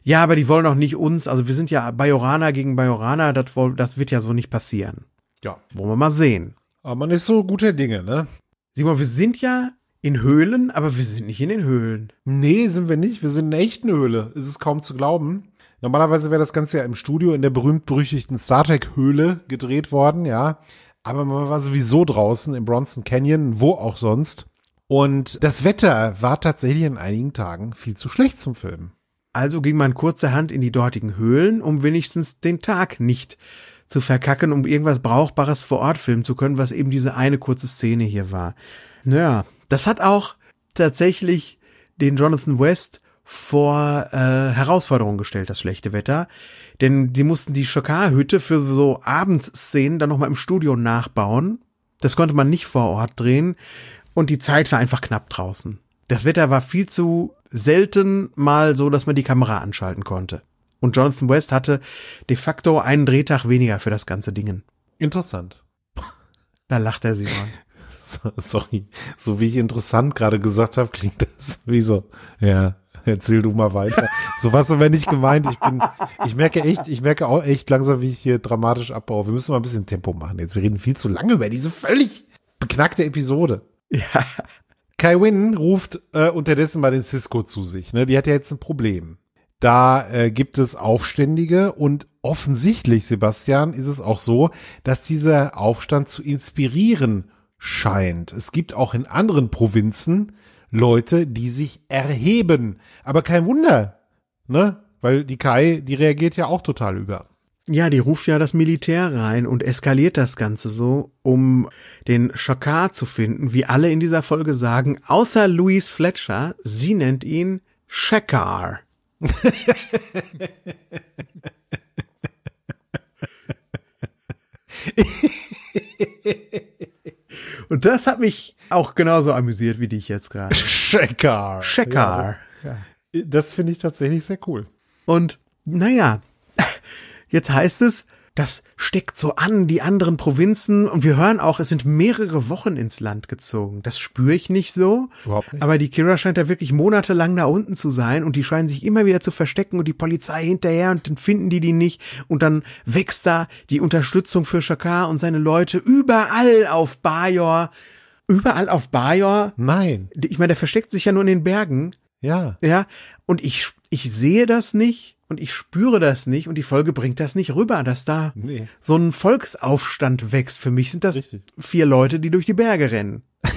Ja, aber die wollen auch nicht uns, also wir sind ja Bajorana gegen Bajorana. das, das wird ja so nicht passieren. Ja. Wollen wir mal sehen. Aber man ist so guter Dinge, ne? Simon, wir sind ja in Höhlen, aber wir sind nicht in den Höhlen. Nee, sind wir nicht. Wir sind in einer echten Höhle. Ist es kaum zu glauben. Normalerweise wäre das Ganze ja im Studio in der berühmt-berüchtigten Star Trek-Höhle gedreht worden, ja. Aber man war sowieso draußen im Bronson Canyon, wo auch sonst. Und das Wetter war tatsächlich in einigen Tagen viel zu schlecht zum Filmen. Also ging man kurzerhand in die dortigen Höhlen, um wenigstens den Tag nicht zu verkacken, um irgendwas Brauchbares vor Ort filmen zu können, was eben diese eine kurze Szene hier war. Naja, das hat auch tatsächlich den Jonathan West vor äh, Herausforderungen gestellt, das schlechte Wetter. Denn die mussten die Schokarhütte für so Abendszenen dann nochmal im Studio nachbauen. Das konnte man nicht vor Ort drehen. Und die Zeit war einfach knapp draußen. Das Wetter war viel zu selten mal so, dass man die Kamera anschalten konnte. Und Jonathan West hatte de facto einen Drehtag weniger für das ganze Dingen. Interessant. Da lacht er sich mal. Sorry, so wie ich interessant gerade gesagt habe, klingt das wie so, ja, Erzähl du mal weiter. So was haben wir nicht gemeint. Ich bin, ich merke echt, ich merke auch echt langsam, wie ich hier dramatisch abbaue. Wir müssen mal ein bisschen Tempo machen jetzt. Wir reden viel zu lange über diese völlig beknackte Episode. Ja. Kai Wynn ruft äh, unterdessen bei den Cisco zu sich. Ne? Die hat ja jetzt ein Problem. Da äh, gibt es Aufständige und offensichtlich, Sebastian, ist es auch so, dass dieser Aufstand zu inspirieren scheint. Es gibt auch in anderen Provinzen Leute, die sich erheben. Aber kein Wunder, ne? Weil die Kai, die reagiert ja auch total über. Ja, die ruft ja das Militär rein und eskaliert das Ganze so, um den Schockar zu finden, wie alle in dieser Folge sagen, außer Louise Fletcher, sie nennt ihn Shakar. Und das hat mich auch genauso amüsiert wie dich jetzt gerade. Checker. Checker. Ja. Das finde ich tatsächlich sehr cool. Und naja, jetzt heißt es, das steckt so an, die anderen Provinzen. Und wir hören auch, es sind mehrere Wochen ins Land gezogen. Das spüre ich nicht so. Überhaupt nicht. Aber die Kira scheint da wirklich monatelang da unten zu sein und die scheinen sich immer wieder zu verstecken und die Polizei hinterher und dann finden die die nicht. Und dann wächst da die Unterstützung für Shakar und seine Leute überall auf Bajor. Überall auf Bajor. Nein. Ich meine, der versteckt sich ja nur in den Bergen. Ja. Ja. Und ich, ich sehe das nicht und ich spüre das nicht und die Folge bringt das nicht rüber, dass da nee. so ein Volksaufstand wächst. Für mich sind das Richtig. vier Leute, die durch die Berge rennen.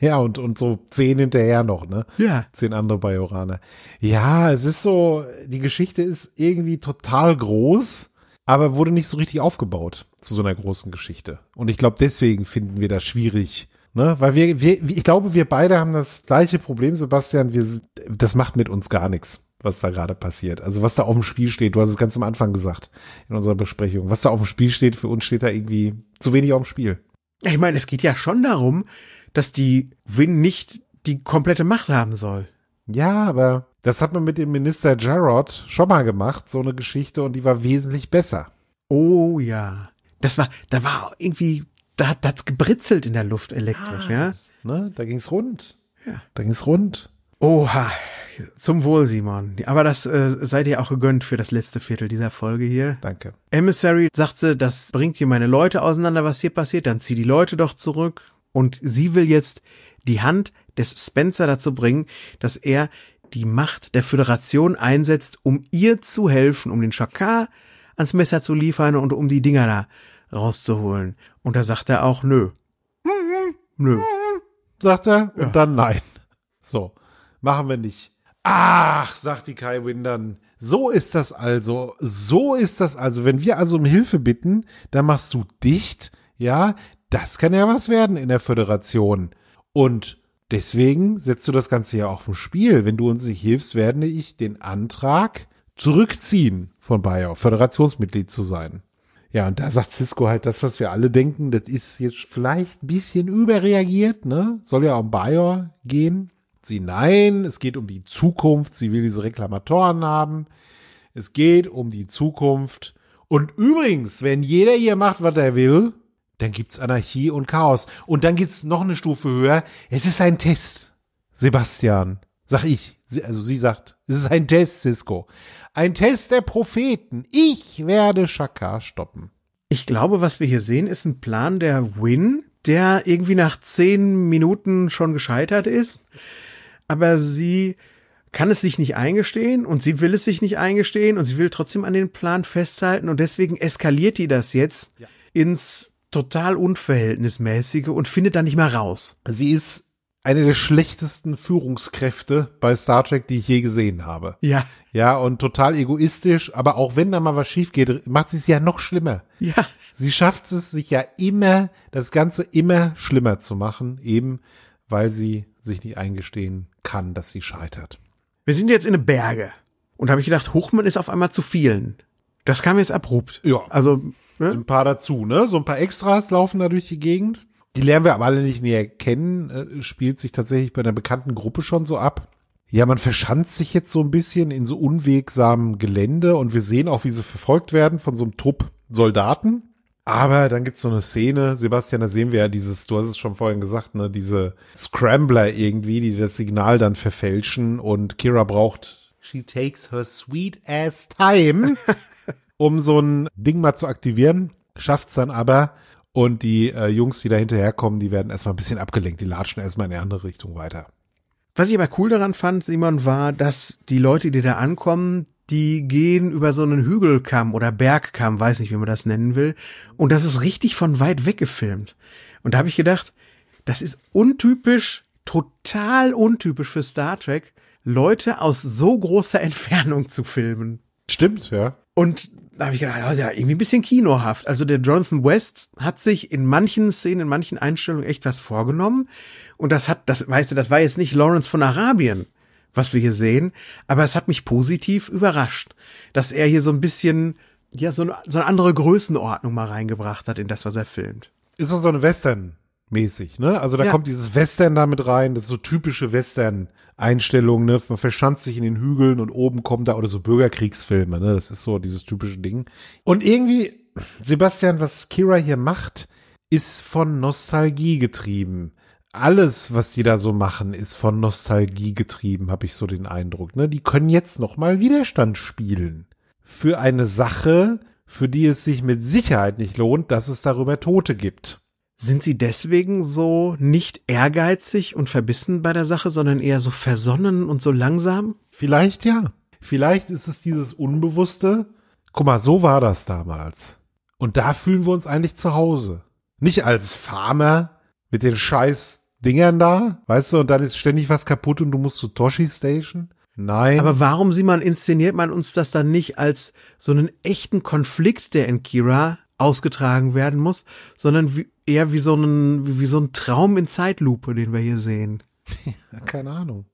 ja, und, und so zehn hinterher noch, ne? Ja. Zehn andere Bajoraner. Ja, es ist so, die Geschichte ist irgendwie total groß, aber wurde nicht so richtig aufgebaut zu so einer großen Geschichte. Und ich glaube, deswegen finden wir das schwierig, Ne? Weil wir, wir, ich glaube, wir beide haben das gleiche Problem, Sebastian. Wir, das macht mit uns gar nichts was da gerade passiert. Also was da auf dem Spiel steht, du hast es ganz am Anfang gesagt in unserer Besprechung. Was da auf dem Spiel steht, für uns steht da irgendwie zu wenig auf dem Spiel. Ich meine, es geht ja schon darum, dass die Win nicht die komplette Macht haben soll. Ja, aber das hat man mit dem Minister Jarrod schon mal gemacht, so eine Geschichte, und die war wesentlich besser. Oh ja. Das war, da war irgendwie, da hat es gebritzelt in der Luft elektrisch, ah, ja. Ne, da es rund. Ja. Da es rund. Oha, zum Wohl, Simon. Aber das äh, seid ihr auch gegönnt für das letzte Viertel dieser Folge hier. Danke. Emissary sagt sie, das bringt hier meine Leute auseinander, was hier passiert, dann zieh die Leute doch zurück. Und sie will jetzt die Hand des Spencer dazu bringen, dass er die Macht der Föderation einsetzt, um ihr zu helfen, um den Schakar ans Messer zu liefern und um die Dinger da rauszuholen. Und da sagt er auch nö. Mhm. Nö. Mhm. Sagt er und dann nein. So. Machen wir nicht. Ach, sagt die Kai Win dann. So ist das also. So ist das also. Wenn wir also um Hilfe bitten, dann machst du dicht. Ja, das kann ja was werden in der Föderation. Und deswegen setzt du das Ganze ja auch vom Spiel. Wenn du uns nicht hilfst, werde ich den Antrag zurückziehen von Bayer, Föderationsmitglied zu sein. Ja, und da sagt Cisco halt das, was wir alle denken, das ist jetzt vielleicht ein bisschen überreagiert, ne? Soll ja um Bayer gehen sie, nein, es geht um die Zukunft, sie will diese Reklamatoren haben, es geht um die Zukunft. Und übrigens, wenn jeder hier macht, was er will, dann gibt's Anarchie und Chaos. Und dann geht's noch eine Stufe höher. Es ist ein Test, Sebastian, sag ich. also sie sagt, es ist ein Test, Cisco. Ein Test der Propheten. Ich werde Shakar stoppen. Ich glaube, was wir hier sehen, ist ein Plan der Win, der irgendwie nach zehn Minuten schon gescheitert ist aber sie kann es sich nicht eingestehen und sie will es sich nicht eingestehen und sie will trotzdem an den Plan festhalten und deswegen eskaliert die das jetzt ja. ins total unverhältnismäßige und findet da nicht mal raus. Sie ist eine der schlechtesten Führungskräfte bei Star Trek, die ich je gesehen habe. Ja. Ja, und total egoistisch, aber auch wenn da mal was schief geht, macht sie es ja noch schlimmer. Ja. Sie schafft es sich ja immer, das Ganze immer schlimmer zu machen, eben weil sie sich nicht eingestehen kann, dass sie scheitert. Wir sind jetzt in den Berge. Und habe ich gedacht, Hochmann ist auf einmal zu vielen. Das kam jetzt abrupt. Ja. Also, ne? Ein paar dazu, ne? So ein paar Extras laufen da durch die Gegend. Die lernen wir aber alle nicht näher kennen. Äh, spielt sich tatsächlich bei einer bekannten Gruppe schon so ab. Ja, man verschanzt sich jetzt so ein bisschen in so unwegsamem Gelände und wir sehen auch, wie sie verfolgt werden von so einem Trupp Soldaten. Aber dann gibt's so eine Szene, Sebastian, da sehen wir ja dieses, du hast es schon vorhin gesagt, ne, diese Scrambler irgendwie, die das Signal dann verfälschen und Kira braucht She takes her sweet ass time, um so ein Ding mal zu aktivieren, schafft's dann aber und die äh, Jungs, die da hinterherkommen, die werden erstmal ein bisschen abgelenkt, die latschen erstmal in eine andere Richtung weiter. Was ich aber cool daran fand, Simon, war, dass die Leute, die da ankommen, die gehen über so einen Hügelkamm oder Bergkamm, weiß nicht, wie man das nennen will. Und das ist richtig von weit weg gefilmt. Und da habe ich gedacht, das ist untypisch, total untypisch für Star Trek, Leute aus so großer Entfernung zu filmen. Stimmt, ja. Und da habe ich gedacht, ja, irgendwie ein bisschen kinohaft. Also der Jonathan West hat sich in manchen Szenen, in manchen Einstellungen echt was vorgenommen. Und das hat, das, weißt du, das war jetzt nicht Lawrence von Arabien was wir hier sehen. Aber es hat mich positiv überrascht, dass er hier so ein bisschen, ja, so eine, so eine andere Größenordnung mal reingebracht hat in das, was er filmt. Ist so eine Western mäßig, ne? Also da ja. kommt dieses Western damit rein, das ist so typische Western einstellung ne? Man verschanzt sich in den Hügeln und oben kommt da oder so Bürgerkriegsfilme, ne? Das ist so dieses typische Ding. Und irgendwie Sebastian, was Kira hier macht, ist von Nostalgie getrieben alles, was die da so machen, ist von Nostalgie getrieben, habe ich so den Eindruck. Ne? Die können jetzt nochmal Widerstand spielen für eine Sache, für die es sich mit Sicherheit nicht lohnt, dass es darüber Tote gibt. Sind sie deswegen so nicht ehrgeizig und verbissen bei der Sache, sondern eher so versonnen und so langsam? Vielleicht ja. Vielleicht ist es dieses Unbewusste. Guck mal, so war das damals. Und da fühlen wir uns eigentlich zu Hause. Nicht als Farmer, mit den scheiß Dingern da, weißt du, und dann ist ständig was kaputt und du musst zu Toshi Station. Nein. Aber warum sieht man, inszeniert man uns das dann nicht als so einen echten Konflikt, der in Kira ausgetragen werden muss, sondern wie, eher wie so einen, wie, wie so ein Traum in Zeitlupe, den wir hier sehen? Keine Ahnung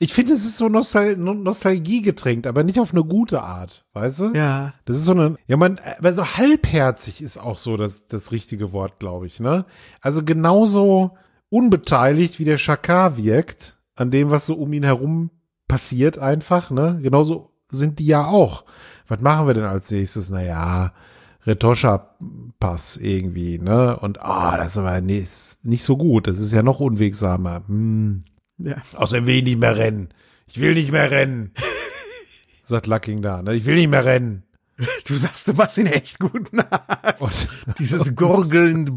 ich finde, es ist so Nostal Nostalgie getränkt, aber nicht auf eine gute Art, weißt du? Ja. Das ist so eine, ja, man, aber so halbherzig ist auch so das, das richtige Wort, glaube ich, ne? Also genauso unbeteiligt, wie der Schakar wirkt, an dem, was so um ihn herum passiert einfach, ne? Genauso sind die ja auch. Was machen wir denn als nächstes? Naja, Retoscha-Pass irgendwie, ne? Und ah, oh, das ist aber nicht, nicht so gut. Das ist ja noch unwegsamer. Hm. Ja. Außerdem also will ich nicht mehr rennen. Ich will nicht mehr rennen. sagt Lucking da. Ne? Ich will nicht mehr rennen. Du sagst, du machst ihn echt gut nach. Und, Dieses gurgelnd,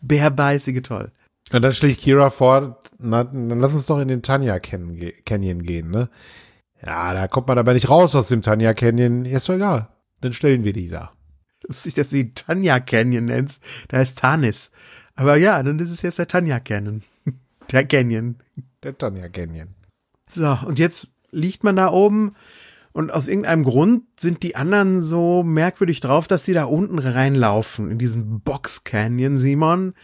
bärbeißige Toll. Und dann schlägt Kira vor, na, dann lass uns doch in den Tanja Canyon gehen, ne? Ja, da kommt man aber nicht raus aus dem Tanja Canyon. Ja, ist doch egal. Dann stellen wir die da. Lustig, dass du ihn Tanja Canyon nennst. Da ist Tanis. Aber ja, dann ist es jetzt der Tanja Canyon. Der Canyon der Tanja Canyon. So, und jetzt liegt man da oben und aus irgendeinem Grund sind die anderen so merkwürdig drauf, dass sie da unten reinlaufen, in diesen Box Canyon, Simon.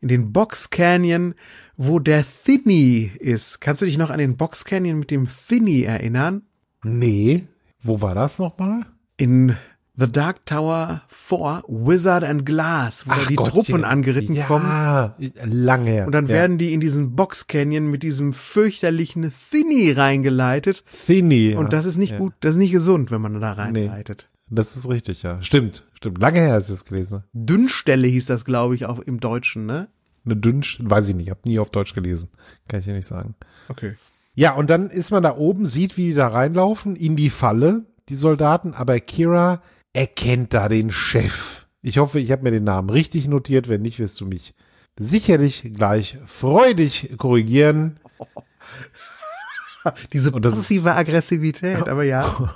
In den Box Canyon, wo der Thinny ist. Kannst du dich noch an den Box Canyon mit dem Thinny erinnern? Nee. Wo war das nochmal? In The Dark Tower 4, Wizard and Glass, wo Ach da die Gott, Truppen die, angeritten ja, kommen. Lange. Her. Und dann ja. werden die in diesen Box Canyon mit diesem fürchterlichen Thinny reingeleitet. Thinny. Ja. Und das ist nicht gut, das ist nicht gesund, wenn man da reinleitet. Nee, das ist richtig, ja. Stimmt, stimmt. Lange her ist es gewesen. Dünnstelle hieß das, glaube ich, auch im Deutschen, ne? Eine Dünnstelle, weiß ich nicht, hab nie auf Deutsch gelesen. Kann ich dir nicht sagen. Okay. Ja, und dann ist man da oben, sieht, wie die da reinlaufen, in die Falle, die Soldaten, aber Kira erkennt da den Chef. Ich hoffe, ich habe mir den Namen richtig notiert. Wenn nicht, wirst du mich sicherlich gleich freudig korrigieren. Diese passive Aggressivität, aber ja.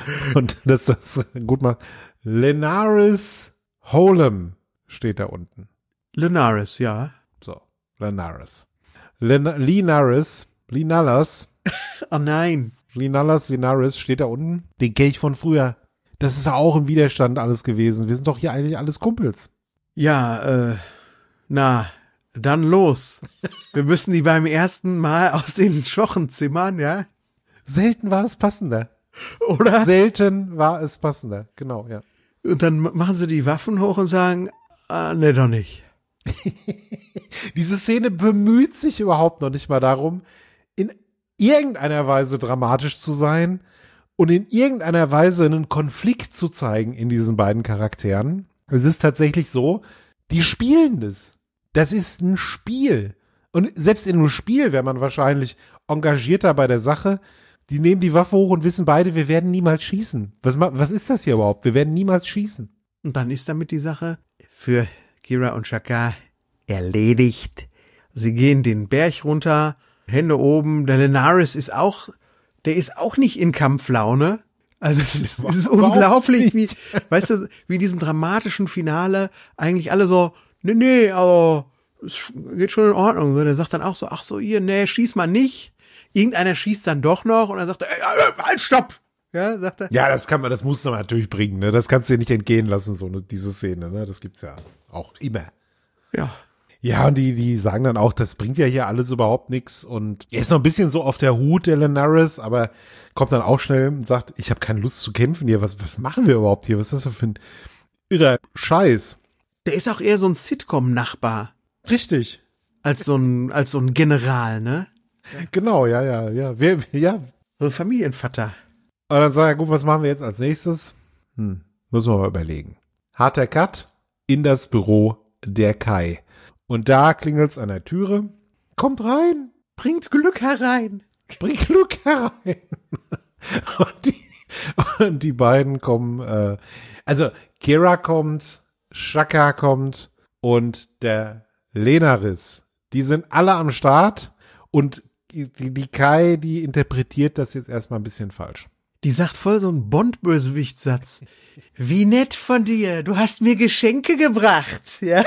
und das das gut macht. Lenaris Holem steht da unten. Lenaris, ja. So, Lenaris. Len Linaris, Linalas. oh nein. Linalas, Linaris steht da unten. Den kenne ich von früher das ist auch im Widerstand alles gewesen. Wir sind doch hier eigentlich alles Kumpels. Ja, äh, na, dann los. Wir müssen die beim ersten Mal aus den Schochen zimmern, ja? Selten war es passender. Oder? Selten war es passender, genau, ja. Und dann machen sie die Waffen hoch und sagen, ah, ne, doch nicht. Diese Szene bemüht sich überhaupt noch nicht mal darum, in irgendeiner Weise dramatisch zu sein, und in irgendeiner Weise einen Konflikt zu zeigen in diesen beiden Charakteren. Es ist tatsächlich so, die spielen das. Das ist ein Spiel. Und selbst in einem Spiel wäre man wahrscheinlich engagierter bei der Sache. Die nehmen die Waffe hoch und wissen beide, wir werden niemals schießen. Was, was ist das hier überhaupt? Wir werden niemals schießen. Und dann ist damit die Sache für Kira und Shaka erledigt. Sie gehen den Berg runter, Hände oben. Der Lenaris ist auch der ist auch nicht in Kampflaune. Also es ist, es ist unglaublich, wie, weißt du, wie in diesem dramatischen Finale eigentlich alle so, nee, nee, aber es geht schon in Ordnung. Und der sagt dann auch so, ach so, ihr, nee, schieß mal nicht. Irgendeiner schießt dann doch noch und dann sagt er, ey, halt, stopp! Ja, sagt er. Ja, das kann man, das muss man natürlich bringen, ne? Das kannst du dir nicht entgehen lassen, so eine, diese Szene, ne? Das gibt's ja auch immer. Ja. Ja, und die, die sagen dann auch, das bringt ja hier alles überhaupt nichts. Und er ist noch ein bisschen so auf der Hut, der Lenaris, aber kommt dann auch schnell und sagt, ich habe keine Lust zu kämpfen hier. Was, was machen wir überhaupt hier? Was ist das für ein irrer Scheiß? Der ist auch eher so ein Sitcom-Nachbar. Richtig. Als so ein, als so ein General, ne? Genau, ja, ja, ja. Wir, ja. So ein Familienvater. Und dann sagt er, gut, was machen wir jetzt als nächstes? Hm, müssen wir mal überlegen. Harter Cut in das Büro der Kai. Und da klingelt's an der Türe. Kommt rein! Bringt Glück herein! Bringt Glück herein! Und die, und die beiden kommen, äh, also Kira kommt, Shaka kommt und der Lenaris. Die sind alle am Start und die, die Kai, die interpretiert das jetzt erstmal ein bisschen falsch. Die sagt voll so einen Bond-Bösewicht-Satz. Wie nett von dir, du hast mir Geschenke gebracht. Ja.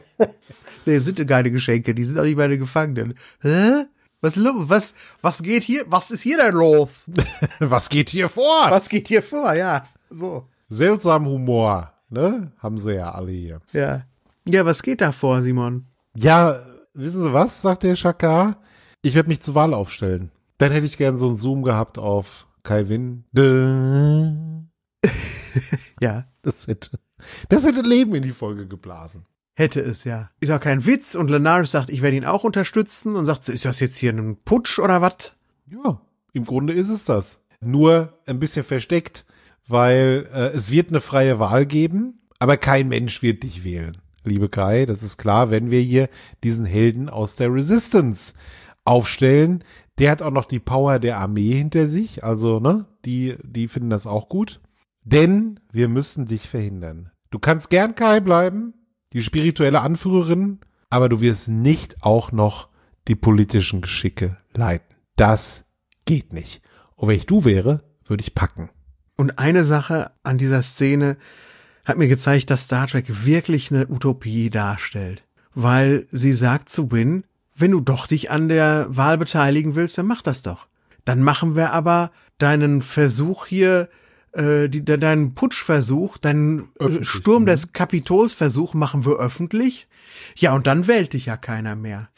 nee, sind keine Geschenke, die sind auch nicht meine Gefangenen. Hä? Was, was, was geht hier, was ist hier denn los? was geht hier vor? Was geht hier vor, ja. So. Seltsam Humor, ne? Haben sie ja alle hier. Ja. Ja, was geht da vor, Simon? Ja, wissen Sie was, sagt der Schakar? Ich werde mich zur Wahl aufstellen. Dann hätte ich gern so einen Zoom gehabt auf Kai Winde. ja. Das hätte, das hätte Leben in die Folge geblasen. Hätte es, ja. Ist auch kein Witz und Lenaris sagt, ich werde ihn auch unterstützen und sagt, ist das jetzt hier ein Putsch oder was? Ja, im Grunde ist es das. Nur ein bisschen versteckt, weil äh, es wird eine freie Wahl geben, aber kein Mensch wird dich wählen, liebe Kai. Das ist klar, wenn wir hier diesen Helden aus der Resistance aufstellen, der hat auch noch die Power der Armee hinter sich. Also, ne, die, die finden das auch gut. Denn wir müssen dich verhindern. Du kannst gern Kai bleiben, die spirituelle Anführerin, aber du wirst nicht auch noch die politischen Geschicke leiten. Das geht nicht. Und wenn ich du wäre, würde ich packen. Und eine Sache an dieser Szene hat mir gezeigt, dass Star Trek wirklich eine Utopie darstellt. Weil sie sagt zu Win, wenn du doch dich an der Wahl beteiligen willst, dann mach das doch. Dann machen wir aber deinen Versuch hier, äh, die, deinen Putschversuch, deinen äh, öffentlich, Sturm ne? des Kapitols-Versuch machen wir öffentlich. Ja, und dann wählt dich ja keiner mehr.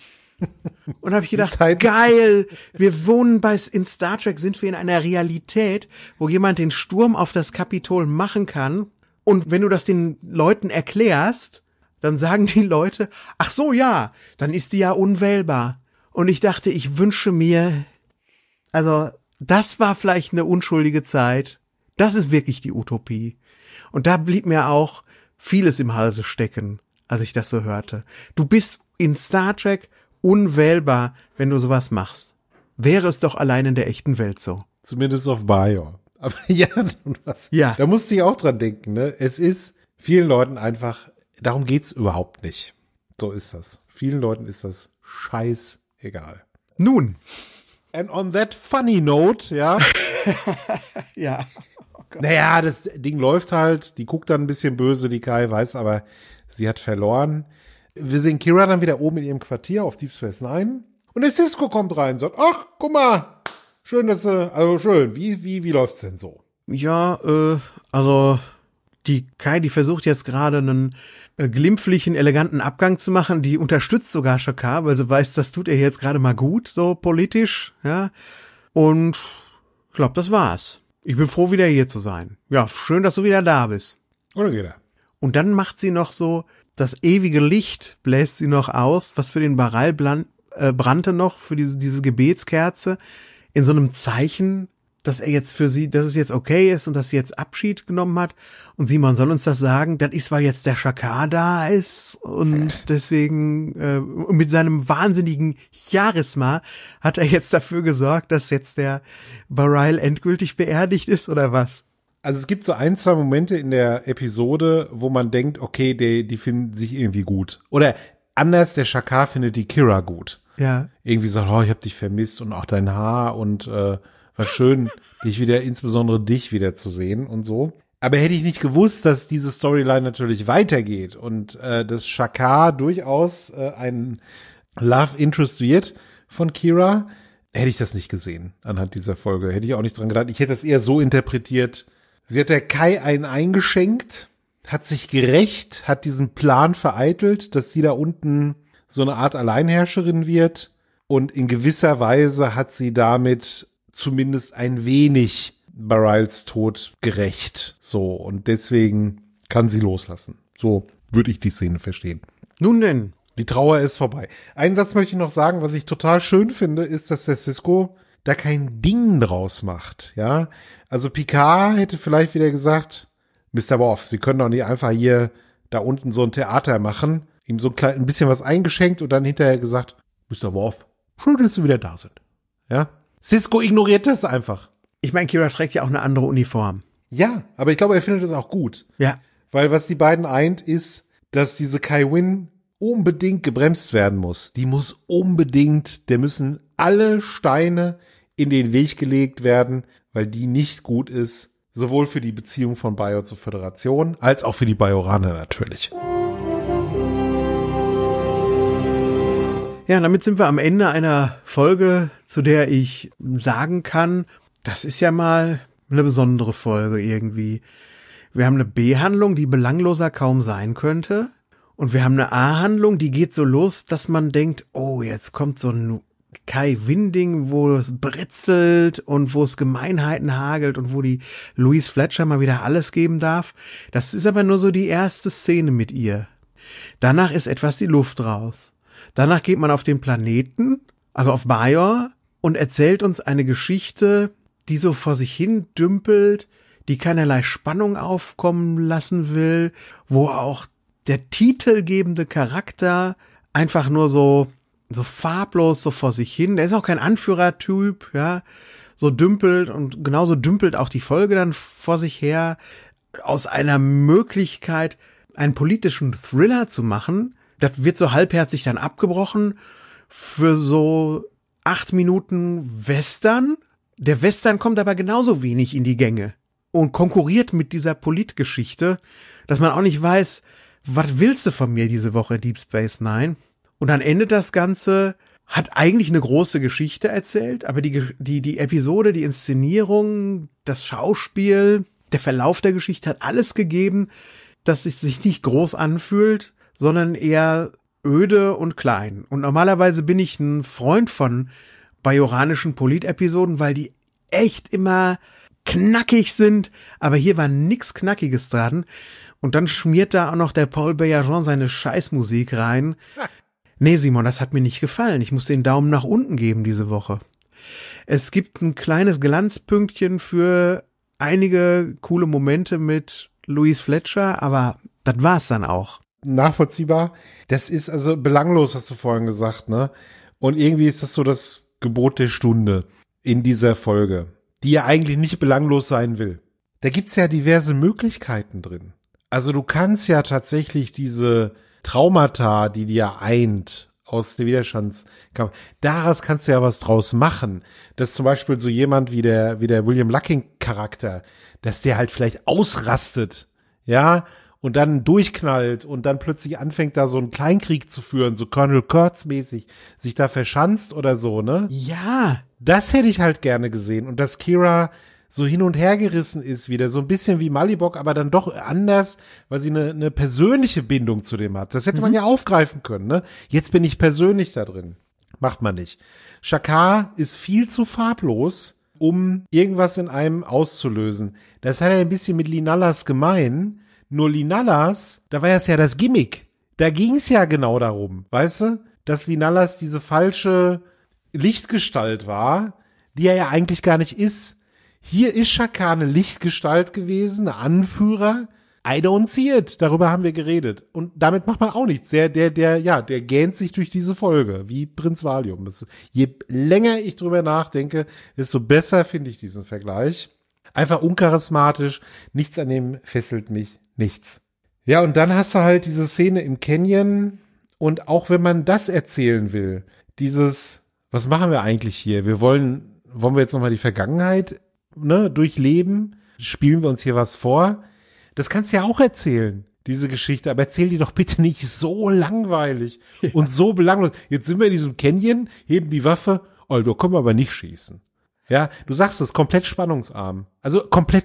Und habe ich gedacht, geil, wir wohnen bei, in Star Trek sind wir in einer Realität, wo jemand den Sturm auf das Kapitol machen kann. Und wenn du das den Leuten erklärst, dann sagen die Leute, ach so, ja, dann ist die ja unwählbar. Und ich dachte, ich wünsche mir, also, das war vielleicht eine unschuldige Zeit. Das ist wirklich die Utopie. Und da blieb mir auch vieles im Halse stecken, als ich das so hörte. Du bist in Star Trek unwählbar, wenn du sowas machst. Wäre es doch allein in der echten Welt so. Zumindest auf Bayer. Aber ja, du hast, ja, da musste ich auch dran denken. Ne? Es ist vielen Leuten einfach Darum geht's überhaupt nicht. So ist das. Vielen Leuten ist das scheißegal. Nun. And on that funny note, ja. ja. Oh naja, das Ding läuft halt. Die guckt dann ein bisschen böse, die Kai weiß aber, sie hat verloren. Wir sehen Kira dann wieder oben in ihrem Quartier auf Deep Space Nine. Und der Cisco kommt rein und sagt, ach, guck mal, schön, dass du, also schön, wie, wie, wie läuft's denn so? Ja, äh, also die Kai, die versucht jetzt gerade einen äh, glimpflichen, eleganten Abgang zu machen. Die unterstützt sogar Chakar, weil sie weiß, das tut er jetzt gerade mal gut, so politisch, ja. Und ich glaube, das war's. Ich bin froh, wieder hier zu sein. Ja, schön, dass du wieder da bist. Oder wieder. Und dann macht sie noch so, das ewige Licht bläst sie noch aus, was für den Baral äh, brannte noch, für diese, diese Gebetskerze, in so einem Zeichen, dass er jetzt für sie, dass es jetzt okay ist und dass sie jetzt Abschied genommen hat. Und Simon soll uns das sagen, das ist, weil jetzt der Schakar da ist und deswegen äh, mit seinem wahnsinnigen Charisma hat er jetzt dafür gesorgt, dass jetzt der Barile endgültig beerdigt ist oder was? Also es gibt so ein, zwei Momente in der Episode, wo man denkt, okay, die, die finden sich irgendwie gut. Oder anders, der Schakar findet die Kira gut. Ja. Irgendwie sagt, so, oh, ich hab dich vermisst und auch dein Haar und äh, war schön, dich wieder, insbesondere dich wieder zu sehen und so. Aber hätte ich nicht gewusst, dass diese Storyline natürlich weitergeht und äh, dass Shaka durchaus äh, ein Love Interest wird von Kira, hätte ich das nicht gesehen anhand dieser Folge. Hätte ich auch nicht dran gedacht. Ich hätte das eher so interpretiert. Sie hat der Kai einen eingeschenkt, hat sich gerecht, hat diesen Plan vereitelt, dass sie da unten so eine Art Alleinherrscherin wird. Und in gewisser Weise hat sie damit zumindest ein wenig Barals Tod gerecht. So, und deswegen kann sie loslassen. So würde ich die Szene verstehen. Nun denn. Die Trauer ist vorbei. Einen Satz möchte ich noch sagen, was ich total schön finde, ist, dass der Cisco da kein Ding draus macht, ja. Also Picard hätte vielleicht wieder gesagt, Mr. Worf, Sie können doch nicht einfach hier da unten so ein Theater machen, ihm so ein bisschen was eingeschenkt und dann hinterher gesagt, Mr. Worf, schön, dass Sie wieder da sind. Ja, Cisco ignoriert das einfach. Ich meine, Kira trägt ja auch eine andere Uniform. Ja, aber ich glaube, er findet das auch gut. Ja. Weil was die beiden eint, ist, dass diese Kai Win unbedingt gebremst werden muss. Die muss unbedingt, der müssen alle Steine in den Weg gelegt werden, weil die nicht gut ist, sowohl für die Beziehung von Bio zur Föderation als auch für die Bajoraner natürlich. Ja, damit sind wir am Ende einer Folge, zu der ich sagen kann, das ist ja mal eine besondere Folge irgendwie. Wir haben eine B-Handlung, die belangloser kaum sein könnte. Und wir haben eine A-Handlung, die geht so los, dass man denkt, oh, jetzt kommt so ein Kai Winding, wo es britzelt und wo es Gemeinheiten hagelt und wo die Louise Fletcher mal wieder alles geben darf. Das ist aber nur so die erste Szene mit ihr. Danach ist etwas die Luft raus. Danach geht man auf den Planeten, also auf Bajor, und erzählt uns eine Geschichte, die so vor sich hin dümpelt, die keinerlei Spannung aufkommen lassen will, wo auch der titelgebende Charakter einfach nur so, so farblos so vor sich hin, der ist auch kein Anführertyp, ja, so dümpelt und genauso dümpelt auch die Folge dann vor sich her aus einer Möglichkeit, einen politischen Thriller zu machen, das wird so halbherzig dann abgebrochen für so acht Minuten Western. Der Western kommt aber genauso wenig in die Gänge und konkurriert mit dieser Politgeschichte, dass man auch nicht weiß, was willst du von mir diese Woche, Deep Space Nine? Und dann endet das Ganze, hat eigentlich eine große Geschichte erzählt, aber die, die, die Episode, die Inszenierung, das Schauspiel, der Verlauf der Geschichte hat alles gegeben, dass es sich nicht groß anfühlt, sondern eher öde und klein. Und normalerweise bin ich ein Freund von bajoranischen Polit-Episoden, weil die echt immer knackig sind, aber hier war nix Knackiges dran. Und dann schmiert da auch noch der Paul Bellaron seine Scheißmusik rein. Nee, Simon, das hat mir nicht gefallen. Ich muss den Daumen nach unten geben diese Woche. Es gibt ein kleines Glanzpünktchen für einige coole Momente mit Louis Fletcher, aber das war's dann auch nachvollziehbar. Das ist also belanglos, hast du vorhin gesagt, ne? Und irgendwie ist das so das Gebot der Stunde in dieser Folge, die ja eigentlich nicht belanglos sein will. Da gibt's ja diverse Möglichkeiten drin. Also du kannst ja tatsächlich diese Traumata, die dir eint aus der Widerstandskampf, daraus kannst du ja was draus machen. Dass zum Beispiel so jemand wie der, wie der William Lucking Charakter, dass der halt vielleicht ausrastet, ja, und dann durchknallt und dann plötzlich anfängt, da so einen Kleinkrieg zu führen, so Colonel Kurtz-mäßig, sich da verschanzt oder so, ne? Ja. Das hätte ich halt gerne gesehen. Und dass Kira so hin und her gerissen ist wieder, so ein bisschen wie Malibok, aber dann doch anders, weil sie eine, eine persönliche Bindung zu dem hat. Das hätte mhm. man ja aufgreifen können, ne? Jetzt bin ich persönlich da drin. Macht man nicht. Shakar ist viel zu farblos, um irgendwas in einem auszulösen. Das hat er ein bisschen mit Linallas gemein, nur Nolinalas, da war es ja das Gimmick. Da ging es ja genau darum, weißt du? Dass Linalas diese falsche Lichtgestalt war, die er ja eigentlich gar nicht ist. Hier ist Shakar eine Lichtgestalt gewesen, ein Anführer. I don't see it. Darüber haben wir geredet. Und damit macht man auch nichts. Der, der, der, ja, der gähnt sich durch diese Folge, wie Prinz Valium. Ist, je länger ich drüber nachdenke, desto besser finde ich diesen Vergleich. Einfach uncharismatisch. Nichts an dem fesselt mich nichts. Ja, und dann hast du halt diese Szene im Canyon und auch wenn man das erzählen will, dieses, was machen wir eigentlich hier? Wir wollen, wollen wir jetzt nochmal die Vergangenheit ne, durchleben? Spielen wir uns hier was vor? Das kannst du ja auch erzählen diese Geschichte, aber erzähl die doch bitte nicht so langweilig ja. und so belanglos. Jetzt sind wir in diesem Canyon, heben die Waffe, oh, da können wir aber nicht schießen. Ja, du sagst es, komplett spannungsarm. Also komplett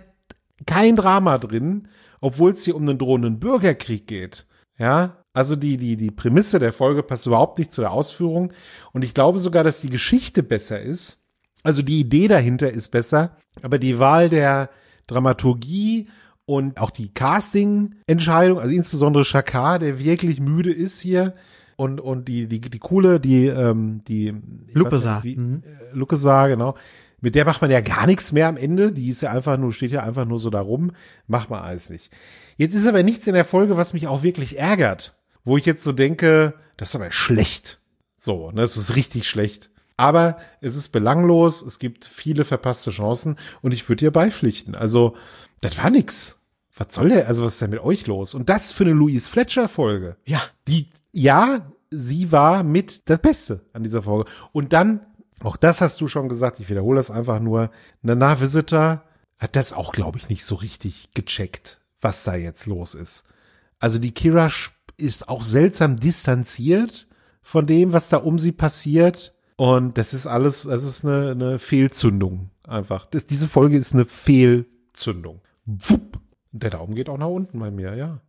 kein Drama drin obwohl es hier um einen drohenden Bürgerkrieg geht. Ja, also die, die, die Prämisse der Folge passt überhaupt nicht zu der Ausführung. Und ich glaube sogar, dass die Geschichte besser ist. Also die Idee dahinter ist besser. Aber die Wahl der Dramaturgie und auch die Casting-Entscheidung, also insbesondere Shakar, der wirklich müde ist hier, und und die die die coole die ähm, die Lukesar mhm. Äh, genau mit der macht man ja gar nichts mehr am Ende. Die ist ja einfach nur, steht ja einfach nur so da rum. Macht man alles nicht. Jetzt ist aber nichts in der Folge, was mich auch wirklich ärgert. Wo ich jetzt so denke, das ist aber schlecht. So, ne, das ist richtig schlecht. Aber es ist belanglos, es gibt viele verpasste Chancen und ich würde dir beipflichten. Also, das war nix. Was soll der? Also, was ist denn mit euch los? Und das für eine Louise Fletcher-Folge. Ja. Die, ja, sie war mit das Beste an dieser Folge. Und dann auch das hast du schon gesagt, ich wiederhole das einfach nur. Nana Visitor hat das auch, glaube ich, nicht so richtig gecheckt, was da jetzt los ist. Also die Kira ist auch seltsam distanziert von dem, was da um sie passiert. Und das ist alles, das ist eine, eine Fehlzündung einfach. Das, diese Folge ist eine Fehlzündung. Wupp. Der Daumen geht auch nach unten bei mir, ja.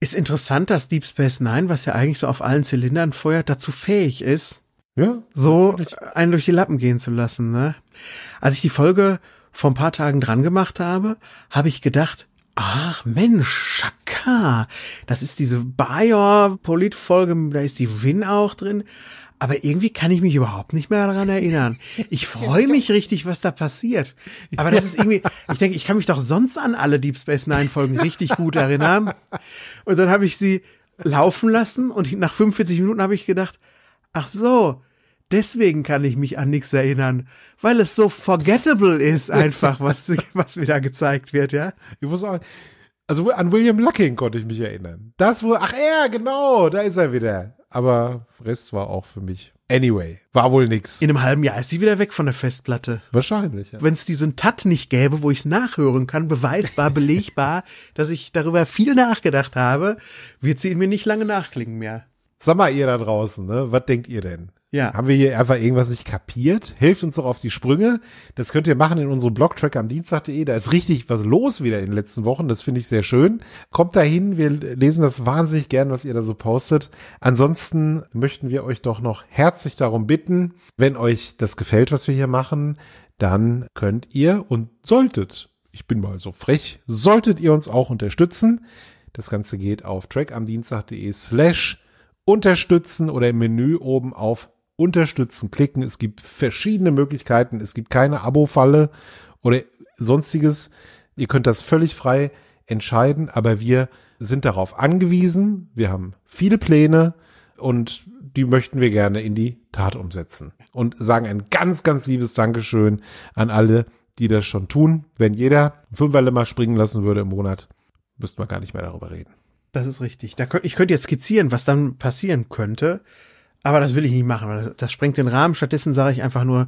Ist interessant, dass Deep Space Nine, was ja eigentlich so auf allen Zylindern feuert, dazu fähig ist, ja, so einen durch die Lappen gehen zu lassen. Ne? Als ich die Folge vor ein paar Tagen dran gemacht habe, habe ich gedacht, ach Mensch, Schaka, das ist diese Bayer-Polit-Folge, da ist die Win auch drin. Aber irgendwie kann ich mich überhaupt nicht mehr daran erinnern. Ich freue mich richtig, was da passiert. Aber das ist irgendwie, ich denke, ich kann mich doch sonst an alle Deep Space Nine Folgen richtig gut erinnern. Und dann habe ich sie laufen lassen und nach 45 Minuten habe ich gedacht, Ach so, deswegen kann ich mich an nichts erinnern, weil es so forgettable ist einfach, was, was mir da gezeigt wird, ja. Ich muss auch, also an William Lucking konnte ich mich erinnern. Das wo, ach er, genau, da ist er wieder. Aber Rest war auch für mich. Anyway, war wohl nix. In einem halben Jahr ist sie wieder weg von der Festplatte. Wahrscheinlich, ja. Wenn es diesen Tat nicht gäbe, wo ich es nachhören kann, beweisbar, belegbar, dass ich darüber viel nachgedacht habe, wird sie in mir nicht lange nachklingen mehr. Sag mal ihr da draußen, ne? Was denkt ihr denn? Ja. Haben wir hier einfach irgendwas nicht kapiert? Hilft uns doch auf die Sprünge. Das könnt ihr machen in unserem Blogtrack am Dienstag.de. Da ist richtig was los wieder in den letzten Wochen. Das finde ich sehr schön. Kommt dahin. Wir lesen das wahnsinnig gern, was ihr da so postet. Ansonsten möchten wir euch doch noch herzlich darum bitten, wenn euch das gefällt, was wir hier machen, dann könnt ihr und solltet, ich bin mal so frech, solltet ihr uns auch unterstützen. Das Ganze geht auf trackamdienstag.de slash unterstützen oder im Menü oben auf unterstützen klicken. Es gibt verschiedene Möglichkeiten. Es gibt keine Abo-Falle oder sonstiges. Ihr könnt das völlig frei entscheiden, aber wir sind darauf angewiesen. Wir haben viele Pläne und die möchten wir gerne in die Tat umsetzen. Und sagen ein ganz, ganz liebes Dankeschön an alle, die das schon tun. Wenn jeder Fünferle mal springen lassen würde im Monat, müssten wir gar nicht mehr darüber reden. Das ist richtig. Da könnt, ich könnte jetzt skizzieren, was dann passieren könnte, aber das will ich nicht machen. Das, das sprengt den Rahmen. Stattdessen sage ich einfach nur,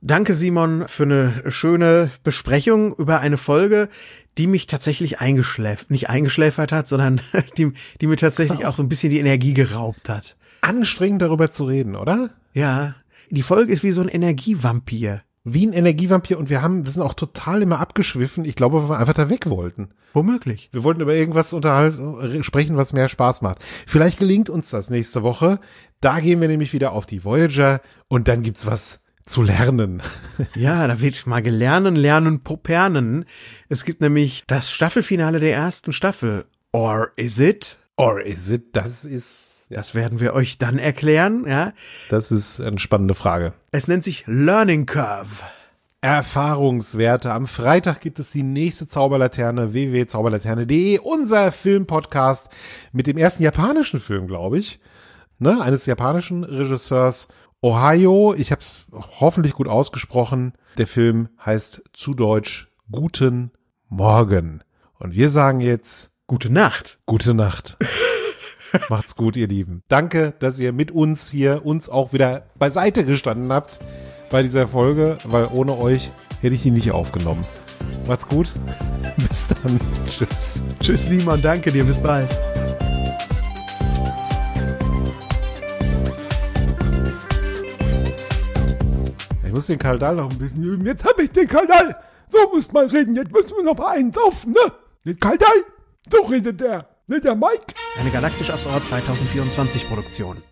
danke Simon für eine schöne Besprechung über eine Folge, die mich tatsächlich eingeschläfert, nicht eingeschläfert hat, sondern die, die mir tatsächlich auch so ein bisschen die Energie geraubt hat. Anstrengend darüber zu reden, oder? Ja. Die Folge ist wie so ein Energievampir wie ein Energievampir und wir haben, wir sind auch total immer abgeschwiffen. Ich glaube, weil wir einfach da weg wollten. Womöglich. Wir wollten über irgendwas unterhalten, sprechen, was mehr Spaß macht. Vielleicht gelingt uns das nächste Woche. Da gehen wir nämlich wieder auf die Voyager und dann gibt's was zu lernen. ja, da wird mal gelernen, lernen, popernen. Es gibt nämlich das Staffelfinale der ersten Staffel. Or is it? Or is it? Das ist das werden wir euch dann erklären, ja. Das ist eine spannende Frage. Es nennt sich Learning Curve. Erfahrungswerte. Am Freitag gibt es die nächste Zauberlaterne, www.zauberlaterne.de, unser Filmpodcast mit dem ersten japanischen Film, glaube ich, ne, eines japanischen Regisseurs Ohio. Ich habe es hoffentlich gut ausgesprochen. Der Film heißt zu Deutsch Guten Morgen. Und wir sagen jetzt Gute Nacht. Gute Nacht. Macht's gut, ihr Lieben. Danke, dass ihr mit uns hier uns auch wieder beiseite gestanden habt bei dieser Folge, weil ohne euch hätte ich ihn nicht aufgenommen. Macht's gut. Bis dann. Tschüss. Tschüss, Simon. Danke dir. Bis bald. Ich muss den Kaldal noch ein bisschen üben. Jetzt habe ich den Kaldal. So muss man reden. Jetzt müssen wir noch einen saufen, ne? Den Kaldal. So redet der. Ne, der Mike. Eine galaktisch aufs Ohr 2024 Produktion.